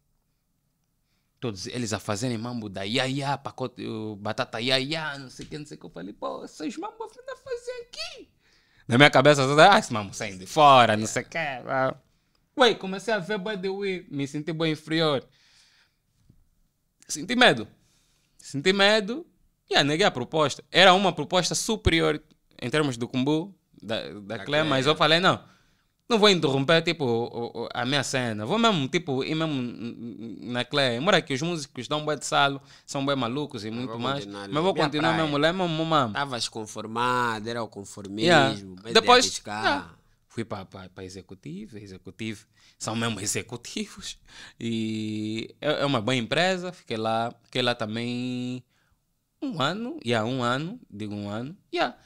todos eles a fazerem mambo da iaia, ia, pacote, batata ia não sei o que, não sei o que. Eu falei, pô, esses mambo ainda fazer aqui. Na minha cabeça, ah, esse mamo saindo de fora, não sei o que. Ué, comecei a ver Boy The Way, me senti bem inferior. Senti medo. Senti medo e yeah, neguei a proposta. Era uma proposta superior em termos do Kumbu, da, da, da Clé, mas eu falei, não não vou interromper tipo a minha cena. Vou mesmo tipo ir mesmo na clé Mora que os músicos dão bem de salo são bem malucos e muito mais. Mas vou continuar praia. mesmo, lá mesmo, mesmo. Estavas conformado, era o conformismo. Yeah. Depois de yeah. fui para para executivo, executivo são mesmo executivos e é, é uma boa empresa. Fiquei lá, fiquei lá também um ano, e yeah, um ano, digo um ano, yeah.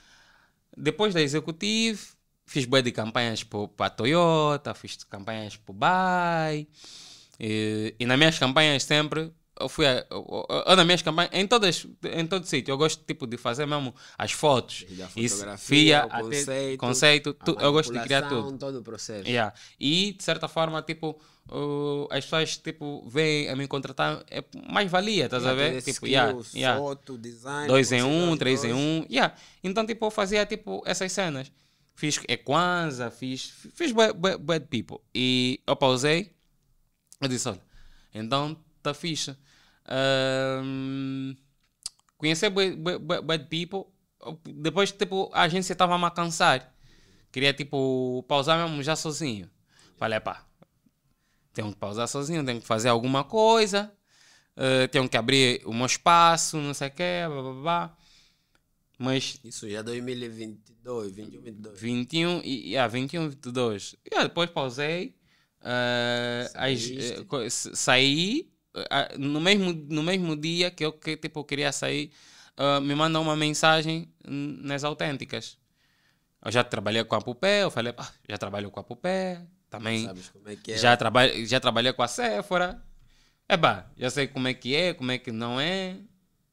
Depois da executivo fiz boa de campanhas para a Toyota, fiz campanhas para o BAI. E, e nas minhas campanhas sempre eu fui a, eu, eu, eu, nas minhas campanhas em todas em todo sítio eu gosto tipo de fazer mesmo as fotos e fotografia o conceito, conceito tu, eu gosto de criar tudo todo o processo yeah. e de certa forma tipo uh, as pessoas tipo vêm a me contratar é mais valia estás a ver tipo skill, yeah, yeah. foto design dois em um três em um yeah. então tipo eu fazia tipo essas cenas fiz é Kwanzaa, fiz, fiz bad, bad, bad people. E eu pausei, eu disse, olha, então tá fixe. Um, conhecer bad, bad, bad, people, depois tipo, a agência estava a cansar. Queria tipo pausar mesmo já sozinho. Falei, pá, tenho que pausar sozinho, tenho que fazer alguma coisa, uh, tenho que abrir o meu espaço, não sei o quê, blá, blá, blá. Mas. Isso já 2020. 22, 21, 22. 21 e yeah, 21, 22. Yeah, depois pausei, uh, as, uh, saí. Uh, no, mesmo, no mesmo dia que eu que, tipo, eu queria sair, ah, me mandam uma mensagem nas autênticas. Eu já trabalhei com a Pupé, eu falei, ah, já trabalho com a Pupé, também. É é. já, traba já trabalhei com a Sephora. É pá, já sei como é que é, como é que não é.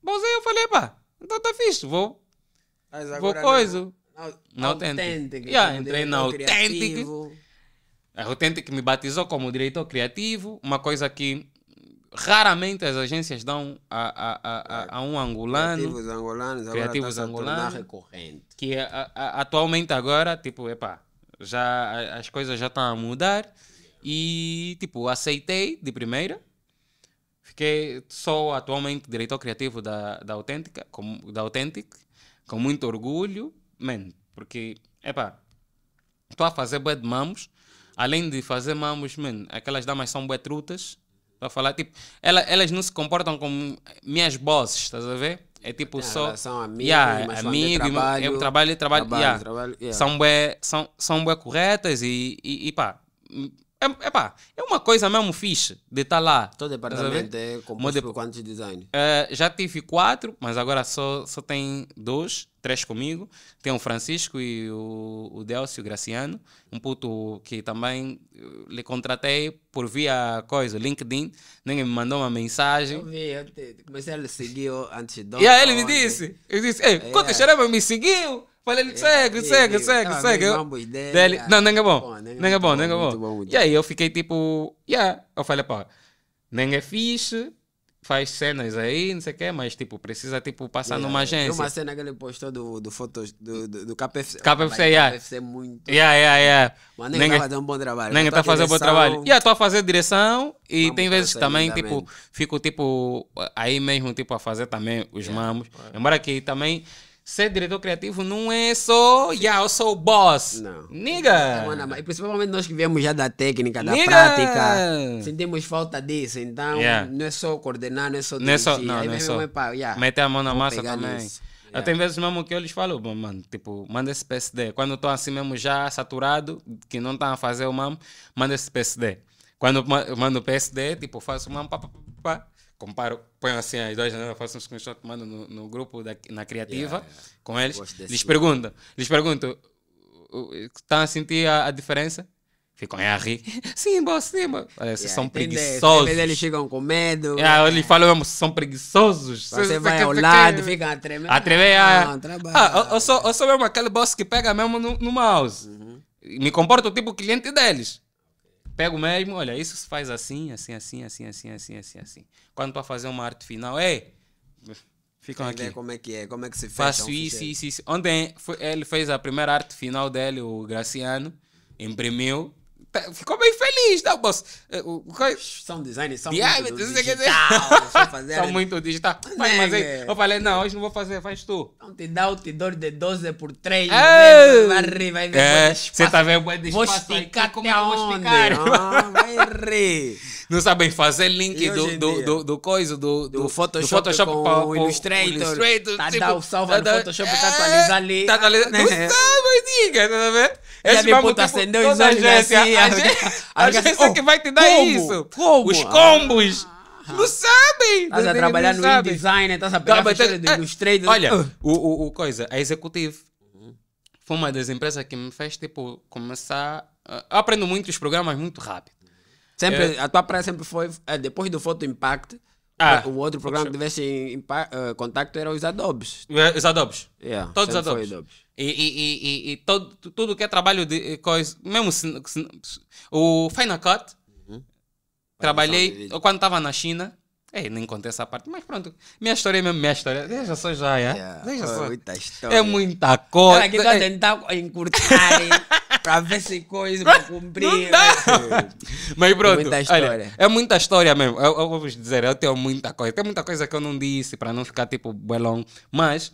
Bom, eu falei, pá, então tá fixe, vou. Mas agora vou coisa. Não. É na Authentic. Yeah, entrei na autêntica, A é Authentic me batizou como diretor criativo, uma coisa que raramente as agências dão a, a, a, a um angolano. Criativos angolanos, criativos tá angolanos. recorrente. Que a, a, atualmente agora, tipo, epá, já, as coisas já estão a mudar. E, tipo, aceitei de primeira. Fiquei, sou atualmente diretor criativo da, da Authentic, com, da Authentic, com muito orgulho. Man, porque, epá, estou a fazer bué de mamos. Além de fazer mamos, man, aquelas damas são bué trutas. Para falar, tipo, elas, elas não se comportam como minhas bosses, estás a ver? É tipo ah, é, só. São amigos, yeah, amigo, trabalho, eu trabalho, trabalho, trabalho, yeah. trabalho yeah. São, bué, são, são bué corretas e, e, e pá, é, epá, é uma coisa mesmo fixe de estar tá lá. Todo departamento é composto de... por quantos designs? Uh, eh, já tive quatro, mas agora só, só tem dois, três comigo. Tem o Francisco e o, o Delcio Graciano, um puto que também eh, lhe contratei por via coisa, LinkedIn. Ninguém me mandou uma mensagem. Eu vi, eu te, comecei a lhe seguir antes de... E aí ele me disse, ele disse, ei, é. me seguiu? Falei, ele segue, segue, segue, ah, segue. Dele, não, nem é, né? é bom. Não é bom, nem é bom. E aí eu fiquei tipo, yeah. Eu falei, pá, nem é fixe, faz cenas aí, não sei o quê, mas tipo, precisa tipo passar yeah, numa agência. Uma cena que ele postou do, do fotos do, do, do KPFC. KPFC, Vai, yeah. KPFC é muito. Yeah, yeah, yeah. Mas nem tá fazendo um bom trabalho. Nem tá fazendo um bom trabalho. Yeah, tô a fazer direção e Vamos tem vezes também, tipo, fico tipo aí mesmo tipo a fazer também os yeah. mamos. Embora que também ser diretor criativo não é só, yeah, eu sou o boss. Não. Niga! E é principalmente nós que viemos já da técnica, da Niga. prática, sentimos falta disso. Então, yeah. não é só coordenar, não é só é dirigir. Não é só, não, não é só. É yeah, Meter a mão na massa também. Yeah. Eu tenho vezes mesmo que eu lhes falo, mano, tipo, manda esse PSD. Quando estou assim mesmo já saturado, que não estão tá a fazer o MAM, manda esse PSD. Quando mando o PSD, tipo, faço o MAM, pá, pá, pá, comparo, ponho assim as duas janelas, né? faço um screenshot, mando no, no grupo, da, na criativa, yeah, yeah. com eles, lhes pergunto, lhes pergunto, estão tá a sentir a, a diferença? Ficam é, a rir. Sim, boss, sim, boss. Olha, vocês yeah, são entende, preguiçosos. eles ficam com medo. Yeah, é. Eles falam mesmo, são preguiçosos. Você, você vai é ao lado, que... fica a tremer. A tremer, ah, é. ah, eu, eu, sou, eu sou mesmo aquele boss que pega mesmo no, no mouse. Uhum. Me comporto tipo cliente deles pega o mesmo, olha, isso se faz assim, assim, assim, assim, assim, assim, assim, assim. Quando para fazer uma arte final, é. Ficam aqui. Como é que é? Como é que se faz? Faço um isso, isso, isso. Ontem foi, ele fez a primeira arte final dele, o Graciano, imprimiu ficou bem feliz, boss moço? São designers, são yeah, muito digital. são muito digital. Mas, é, mas aí, né? eu falei, não, hoje não vou fazer, faz tu. Então te dá o outdoor de 12 por 3, é. vai rir, vai ver é. Você tá vendo boi de espaço Vou esticar aí, como é eu vou ficar. Ah, né? vai rir. Não sabem fazer link do, do, do, do, coisa, do, do, Photoshop, do Photoshop com pra, o Illustrator. Illustrator tá tipo, dá o salva tá, no Photoshop, tá é, tá atualizar ali. Tá atualizar, não sabe, diga, tá vendo? Esse minha puta acendeu os olhos assim. A, a, a, a gente oh, que vai te dar isso. Como? Os ah. combos. Ah. não sabem. Estás a trabalhar no InDesign, estás a pegar tá, a nos tá, é, é, trades. Olha, ah. o, o, o, coisa, a executivo, foi uma das empresas que me fez, tipo, começar... eu aprendo muito os programas muito rápido. Sempre, é. a tua praia sempre foi, depois do Photo Impact... Ah, o outro programa que tivesse em, em eh, eram contacto era os Adobes. Os Adobes. Yeah, Todos os Adobes. Adobes. E, e, e, e todo, tudo que é trabalho de eh, coisa, mesmo se, se, o Final Cut, uhum. trabalhei quando estava na China. Ei, nem contei essa parte, mas pronto. Minha história é mesmo minha história. Deixa só já, é? Yeah, só. Muita história. É muita coisa. Cara, que estou a tentar encurtar para ver se coisa para cumprir. Né? mas pronto. É muita história. Olha, é muita história mesmo. Eu, eu, vou vos dizer, eu tenho muita coisa. Tem muita coisa que eu não disse para não ficar tipo belong. Mas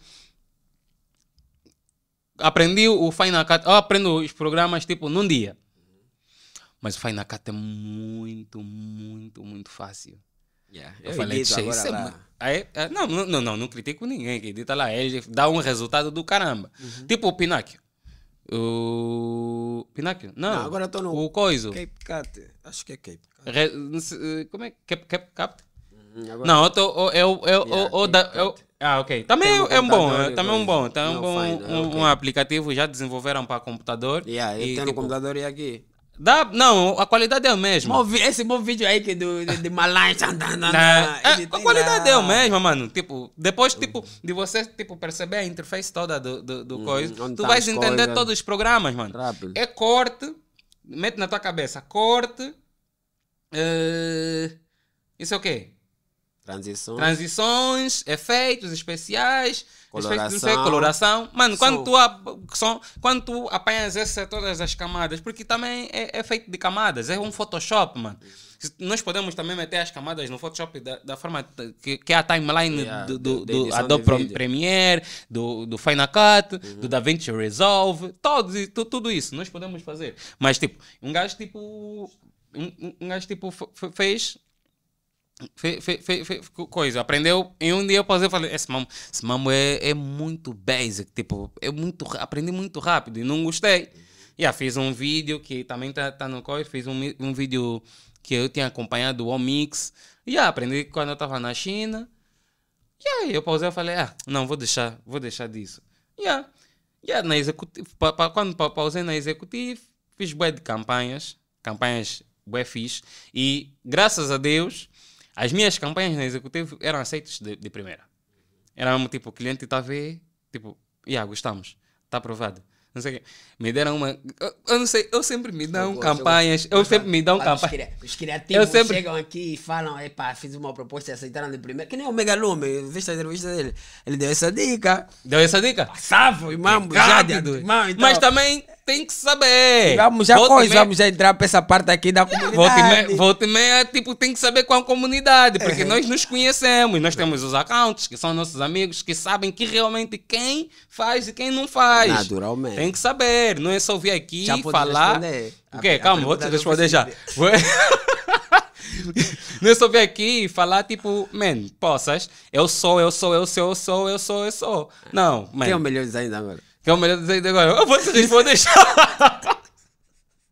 aprendi o Final Cut, eu aprendo os programas tipo num dia. Mas o Final Cut é muito, muito, muito fácil. Yeah. Eu, eu falei, isso é, é, não, não, não, não critico ninguém que edita lá. Ele dá um resultado do caramba. Uhum. Tipo o Pinóquio. O. Pinóquio? Não, não agora estou no. O Coiso. Cape Cut. Acho que é Cape Cut. Re... Eh, como é? Cape, Cape Cut? Uhum, agora... Não, eu estou. Eu, eu, eu, yeah, eu, eu, ah, ok. Também é, é um bom, né? também é um bom, também é um bom um, okay. um, aplicativo já desenvolveram para computador. Yeah, eu e, tenho tipo, computador e aqui. Dá, não, a qualidade é a mesma. Esse bom vídeo aí que do, de, de né? é, a qualidade lá. é a mesma, mano. Tipo, depois uhum. tipo, de você tipo, perceber a interface toda do, do, do hum, coisa, tu tá vais entender coisas. todos os programas, mano. Rápido. É corte, mete na tua cabeça, corte. Uh, isso é o quê? Transições. Transições, efeitos especiais, coloração. Efeitos, sei, coloração. Mano, quando tu, são, quando tu apanhas essa, todas as camadas, porque também é, é feito de camadas, é um Photoshop, mano. Nós podemos também meter as camadas no Photoshop da, da forma que, que é a timeline yeah, do, do, do, Adobe Premiere, do, do Final Cut, uhum. do DaVinci Resolve, todos, tu, tudo isso nós podemos fazer. Mas, tipo, um gajo tipo um, um gajo tipo fez fei fe, fe, coisa, aprendeu em um dia eu passei falei, esse mambo, esse mambo é, é muito basic, tipo, é muito, aprendi muito rápido e não gostei. E yeah, fiz um vídeo que também tá, tá no coi, fiz um, um vídeo que eu tinha acompanhado o Omix, e yeah, aprendi quando eu estava na China. E yeah, aí eu pausei e falei, ah, não, vou deixar, vou deixar disso. E yeah. yeah, na executiva, pa, pa, quando pa, pausei na executiva, fiz boé de campanhas, campanhas boé fixe, e graças a Deus as minhas campanhas na executiva eram aceitas de, de primeira. Era mesmo tipo, o cliente está a ver, tipo, yeah, gostamos, está aprovado não sei o quê. Me deram uma. Eu, eu, não sei, eu sempre me dão eu, campanhas. Eu, sempre me dão campanhas. Os, criativos eu sempre... chegam aqui e falam: epá, fiz uma proposta e aceitaram de primeira. Que nem o Megalume, viste a entrevista dele. Ele deu essa dica. Deu essa dica? Passava, irmão, já de, então... Mas também tem que saber. Vamos já coisa, meia... vamos já entrar para essa parte aqui da comunidade. Volta e meia, tipo, tem que saber qual comunidade, porque é. nós nos conhecemos, nós temos os accounts, que são nossos amigos, que sabem que realmente quem faz e quem não faz. Naturalmente. Tem tem que saber, não é só vir aqui já falar. Responder. O quê? A, Calma, a vou te responder já. não é só vir aqui e falar tipo, man, possas eu sou, eu sou, eu sou, eu sou, eu sou, eu sou. Não, man. Quem é o melhor design agora? Quem é o melhor design agora? Eu vou te responder já.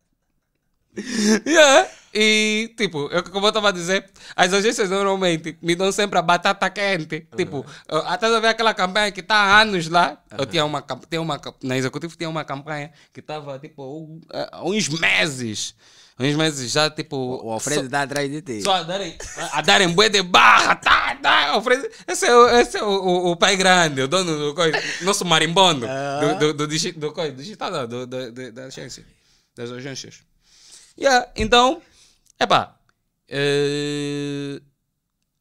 yeah. E, tipo, eu, como eu estava a dizer, as agências normalmente me dão sempre a batata quente. Uhum. Tipo, até eu ver aquela campanha que está há anos lá. Uhum. Eu tinha uma, tinha uma. Na Executivo tinha uma campanha que estava, tipo, há eh, uns meses uns meses já, tipo. O Alfredo está atrás de ti. Só a darem, a darem bué de barra, tá, tá. Alfredo, esse é, o, esse é o, o, o pai grande, o dono do coisa, nosso marimbondo ah. do, do, do, do coisa, digital, não, do, do, do, das agências. Das agências. Yeah, então. É pá, uh, eh,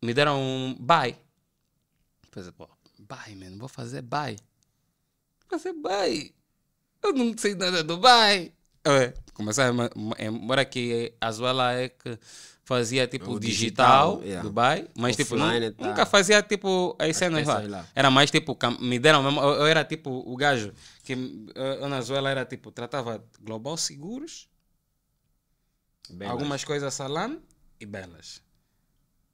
me deram um bye. Depois, é, pô, bye, mano, vou fazer bye. Fazer bye? Eu não sei nada do bye. É, começar a é, morar aqui, é, a Zuela é que fazia tipo o digital, digital yeah. Dubai, mas tipo, Offline, tipo, nunca fazia tipo as, as cenas lá. lá. Era mais tipo, me deram mesmo, eu, eu era tipo o gajo que eu eh, na Zuela era tipo, tratava Global Seguros Belas. Algumas coisas salame e belas.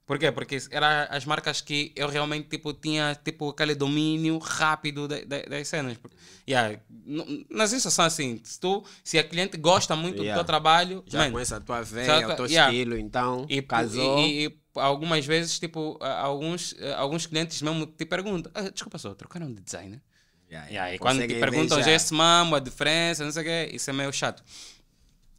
Por quê? Porque eram as marcas que eu realmente tipo, tinha tipo, aquele domínio rápido de, de, das cenas. Yeah. Nas isso são assim, se, tu, se a cliente gosta muito yeah. do teu trabalho... Já man, conhece a tua veia, o tá, teu yeah. estilo, então e, casou... E, e, algumas vezes, tipo, alguns, alguns clientes mesmo te perguntam, ah, desculpa só, trocaram de designer? Yeah, yeah. E quando te perguntam já é esse mambo, a diferença, não sei o quê, isso é meio chato.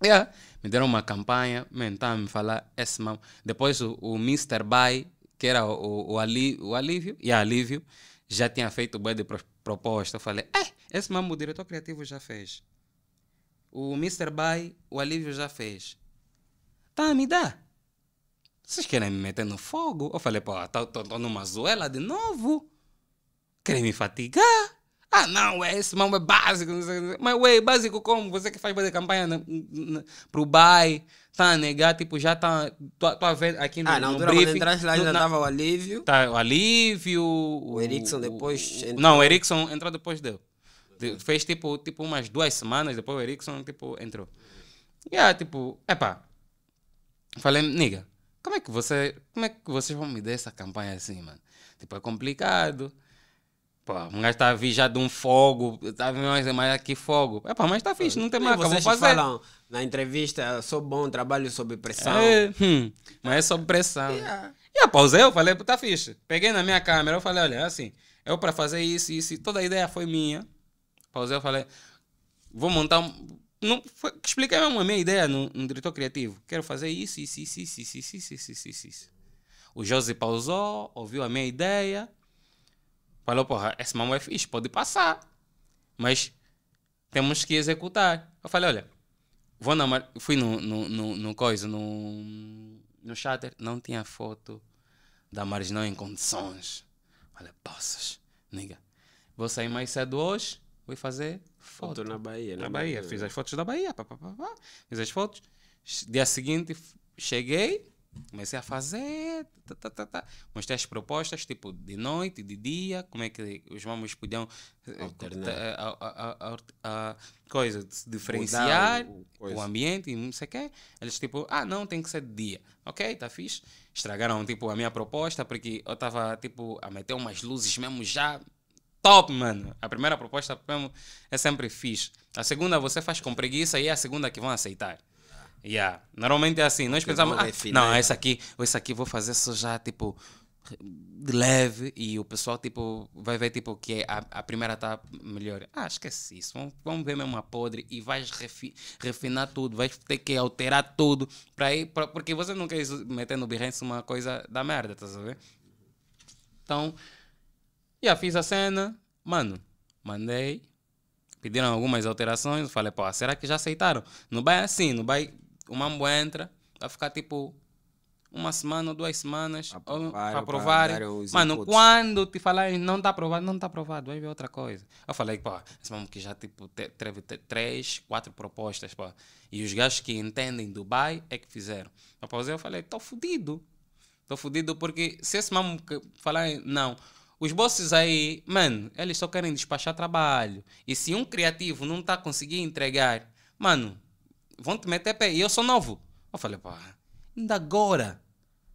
Yeah me deram uma campanha, man, a me falar esse mal. Depois o, o Mr. Buy, que era o, o, ali, o Alívio, e a Alívio, já tinha feito o bué de proposta. Eu falei, eh, esse mesmo o diretor criativo já fez. O Mr. Buy, o Alívio já fez. Tá, me dá. Vocês querem me meter no fogo? Eu falei, pô, tô, tá, tô, tô numa zoela de novo. Querem me fatigar? Ah, não, é, esse mão é básico. Mas, ué, básico como? Você que faz fazer campanha na, na, pro BAI, tá a né? negar, tipo, já tá. Tua, tua vendo aqui no. Ah, na altura, quando entraste lá, já na, tava o alívio. Tá, o alívio. O, o Erickson depois. O, entrou. Não, o Erickson entrou depois dele. De, fez, tipo, tipo, umas duas semanas, depois o Erickson, tipo, entrou. E ah tipo, epá. Falei, nigga, como é que você. Como é que vocês vão me dar essa campanha assim, mano? Tipo, é complicado. Pô, o gajo tá a vir já de um fogo, tá vindo mais aqui fogo. É pá, mas tá fixe, não tem mais vocês fazer. falam na entrevista, sou bom, trabalho sob pressão. É, hum, mas é sob pressão. Yeah. E a é. pausei, eu falei, está fixe. Peguei na minha câmera, eu falei, olha, é assim, eu para fazer isso, isso, toda a ideia foi minha. Pausei, eu falei, vou montar um... Não, foi, expliquei mesmo a minha ideia no, no diretor criativo. Quero fazer isso, isso, isso, isso, isso, isso, isso, isso, isso. O José pausou, ouviu a minha ideia Falou, porra, esse mamão é fixe, pode passar. Mas temos que executar. Eu falei, olha, vou na mar... fui no, no, no, no coisa, no, no chatter, não tinha foto da marginal em condições. Olha, passas, nigga. Vou sair mais cedo hoje, vou fazer foto. foto na Bahia, Na, na né? Bahia. Bahia. fiz as fotos da Bahia, pá, pá, pá, pá. fiz as fotos. Dia seguinte, cheguei, Comecei a fazer tá, tá, tá, tá. mostrei as propostas, tipo, de noite, de dia, como é que os mamos podiam eh, eh, a, a, a, coisa, diferenciar o, o, ambiente e não sei o quê. Eles, tipo, ah, não, tem que ser de dia. Ok, tá fixe. Estragaram, tipo, a minha proposta, porque eu estava, tipo, a meter umas luzes mesmo já top, mano. A primeira proposta mesmo é sempre fixe. A segunda você faz com preguiça e é a segunda que vão aceitar. Yeah. Normalmente é assim. Nós pensamos, ah, é não, esse aqui, esse aqui vou fazer só já, tipo, de leve. E o pessoal, tipo, vai ver, tipo, que é a, a primeira está melhor. Ah, esquece isso. Vamos, vamos ver mesmo a podre e vais refi, refinar tudo. Vais ter que alterar tudo. Pra ir, pra, porque você não quer meter no Behance uma coisa da merda, tá sabendo? Então, yeah, fiz a cena. Mano, mandei pediram algumas alterações. Eu falei, pô, será que já aceitaram? Não vai assim, não vai o mambo entra, vai ficar tipo uma semana ou duas semanas para aprovar. Mano, inputs. quando te falarem não está aprovado, não está aprovado, vai ver outra coisa. Eu falei, pá, esse mambo que já tipo, teve três, quatro propostas, pá. E os gajos que entendem Dubai é que fizeram. Eu eu falei, estou fodido. Estou fodido porque se esse mambo que falarem não. Os bosses aí, mano, eles só querem despachar trabalho. E se um criativo não está conseguindo entregar, mano, vão te meter pé. E eu sou novo. Eu falei, pá, ainda agora.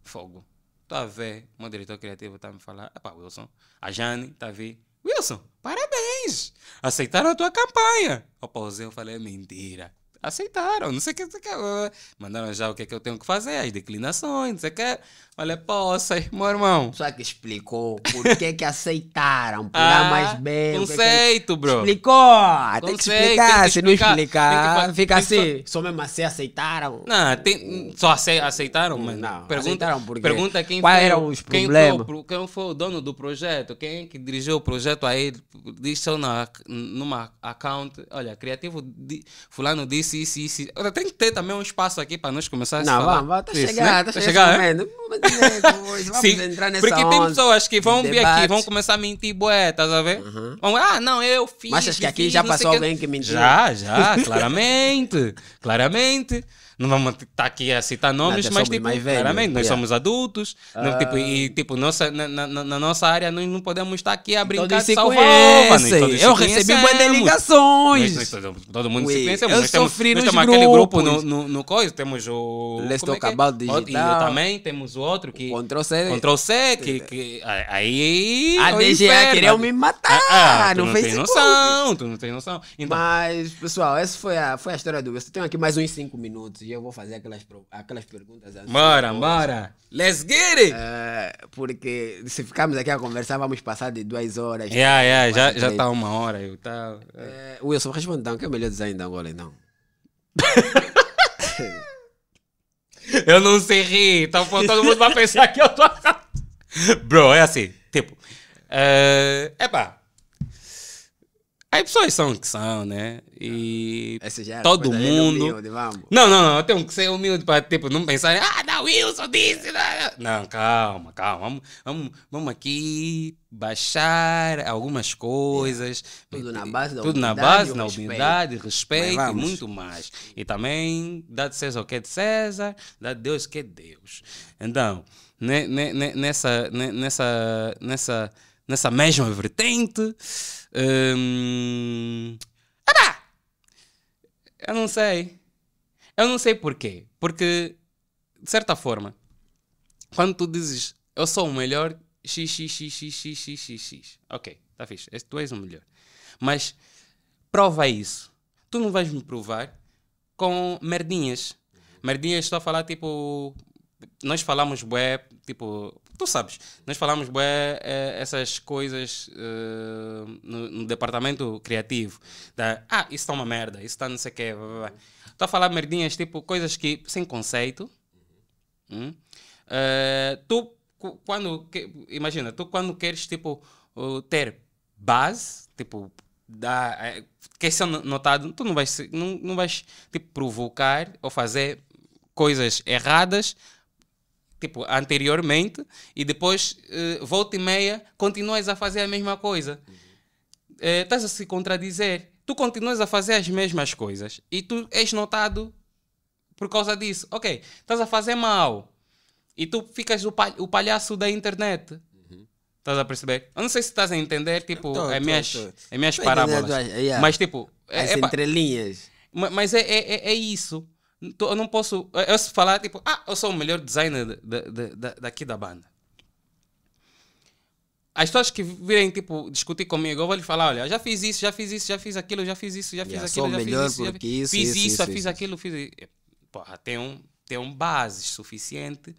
Fogo. Tá a ver, o meu diretor criativo tá me falando. pá, Wilson, a Jane tá a ver. Wilson, parabéns! Aceitaram a tua campanha. Eu pausei, eu falei, é mentira. Aceitaram, não sei o que, não sei o que. Mandaram já o que é que eu tenho que fazer, as declinações, não sei o que. Olha, poça, irmão, irmão. Só que explicou por que que aceitaram, por ah, mais bem Conceito, que bro. Explicou. Conceito, ah, tem, que explicar, tem que explicar, se não explicar, que... fica assim. Só... só mesmo assim aceitaram? Não, tem... só aceitaram, mas... Não, pergunta, aceitaram por Pergunta quem Quais foi, eram os problemas? Quem foi, quem foi, o dono do projeto, quem que dirigiu o projeto aí, disse na, numa account, olha, criativo, di, fulano disse isso, isso. Tem que ter também um espaço aqui para nós começar a não, falar. Não, vamos, tá chegando, né? Tá, tá chegando, é? vamos Sim, entrar nessa Porque tem pessoas que vão vir aqui, vão começar a mentir bué, tá sabendo? Uhum. ah, não, eu fiz. Mas acho que aqui já passou alguém que... que mentiu. Já, já, claramente. claramente não vamos estar tá aqui a citar nomes, Nada, é mas tipo, mais velho, claramente, nós yeah. somos adultos, uh... não, ah. tipo, e tipo, nossa, na, na, na, nossa área nós não podemos estar aqui a então brincar de salvar então Eu recebi boas ligações. todo mundo Ui, se conhece. Eu nós sofri temos, nos nós temos aquele grupo no, no, no coisa, temos o... Lestor é Cabal Digital. É? E eu também, temos o outro que... O C. Control C, que, é. que... Aí... A DGA queria me matar ah, ah, no Facebook. Tu não tem noção, tu não tem noção. Então, mas, pessoal, essa foi a, foi a história do... Você tem aqui mais uns 5 minutos eu vou fazer aquelas, aquelas perguntas assim. Bora, bora! Let's get it! Uh, porque se ficarmos aqui a conversar, vamos passar de duas horas. Yeah, é, é, yeah, já, já tá uma hora. Eu tá... uh, Wilson, responde então, que é o melhor design da Angola, então? eu não sei rir, então todo mundo vai pensar que eu tô... Bro, é assim, tipo... Uh, pá. As pessoas são é o que são, né? E ah, todo mundo. Humilde, não, não, não. tenho que ser humilde para tipo, não pensar, ah, da Wilson disse. Não, né? não calma, calma. Vamos, vamos, vamos aqui baixar algumas coisas. É. Tudo na base da Tudo na base, na humildade, respeito e muito mais. E também, dá de César o que é de César, dá de Deus o que é de Deus. Então, né, né, nessa, nessa, nessa nessa mesma vertente. Hum... Ah, eu não sei. Eu não sei porquê. Porque, de certa forma, quando tu dizes eu sou o melhor, xxxxxxxx. Ok, tá fixe. Este, tu és o melhor. Mas prova isso. Tu não vais me provar com merdinhas. Merdinhas, estou a falar tipo. Nós falamos bué, tipo, tu sabes, nós falamos bem é, eh, essas coisas uh, no, no, departamento criativo. Da, ah, isso está uma merda, isso está não sei o quê. Estou a falar merdinhas, tipo, coisas que sem conceito. Hum? Uh, tu, quando, que, imagina, tu quando queres, tipo, uh, ter base, tipo, da, quer ser notado, tu não vais, não, não vais, tipo, provocar ou fazer coisas erradas tipo, anteriormente, e depois, uh, volta e meia, continuas a fazer a mesma coisa. Eh, estás uhum. uh, a se contradizer. Tu continuas a fazer as mesmas coisas e tu és notado por causa disso. Ok, estás a fazer mal e tu ficas o, palha o palhaço da internet. Estás a perceber? Eu não sei se estás a entender, tipo, tô, as, minhas, tô, as minhas parábolas. Mas, tipo... As é, entrelinhas. mas é, é, é, é isso. Eu não posso. Eu se falar tipo, ah, eu sou o melhor designer da, da, daqui da banda. As pessoas que virem tipo, discutir comigo, eu vou lhe falar: olha, já fiz isso, já fiz isso, já fiz aquilo, já fiz isso, já fiz yeah, aquilo, já fiz isso, fiz isso, fiz isso, isso, fiz aquilo, fiz. Porra, tem um, tem um bases suficiente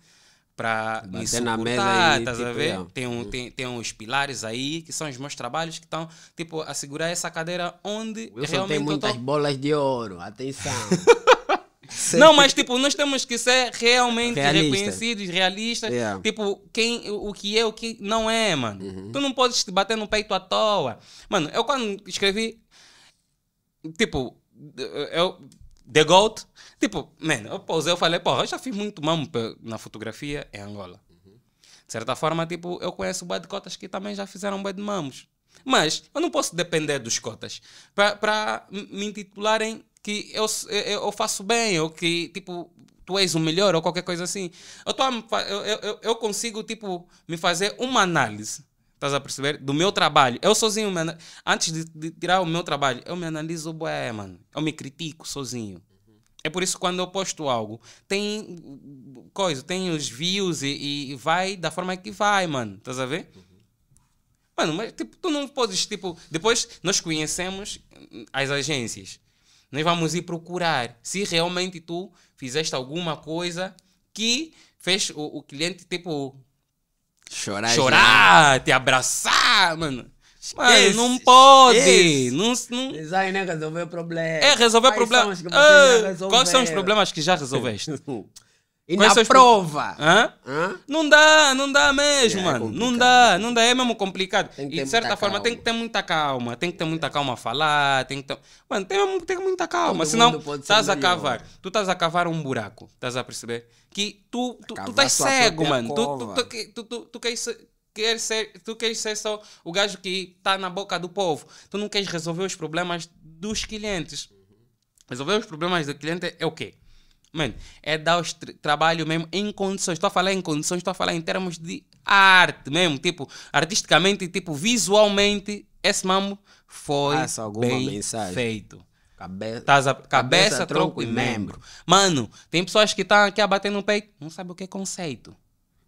para me suportar, aí, estás tipo, a ver? É. Tem, um, uhum. tem, tem uns pilares aí que são os meus trabalhos que estão, tipo, a segurar essa cadeira onde Wilson realmente tem muitas tô... bolas de ouro, atenção. Não, mas tipo, nós temos que ser realmente Realista. reconhecidos, realistas. Yeah. Tipo, quem, o que é, o que não é, mano. Uhum. Tu não podes te bater no peito à toa. Mano, eu quando escrevi, tipo, eu, The gold. tipo, mano, eu pausei, eu falei, porra, eu já fiz muito mambo na fotografia em Angola. Uhum. De certa forma, tipo, eu conheço bué de cotas que também já fizeram bué de mamos. Mas eu não posso depender dos cotas para me intitularem que eu, eu, eu faço bem, ou que, tipo, tu és o melhor ou qualquer coisa assim. Eu, tô eu, eu, eu, consigo, tipo, me fazer uma análise, estás a perceber? Do meu trabalho. Eu sozinho, me, antes de, de, tirar o meu trabalho, eu me analiso, ué, mano. Eu me critico sozinho. É por isso que quando eu posto algo, tem coisa, tem os views e, e vai da forma que vai, mano. Estás a ver? Mano, mas tipo, tu não podes, tipo. Depois nós conhecemos as agências. Nós vamos ir procurar se realmente tu fizeste alguma coisa que fez o, o cliente, tipo, chorar, chorar te abraçar, mano. mas não pode. Não, não... Design é resolver o problema. É resolver o problema. São quais são os problemas que já resolveste? E Quais na prova. Hã? Hã? Não dá, não dá mesmo, é mano. É não dá, não dá, é mesmo complicado. E de certa forma calma. tem que ter muita calma, tem que ter muita calma a falar, tem que ter... Mano, tem, tem muita calma, Todo senão estás a cavar. Tu estás a cavar um buraco, estás a perceber? Que tu, tu, tu estás cego, mano. Tu, tu, tu, tu, tu queres queres ser, tu queres ser só o gajo que está na boca do povo. Tu não queres resolver os problemas dos clientes. Resolver os problemas do cliente é o quê? Mano, é dar o trabalho mesmo em condições. Estou a falar em condições, estou a falar em termos de arte mesmo. Tipo, artisticamente, tipo, visualmente, esse mambo foi alguma bem mensagem. feito. Cabe cabeça, cabeça, tronco, e membro. membro. Mano, tem pessoas que estão tá aqui a bater no peito, não sabe o que é conceito.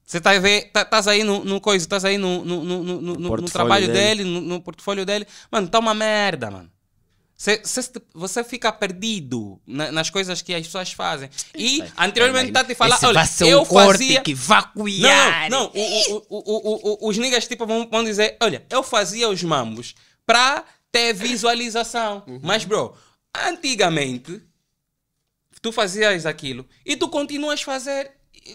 Você tá estás tá, aí no, no coisa, estás aí no, no, no, no trabalho dele, dele no, portfólio dele. Mano, tá uma merda, mano. Cê, cê, você fica perdido na, nas coisas que as pessoas fazem. E anteriormente está te falar, olha, um eu fazia... que vacuiar. Não, não o, o, o, os niggas tipo, vão, vão dizer, olha, eu fazia os mambos para ter visualização. Uhum. Mas, bro, antigamente, tu fazias aquilo e tu continuas a fazer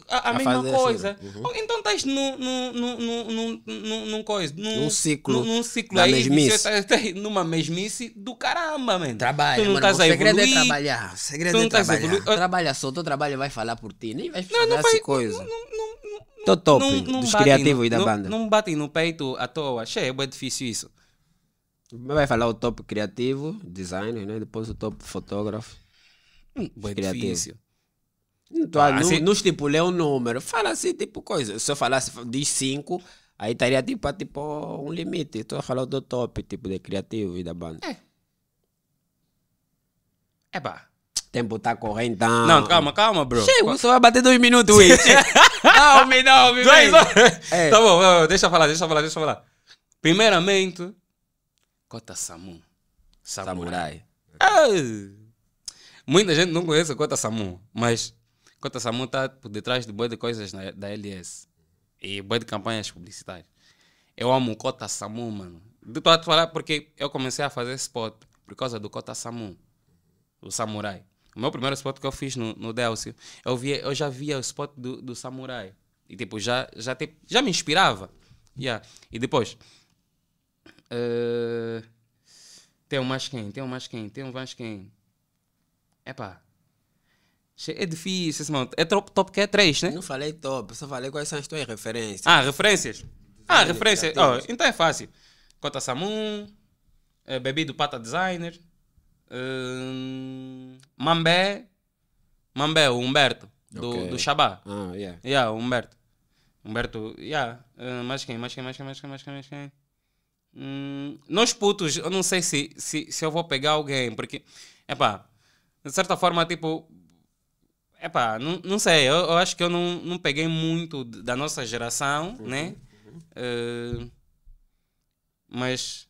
a, a, a mesma assim, coisa. uhum. Então estás num, num, num, num, num, coisa. Num, num ciclo. Num, ciclo aí. Mesmice. Tá, tá numa mesmice do caramba, mano. Trabalha, tu não mano. O segredo é trabalhar. O segredo é trabalhar. Trabalha só, teu trabalho vai falar por ti. Nem vai falar não, essa coisa. Estou top não, não dos criativos no, da banda. Não batem no peito à toa. Cheio, é difícil isso. Vai falar o top criativo, designer, né? Depois o top fotógrafo. Hum, criativo. Difícil. Então, ah, assim, não, não estipulei um número. Fala assim, tipo coisa. Se eu falasse, de 5, aí estaria tipo, a tipo um limite. Estou falando do top, tipo, de criativo e da banda. É. É pá. Tempo tá correndo. Tá. Não, calma, calma, bro. Chega, só vai bater dois minutos, Witch. não, me não, me dois, é. Tá bom, deixa eu falar, deixa eu falar, deixa eu falar. Primeiramente, Cota Samu. Samurai. Samurai. Ah, muita gente não conhece Cota Samu, mas Cota Samu está por detrás de boa de coisas na, da LS e boa de campanhas publicitárias. Eu amo o Cota Samu, mano. De a falar porque eu comecei a fazer spot por causa do Cota Samu, o samurai. O meu primeiro spot que eu fiz no, no Delcio, eu, via, eu já via o spot do, do samurai. E tipo, já, já, te, já me inspirava. Yeah. E depois. Uh, tem um mais quem? Tem um mais quem? Tem um mais quem? Epá. É difícil, mano. É top, top que é 3, né? Não falei top, só falei quais são as tuas referências. Ah, referências? Ah, referências. Oh, então é fácil. Cota Samun, é, eh, do Pata Designer, um, eh, Mambé, Mambé, o Humberto, do, okay. do Xabá. Ah, yeah. Yeah, Humberto. Humberto, yeah. Uh, mais quem, mais quem, mais quem, mais quem, mais quem, mais quem? Hum, nós putos, eu não sei se, se, se eu vou pegar alguém, porque, é epá, de certa forma, tipo pá, não, não sei, eu, eu acho que eu não, não peguei muito da nossa geração, uhum, né? Uhum. Eh, mas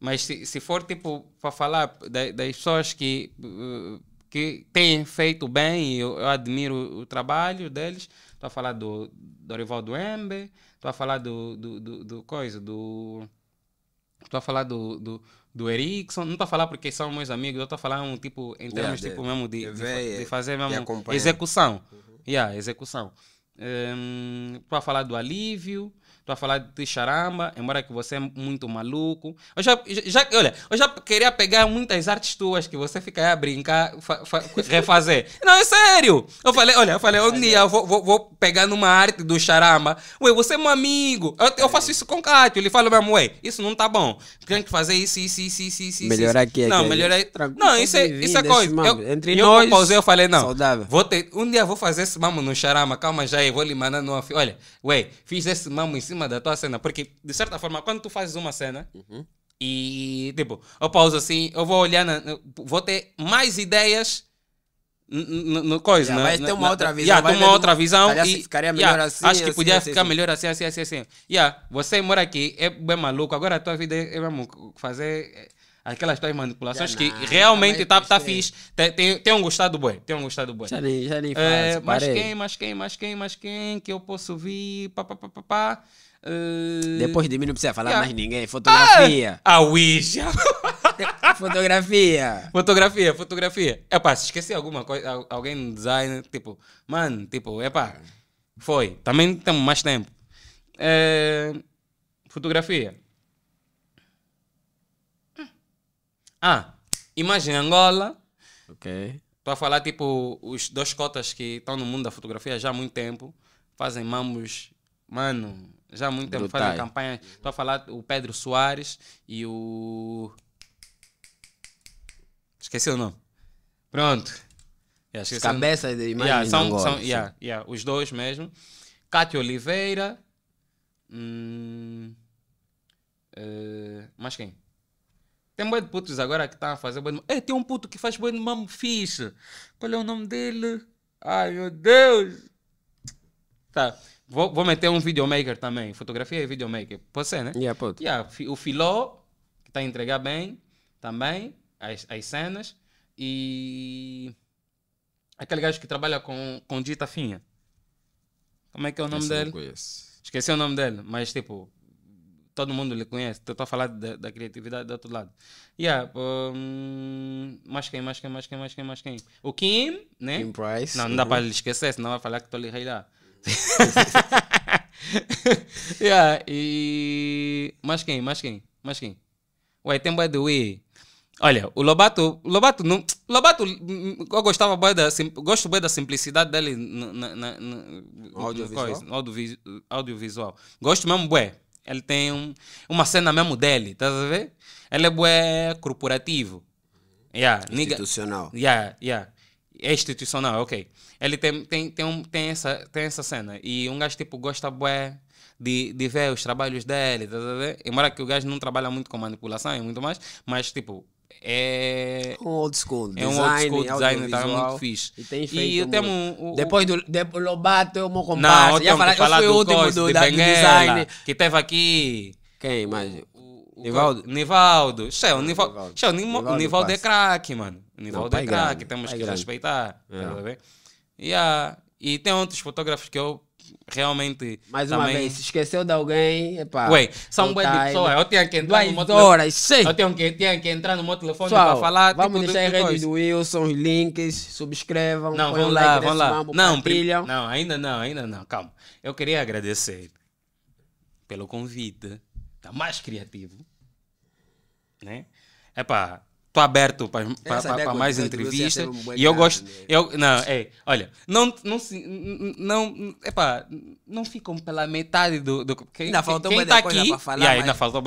mas se, se for tipo para falar das pessoas que, eh, que têm feito bem, eu, eu admiro o trabalho deles, estou a falar do Dorival do Embe, estou a falar do, do, do, do coisa, do. Estou a falar do, do do Erickson, não estou a falar porque são meus amigos, eu estou a falar um tipo, em termos yeah, tipo de, mesmo de, de, de, fazer mesmo execução. Uhum. Yeah, execução. Um, ehm, para falar do alívio, Estou a falar de charamba, embora que você é muito maluco. Eu já, já, olha, eu já queria pegar muitas artes tuas que você fica aí a brincar, fa, fa, refazer. Não, é sério! Eu falei, olha, eu falei, um dia é. eu vou, vou, vou pegar numa arte do charamba. Ué, você é meu amigo. Eu, eu faço isso com o Cátio. Ele fala mesmo, ué, isso não tá bom. Tem que fazer isso, isso, isso, isso, isso. Melhorar aqui. Não, melhorar. Não, isso é, isso é coisa. Eu, Entre eu nós, pausei, eu falei, não. Saudável. Vou ter, um dia eu vou fazer esse mamo no charama. Calma já aí, vou lhe mandar Olha, ué, fiz esse mamo em cima da tua cena. Porque, de certa forma, quando tu fazes uma cena uhum. e, tipo, eu pauso assim, eu vou olhar, na, vou ter mais ideias no, coisa, yeah, né? Mas tem uma outra visão. Yeah, tem uma outra visão. E, ficaria melhor yeah, assim. Acho que assim, podia assim, ficar assim, assim. melhor assim, assim, assim, assim. Yeah, você mora aqui, é bem maluco. Agora a tua vida é, é mesmo fazer. É, aquelas tuas manipulações que realmente tá, tá fixe. Tenham gostado tem tenham gostado bem. Já nem, já nem é, faz, Mas quem, mas quem, mas quem, mas quem que eu posso vir, pá, pá, pá, pá, pá. Eh, Depois de mim não precisa falar yeah. mais ninguém. Fotografia. Ah, a ah, Ouija. fotografia. Fotografia, fotografia. É pá, se esqueci alguma coisa, alguém no design, tipo, mano, tipo, é pá, foi. Também temos mais tempo. É, fotografia. Ah, imagem Angola. Ok. Estou a falar, tipo, os dois cotas que estão no mundo da fotografia já há muito tempo. Fazem mamos, mano, já há muito tempo Brutai. fazem campanha. Estou a falar o Pedro Soares e o. Esqueci o nome. Pronto. Yeah, Cabeça de imagem yeah, são, Angola, são yeah, yeah, os dois mesmo. Cátia Oliveira. Hum, uh, mais quem? Tem boi de putos agora que estão tá a fazer boi de mamo. tem um puto que faz boi de mamo fixe. Qual é o nome dele? Ai, meu Deus! Tá. Vou, vou meter um videomaker também. Fotografia e videomaker. Pode ser, né? É yeah, pode. Yeah, o Filó, que está a entregar bem também as, as cenas. E aquele gajo que trabalha com, com Dita Finha. Como é que é o nome Esse dele? Esqueci o nome dele, mas tipo, todo mundo lhe conhece. Estou a falar da, da, criatividade do outro lado. Yeah, um, mais quem, mais quem, mais quem, mais quem, mais quem? O Kim, né? Kim Price. Não, não dá uhum. para lhe esquecer, senão vai falar que estou lhe rei lá. yeah, e... Mais quem, mais quem, mais quem? Ué, tem by the way... Olha, o Lobato, Lobato, não, Lobato, eu gostava bem da, sim, gosto bem da simplicidade dele na, na, na, na audiovisual. Coisa, audiovisual. Gosto mesmo bem. Ele tem um, uma cena mesmo dele, estás a ver? Ele é bué corporativo. Yeah, institucional. yeah, yeah. É institucional, ok. Ele tem, tem, tem, um, tem, essa, tem essa cena. E um gajo tipo gosta bué de, de ver os trabalhos dele, estás a ver? Embora que o gajo não trabalha muito com manipulação e muito mais, mas tipo, é, é um old school é um old school design tá muito fixe e, tem e eu tenho um, um, depois do de, Lobato eu me comparsa não, eu tenho falar, falar eu fui o último do, do, da, Benguela, do design que teve aqui quem mais Nivaldo Nivaldo Xé, Nivaldo, é Nivaldo. Nivaldo, Nivaldo é craque mano Nivaldo não, é craque temos que grande. respeitar é. tá yeah. e tem outros fotógrafos que eu realmente. Mais uma também... vez, se esqueceu de alguém, epá. Ué, são boas de pessoas. Eu tinha que entrar no meu horas, sim. Eu tinha que, tinha que entrar no meu telefone para falar. Tipo, vamos tipo, deixar as rede do Wilson, os links, subscrevam. Não, vamos um lá, like vamos lá. Mambo, não, partilham. não, ainda não, ainda não. Calma. Eu queria agradecer pelo convite. Tá mais criativo. Né? Epá, estou aberto para mais entrevistas. Um e eu gosto. Eu, não, é, olha, não, não, não, epá, não ficam pela metade do. do quem ainda quem tá aqui, falar. Yeah, ainda faltou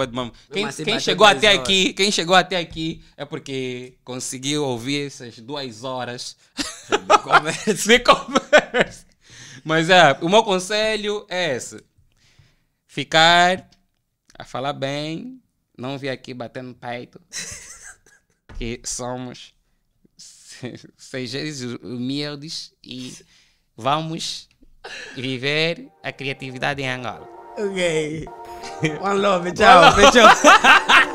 quem, quem chegou até horas. aqui, quem chegou até aqui é porque conseguiu ouvir essas duas horas de conversa. de conversa. Mas é, o meu conselho é esse: ficar a falar bem, não vir aqui batendo peito. que somos seis vezes humildes e vamos viver a criatividade em Angola. Ok. One love, tchau, One love.